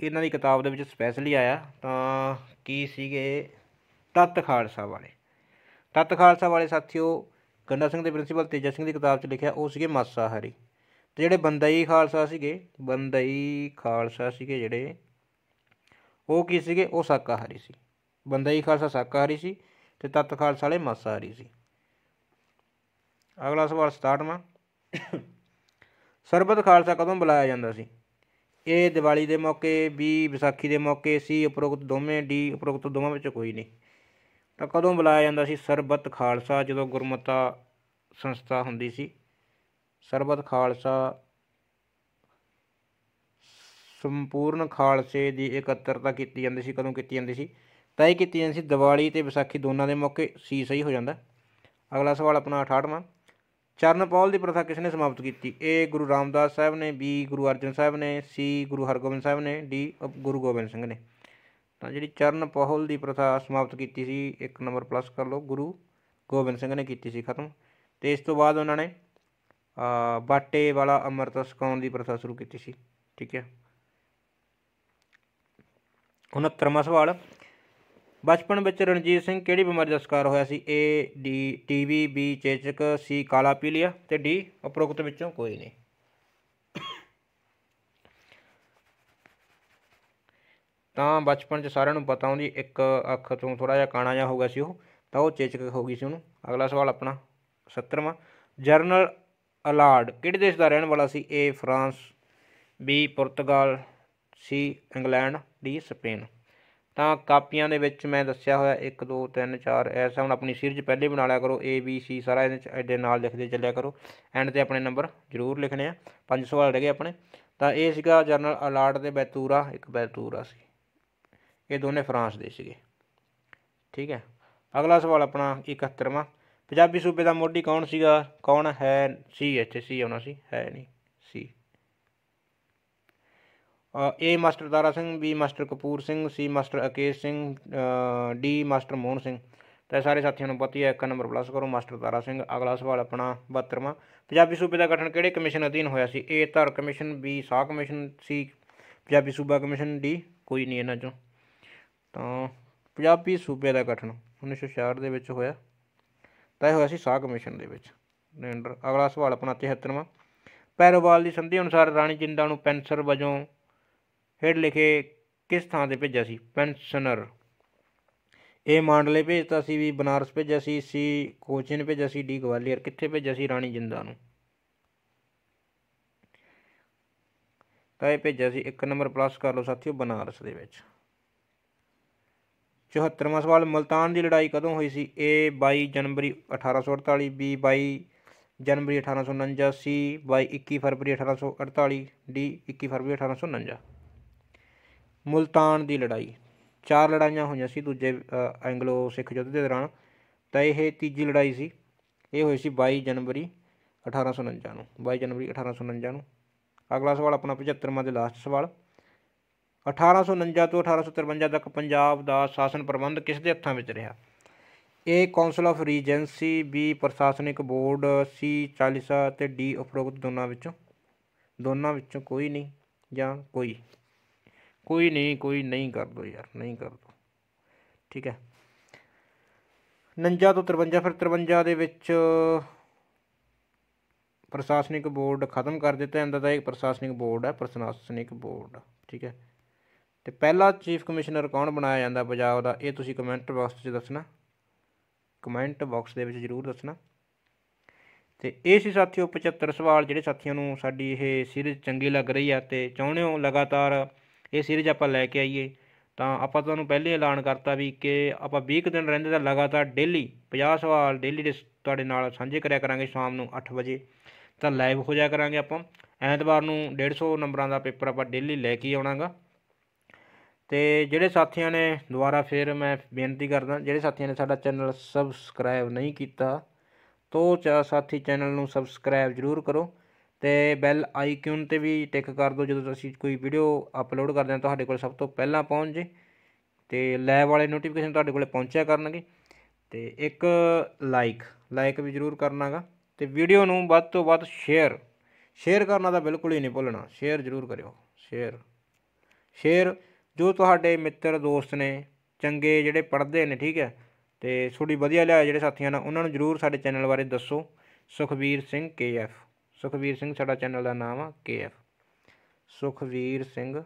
ਇਹਨਾਂ ਦੀ ਕਿਤਾਬ ਦੇ ਵਿੱਚ ਸਪੈਸ਼ਲੀ ਆਇਆ ਤਾਂ ਕੀ ਸੀਗੇ ਤਤ ਖਾਲਸਾ ਵਾਲੇ ਤਤ ਖਾਲਸਾ ਵਾਲੇ ਸਾਥੀਓ ਗੰਡਾ ਸਿੰਘ ਦੇ ਪ੍ਰਿੰਸੀਪਲ ਤੇਜਾ ਸਿੰਘ ਦੀ ਕਿਤਾਬ 'ਚ ਲਿਖਿਆ ਉਹ ਸੀਗੇ ਮਾਸਾਹਾਰੀ ਤੇ ਜਿਹੜੇ ਬੰਦਈ ਖਾਲਸਾ ਸੀਗੇ ਬੰਦਈ ਖਾਲਸਾ ਸੀਗੇ ਜਿਹੜੇ ਉਹ ਕੀ ਸੀਗੇ ਉਹ ਸ਼ਾਕਾਹਾਰੀ ਸੀ ਬੰਦਈ ਖਾਲਸਾ ਸ਼ਾਕਾਹਾਰੀ ਸੀ ਤੇ ਤਤ ਖਾਲਸਾ ਵਾਲੇ ਮਾਸਾਹਾਰੀ ਸੀ ਅਗਲਾ ਸਵਾਲ 67ਵਾਂ ਸਰਬਤ ਖਾਲਸਾ ਕਦੋਂ ਬੁਲਾਇਆ ਜਾਂਦਾ ਸੀ ਇਹ ਦੀਵਾਲੀ ਦੇ ਮੌਕੇ ਬੀ ਵਿਸਾਖੀ ਦੇ ਮੌਕੇ ਸੀ ਉਪਰੋਕਤ ਦੋਵੇਂ ਡੀ ਉਪਰੋਕਤ ਦੋਵਾਂ ਵਿੱਚ ਕੋਈ ਨਹੀਂ ਤਾਂ ਕਦੋਂ ਬੁਲਾਇਆ ਜਾਂਦਾ ਸੀ ਸਰਬਤ ਖਾਲਸਾ ਜਦੋਂ ਗੁਰਮਤਾ ਸੰਸਥਾ ਹੁੰਦੀ ਸੀ ਸਰਬਤ ਖਾਲਸਾ ਸੰਪੂਰਨ ਖਾਲਸੇ ਦੀ ਇਕੱਤਰਤਾ ਕੀਤੀ ਜਾਂਦੀ ਸੀ ਕਦੋਂ ਕੀਤੀ ਜਾਂਦੀ ਸੀ ਤਾਂ ਇਹ ਕੀਤੀ ਜਾਂਦੀ ਸੀ ਦੀਵਾਲੀ ਤੇ ਵਿਸਾਖੀ ਦੋਨਾਂ ਦੇ ਮੌਕੇ ਸੀ ਸਹੀ ਹੋ ਜਾਂਦਾ ਅਗਲਾ ਸਵਾਲ ਆਪਣਾ 68ਵਾਂ ਪੌਲ ਦੀ ਪ੍ਰਥਾ ਕਿਸ ਨੇ ਸਮਾਪਤ ਕੀਤੀ ਏ ਗੁਰੂ ਰਾਮਦਾਸ ਸਾਹਿਬ ਨੇ ਬੀ ਗੁਰੂ ਅਰਜਨ ਸਾਹਿਬ ਨੇ ਸੀ ਗੁਰੂ ਹਰਗੋਬਿੰਦ ਸਾਹਿਬ ਨੇ ਡੀ ਗੁਰੂ ਗੋਬਿੰਦ ਸਿੰਘ ਨੇ ਤਾਂ ਜਿਹੜੀ ਚਰਨ ਪਹੁਲ ਦੀ ਪ੍ਰਥਾ ਸਮਾਪਤ ਕੀਤੀ ਸੀ ਇੱਕ ਨੰਬਰ ਪਲੱਸ ਕਰ ਲਓ ਗੁਰੂ ਗੋਬਿੰਦ ਸਿੰਘ ਨੇ ਕੀਤੀ ਸੀ ਖਤਮ ਤੇ ਇਸ ਤੋਂ ਬਾਅਦ ਉਹਨਾਂ ਨੇ ਬਾਟੇ ਵਾਲਾ ਅੰਮ੍ਰਿਤ ਸਕਾਉਣ ਦੀ ਪ੍ਰਥਾ ਸ਼ੁਰੂ ਕੀਤੀ ਸੀ ਠੀਕ ਹੈ 69ਵਾਂ ਸਵਾਲ ਬਚਪਨ ਵਿੱਚ ਰਣਜੀਤ ਸਿੰਘ ਕਿਹੜੀ ਬਿਮਾਰੀ ਦਾ ਸ਼ਿਕਾਰ ਹੋਇਆ ਸੀ ਏ ਡੀ ਟੀਵੀ ਬੀ ਚੇਚਕ ਸੀ ਕਾਲਾ ਪੀਲੀਆ ਤੇ ਡੀ ਉਪਰੋਕਤ ਵਿੱਚੋਂ ਕੋਈ ਨਹੀਂ ਤਾਂ ਬਚਪਨ 'ਚ ਸਾਰਿਆਂ ਨੂੰ ਪਤਾ ਹੁੰਦੀ ਇੱਕ ਅੱਖ ਤੋਂ ਥੋੜਾ ਜਿਹਾ ਕਾਣਾ ਜਿਹਾ ਹੋ ਗਿਆ ਸੀ ਉਹ ਤਾਂ ਉਹ ਚੇਚਕ ਹੋ ਗਈ ਸੀ ਉਹਨੂੰ ਅਗਲਾ ਸਵਾਲ ਆਪਣਾ 70ਵਾਂ ਜਰਨਲ ਅਲਾਰਡ ਕਿਹੜੇ ਦੇਸ਼ ਦਾ ਰਹਿਣ ਵਾਲਾ ਸੀ A France B Portugal C England D Spain ਤਾਂ ਕਾਪੀਆਂ ਦੇ ਵਿੱਚ ਮੈਂ ਦੱਸਿਆ ਹੋਇਆ 1 2 3 4 ਐਸਾ ਹੁਣ ਆਪਣੀ ਸੀਰੀਜ਼ ਪਹਿਲੇ ਬਣਾ ਲਿਆ ਕਰੋ ਏ ਬੀ ਸੀ ਸਾਰਾ ਇਹਦੇ ਇਹਦੇ ਨਾਲ ਲਿਖਦੇ ਚੱਲਿਆ ਕਰੋ ਐਂਡ ਤੇ ਆਪਣੇ ਨੰਬਰ ਜ਼ਰੂਰ ਲਿਖਣੇ ਆ ਪੰਜ ਸਵਾਲ ਰਹਿ ਗਏ ਆਪਣੇ ਤਾਂ ਇਹ ਸੀਗਾ ਜਰਨਲ ਅਲਾਰਡ ਦੇ ਬੈਤੂਰਾ ਇੱਕ ਬੈਤੂਰਾ ਸੀ ਇਹ ਦੋਨੇ ਫਰਾਂਸ ਦੇ ਸੀਗੇ ਠੀਕ ਹੈ ਅਗਲਾ ਸਵਾਲ ਆਪਣਾ 71ਵਾਂ ਪੰਜਾਬੀ ਸੂਬੇ ਦਾ ਮੋਢੀ ਕੌਣ ਸੀਗਾ ਕੌਣ ਹੈ ਸੀ ਇੱਥੇ ਸੀ ਆਉਣਾ ਸੀ ਹੈ ਨਹੀਂ ਸੀ A master Tara Singh B master Kapur Singh C master Akesh Singh D master Mohan Singh ਤੇ ਸਾਰੇ ਸਾਥੀਆਂ ਨੂੰ ਪਤਾ ਹੀ ਹੈ ਇੱਕ ਨੰਬਰ ਪਲੱਸ ਕਰੋ ਮਾਸਟਰ ਤਾਰਾ ਸਿੰਘ ਅਗਲਾ ਸਵਾਲ ਆਪਣਾ 72ਵਾਂ ਪੰਜਾਬੀ ਸੂਬੇ ਦਾ ਗਠਨ ਕਿਹੜੇ ਕਮਿਸ਼ਨ ਅਧੀਨ ਹੋਇਆ ਸੀ A Dhar commission B Shah commission C Punjabi Suba commission D ਕੋਈ ਨਹੀਂ ਇਹਨਾਂ ਚੋਂ ਤਾਂ ਪੰਜਾਬੀ ਸੂਬੇ ਦਾ ਗਠਨ 1966 ਦੇ ਵਿੱਚ ਹੋਇਆ ਤਾਂ ਇਹ ਹੋਇਆ ਸੀ ਸਾਹ ਕਮਿਸ਼ਨ ਦੇ ਵਿੱਚ ਨੈਂਡਰ ਅਗਲਾ ਸਵਾਲ ਆਪਣਾ 73ਵਾਂ ਪੈਰੋਵਾਲ ਦੀ ਸੰਧੀ ਅਨੁਸਾਰ ਰਾਣੀ ਜਿੰਦਾ ਨੂੰ ਪੈਨਸਰ ਵਜੋਂ ਹੇਠ ਲਿਖੇ ਕਿਸ ਥਾਂ ਤੇ ਭੇਜਿਆ ਸੀ ਪੈਨਸ਼ਨਰ ਇਹ ਮਾਂਡਲੇ ਭੇਜਤਾ ਸੀ ਵੀ ਬਨਾਰਸ ਭੇਜਿਆ ਸੀ ਸੀ ਕੋਚਿਨ ਭੇਜਿਆ ਸੀ ਡੀ ਗਵਾਲੀਅਰ ਕਿੱਥੇ ਭੇਜਿਆ ਸੀ ਰਾਣੀ ਜਿੰਦਾ ਨੂੰ ਤਾਂ ਇਹ ਭੇਜਿਆ ਸੀ 1 ਨੰਬਰ ਪਲੱਸ ਕਰ ਲਓ ਸਾਥੀਓ ਬਨਾਰਸ ਦੇ ਵਿੱਚ 74ਵਾਂ ਸਵਾਲ ਮਲਤਾਨ ਦੀ ਲੜਾਈ ਕਦੋਂ ਹੋਈ ਸੀ A 22 January 1848 B 22 January 1849 C 22 21 February 1848 D 21 ਫਰਵਰੀ 1849 ਮਲਤਾਨ ਦੀ ਲੜਾਈ ਚਾਰ ਲੜਾਈਆਂ ਹੋਈਆਂ ਸੀ ਦੂਜੇ ਐਂਗਲੋ ਸਿੱਖ ਯੁੱਧ ਦੇ ਦੌਰਾਨ ਤਾਂ ਇਹ ਤੀਜੀ ਲੜਾਈ ਸੀ ਇਹ ਹੋਈ ਸੀ 22 ਜਨਵਰੀ 1849 ਨੂੰ 22 ਜਨਵਰੀ 1849 ਨੂੰ ਅਗਲਾ ਸਵਾਲ ਆਪਣਾ 75ਵਾਂ ਦੇ ਲਾਸਟ ਸਵਾਲ 1849 ਤੋਂ 1853 ਤੱਕ ਪੰਜਾਬ ਦਾ ਸ਼ਾਸਨ ਪ੍ਰਬੰਧ ਕਿਸ ਦੇ ਹੱਥਾਂ ਵਿੱਚ ਰਿਹਾ A council of regency B ਪ੍ਰਸ਼ਾਸਨਿਕ ਬੋਰਡ ਸੀ ਚਾਲੀਸਾ ਤੇ ਡੀ ਉਪਰੋਕਤ ਦੋਨਾਂ ਵਿੱਚੋਂ ਦੋਨਾਂ ਵਿੱਚੋਂ ਕੋਈ ਨਹੀਂ ਜਾਂ ਕੋਈ ਕੋਈ ਨਹੀਂ ਕੋਈ ਨਹੀਂ ਕਰ ਦੋ ਯਾਰ ਨਹੀਂ ਕਰ ਦੋ ਠੀਕ ਹੈ 49 ਤੋਂ 53 ਫਿਰ 53 ਦੇ ਵਿੱਚ ਪ੍ਰਸ਼ਾਸਨਿਕ ਬੋਰਡ ਖਤਮ ਕਰ ਦਿੱਤਾ ਜਾਂਦਾ ਤਾਂ ਇੱਕ ਪ੍ਰਸ਼ਾਸਨਿਕ ਬੋਰਡ ਹੈ ਪ੍ਰਸ਼ਾਸਨਿਕ ਬੋਰਡ ਠੀਕ ਹੈ ਤੇ ਪਹਿਲਾ ਚੀਫ ਕਮਿਸ਼ਨਰ ਕੌਣ ਬਣਾਇਆ ਜਾਂਦਾ ਪੰਜਾਬ ਦਾ ਇਹ ਤੁਸੀਂ ਕਮੈਂਟ ਬਾਕਸ ਵਿੱਚ ਦੱਸਣਾ ਕਮੈਂਟ ਬਾਕਸ ਦੇ ਵਿੱਚ ਜ਼ਰੂਰ ਦੱਸਣਾ ਤੇ ਇਹ ਸੀ ਸਾਥੀਓ 75 ਸਵਾਲ ਜਿਹੜੇ ਸਾਥੀਆਂ ਨੂੰ ਸਾਡੀ ਇਹ ਸੀਰੀਜ਼ ਚੰਗੀ ਲੱਗ ਰਹੀ ਆ ਤੇ ਚਾਹੁੰਦੇ ਹਾਂ ਲਗਾਤਾਰ ਇਹ ਸੀਰੀਜ਼ ਆਪਾਂ ਲੈ ਕੇ ਆਈਏ ਤਾਂ ਆਪਾਂ ਤੁਹਾਨੂੰ ਪਹਿਲੇ ਐਲਾਨ ਕਰਤਾ ਵੀ ਕਿ ਆਪਾਂ 20 ਦਿਨ ਰਹਿੰਦੇ ਦਾ ਲਗਾਤਾਰ ਡੇਲੀ 50 ਸਵਾਲ ਡੇਲੀ ਤੁਹਾਡੇ ਨਾਲ ਸਾਂਝੇ ਕਰਿਆ ਕਰਾਂਗੇ ਸ਼ਾਮ ਨੂੰ 8 ਵਜੇ ਤਾਂ ਲਾਈਵ ਹੋ ਜਾਇਆ ਕਰਾਂਗੇ ਆਪਾਂ ਐਤਵਾਰ ਨੂੰ 150 ਨੰਬਰਾਂ ਦਾ ਪੇਪਰ ਆਪਾਂ ਡੇਲੀ ਲੈ ਕੇ ਆਉਣਾਗਾ ਤੇ ਜਿਹੜੇ ਸਾਥੀਆਂ ਨੇ ਦੁਬਾਰਾ ਫਿਰ ਮੈਂ ਬੇਨਤੀ ਕਰਦਾ ਜਿਹੜੇ ਸਾਥੀਆਂ ਨੇ ਸਾਡਾ ਚੈਨਲ ਸਬਸਕ੍ਰਾਈਬ ਨਹੀਂ ਕੀਤਾ ਤੋ ਚਾ ਸਾਥੀ ਚੈਨਲ ਨੂੰ ਸਬਸਕ੍ਰਾਈਬ ਜਰੂਰ ਕਰੋ ਤੇ ਬੈਲ ਆਈਕਨ ਤੇ ਵੀ ਟਿਕ ਕਰ ਦਿਓ ਜਦੋਂ ਅਸੀਂ ਕੋਈ ਵੀਡੀਓ ਅਪਲੋਡ ਕਰਦੇ ਹਾਂ ਤੁਹਾਡੇ ਕੋਲ ਸਭ ਤੋਂ ਪਹਿਲਾਂ ਪਹੁੰਚ ਜੇ ਤੇ ਲੈ ਵਾਲੇ ਨੋਟੀਫਿਕੇਸ਼ਨ ਤੁਹਾਡੇ ਕੋਲੇ ਪਹੁੰਚਿਆ ਕਰਨਗੇ ਤੇ ਇੱਕ ਲਾਈਕ ਲਾਈਕ ਵੀ ਜਰੂਰ ਕਰਨਾਗਾ ਤੇ ਵੀਡੀਓ ਨੂੰ ਵੱਧ ਤੋਂ ਵੱਧ ਸ਼ੇਅਰ ਸ਼ੇਅਰ ਕਰਨਾ ਤਾਂ ਬਿਲਕੁਲ ਹੀ ਨਹੀਂ ਭੁੱਲਣਾ ਸ਼ੇਅਰ ਜਰੂਰ ਕਰਿਓ ਸ਼ੇਅਰ ਸ਼ੇਅਰ ਜੋ ਤੁਹਾਡੇ ਮਿੱਤਰ ਦੋਸਤ ਨੇ ਚੰਗੇ ਜਿਹੜੇ ਪੜ੍ਹਦੇ ਨੇ ਠੀਕ ਹੈ ਤੇ ਥੋੜੀ ਵਧੀਆ ਲਿਆ ਜਿਹੜੇ ਸਾਥੀਆਂ ਨਾਲ ਉਹਨਾਂ ਨੂੰ ਜਰੂਰ ਸਾਡੇ ਚੈਨਲ ਬਾਰੇ ਦੱਸੋ ਸੁਖਵੀਰ ਸਿੰਘ ਕੇਐਫ ਸੁਖਵੀਰ ਸਿੰਘ ਸਾਡਾ ਚੈਨਲ ਦਾ ਨਾਮ ਆ ਕੇਐਫ ਸੁਖਵੀਰ ਸਿੰਘ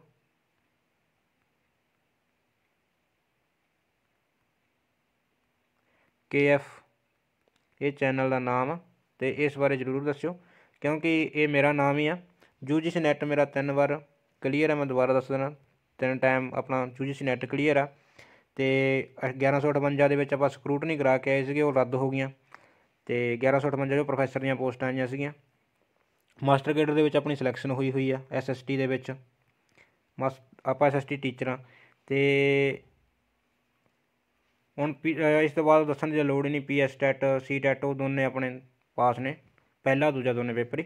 ਕੇਐਫ ਇਹ ਚੈਨਲ ਦਾ ਨਾਮ ਆ ਤੇ ਇਸ ਬਾਰੇ ਜਰੂਰ ਦੱਸਿਓ ਕਿਉਂਕਿ ਇਹ ਮੇਰਾ ਨਾਮ ਹੀ ਆ ਜੂ ਜਿਸ ਨੈਟ ਮੇਰਾ ਤਿੰਨ ਵਾਰ ਕਲੀਅਰ ਹੈ ਮੈਂ ਦੁਬਾਰਾ ਦੱਸ ਦੇਣਾ ਤਿੰਨ ਟਾਈਮ ਆਪਣਾ ਯੂਜੀਸੀ ਨੈਟ ਕਲੀਅਰ ਆ ਤੇ 1158 ਦੇ ਵਿੱਚ ਆਪਾਂ ਸਕਰੂਟਨੀ ਕਰਾ ਕੇ ਆਏ ਸੀਗੇ ਉਹ ਰੱਦ ਹੋ ਗਈਆਂ ਤੇ 1158 ਜੋ ਪ੍ਰੋਫੈਸਰ ਦੀਆਂ ਪੋਸਟਾਂ ਆਈਆਂ ਸੀਗੀਆਂ ਮਾਸਟਰ ਗ੍ਰੇਡਰ ਦੇ ਵਿੱਚ ਆਪਣੀ ਸਿਲੈਕਸ਼ਨ ਹੋਈ ਹੋਈ ਆ ਐਸਐਸਟੀ ਦੇ ਵਿੱਚ ਮਸ ਆਪਾਂ ਐਸਐਸਟੀ ਟੀਚਰਾਂ ਤੇ ਹੁਣ ਇਸ ਤੋਂ ਬਾਅਦ ਦੱਸਣ ਦੀ ਲੋੜ ਹੀ ਨਹੀਂ ਪੀਐਸ ਟੈਟ ਸੀ ਟੈਟ ਉਹ ਦੋਨੇ ਆਪਣੇ ਪਾਸ ਨੇ ਪਹਿਲਾ ਦੂਜਾ ਦੋਨੇ ਪੇਪਰ ਹੀ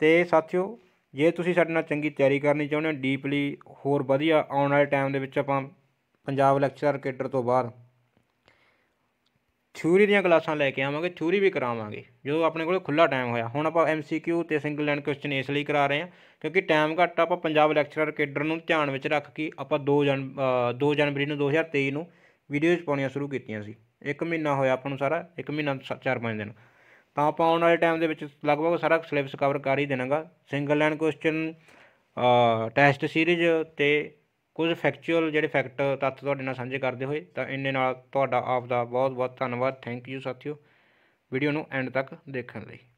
ਤੇ ਸਾਥੀਓ ਜੇ ਤੁਸੀਂ ਸਾਡੇ ਨਾਲ ਚੰਗੀ ਤਿਆਰੀ ਕਰਨੀ ਚਾਹੁੰਦੇ ਹੋ ਡੀਪਲੀ ਹੋਰ ਵਧੀਆ ਆਉਣ ਵਾਲੇ ਟਾਈਮ ਦੇ ਵਿੱਚ ਆਪਾਂ ਪੰਜਾਬ ਲੈਕਚਰਰ ਕੈਡਰ ਤੋਂ ਬਾਅਦ ਥਿਊਰੀ ਦੀਆਂ ਕਲਾਸਾਂ ਲੈ ਕੇ ਆਵਾਂਗੇ ਥਿਊਰੀ ਵੀ ਕਰਾਵਾਂਗੇ ਜਦੋਂ ਆਪਣੇ ਕੋਲ ਖੁੱਲਾ ਟਾਈਮ ਹੋਇਆ ਹੁਣ ਆਪਾਂ ਐਮਸੀਕਿਊ ਤੇ ਸਿੰਗਲ ਲਾਈਨ ਕੁਐਸਚਨ ਇਸ ਲਈ ਕਰਾ ਰਹੇ ਹਾਂ ਕਿਉਂਕਿ ਟਾਈਮ ਘੱਟ ਆਪਾਂ ਪੰਜਾਬ ਲੈਕਚਰਰ ਕੈਡਰ ਨੂੰ ਧਿਆਨ ਵਿੱਚ ਰੱਖ ਕੇ ਆਪਾਂ 2 ਜਨ 2 ਜਨਵਰੀ ਨੂੰ 2023 ਨੂੰ ਵੀਡੀਓਜ਼ ਪਾਉਣੀਆਂ ਸ਼ੁਰੂ ਕੀਤੀਆਂ ਸੀ ਇੱਕ ਮਹੀਨਾ ਹੋਇਆ ਆਪਾਂ ਨੂੰ ਸਾਰਾ ਇੱਕ ਮਹੀਨਾ 4-5 ਦਿਨ ਤਾਂ ਆਪਾਂ ਆਉਣ ਵਾਲੇ ਟਾਈਮ ਦੇ ਵਿੱਚ ਲਗਭਗ ਸਾਰਾ ਸਿਲੇਬਸ ਕਵਰ ਕਰ ਹੀ ਦੇਣਾਗਾ single line question test series ਤੇ ਕੁਝ ਫੈਕਚੁਅਲ ਜਿਹੜੇ ਫੈਕਟ ਤੱਤ ਤੁਹਾਡੇ ਨਾਲ ਸਾਂਝੇ ਕਰਦੇ ਹੋਏ ਤਾਂ ਇੰਨੇ ਨਾਲ ਤੁਹਾਡਾ ਆਪ ਦਾ ਬਹੁਤ ਬਹੁਤ ਧੰਨਵਾਦ ਥੈਂਕ ਯੂ ਸਾਥੀਓ ਵੀਡੀਓ ਨੂੰ ਐਂਡ ਤੱਕ ਦੇਖਣ ਲਈ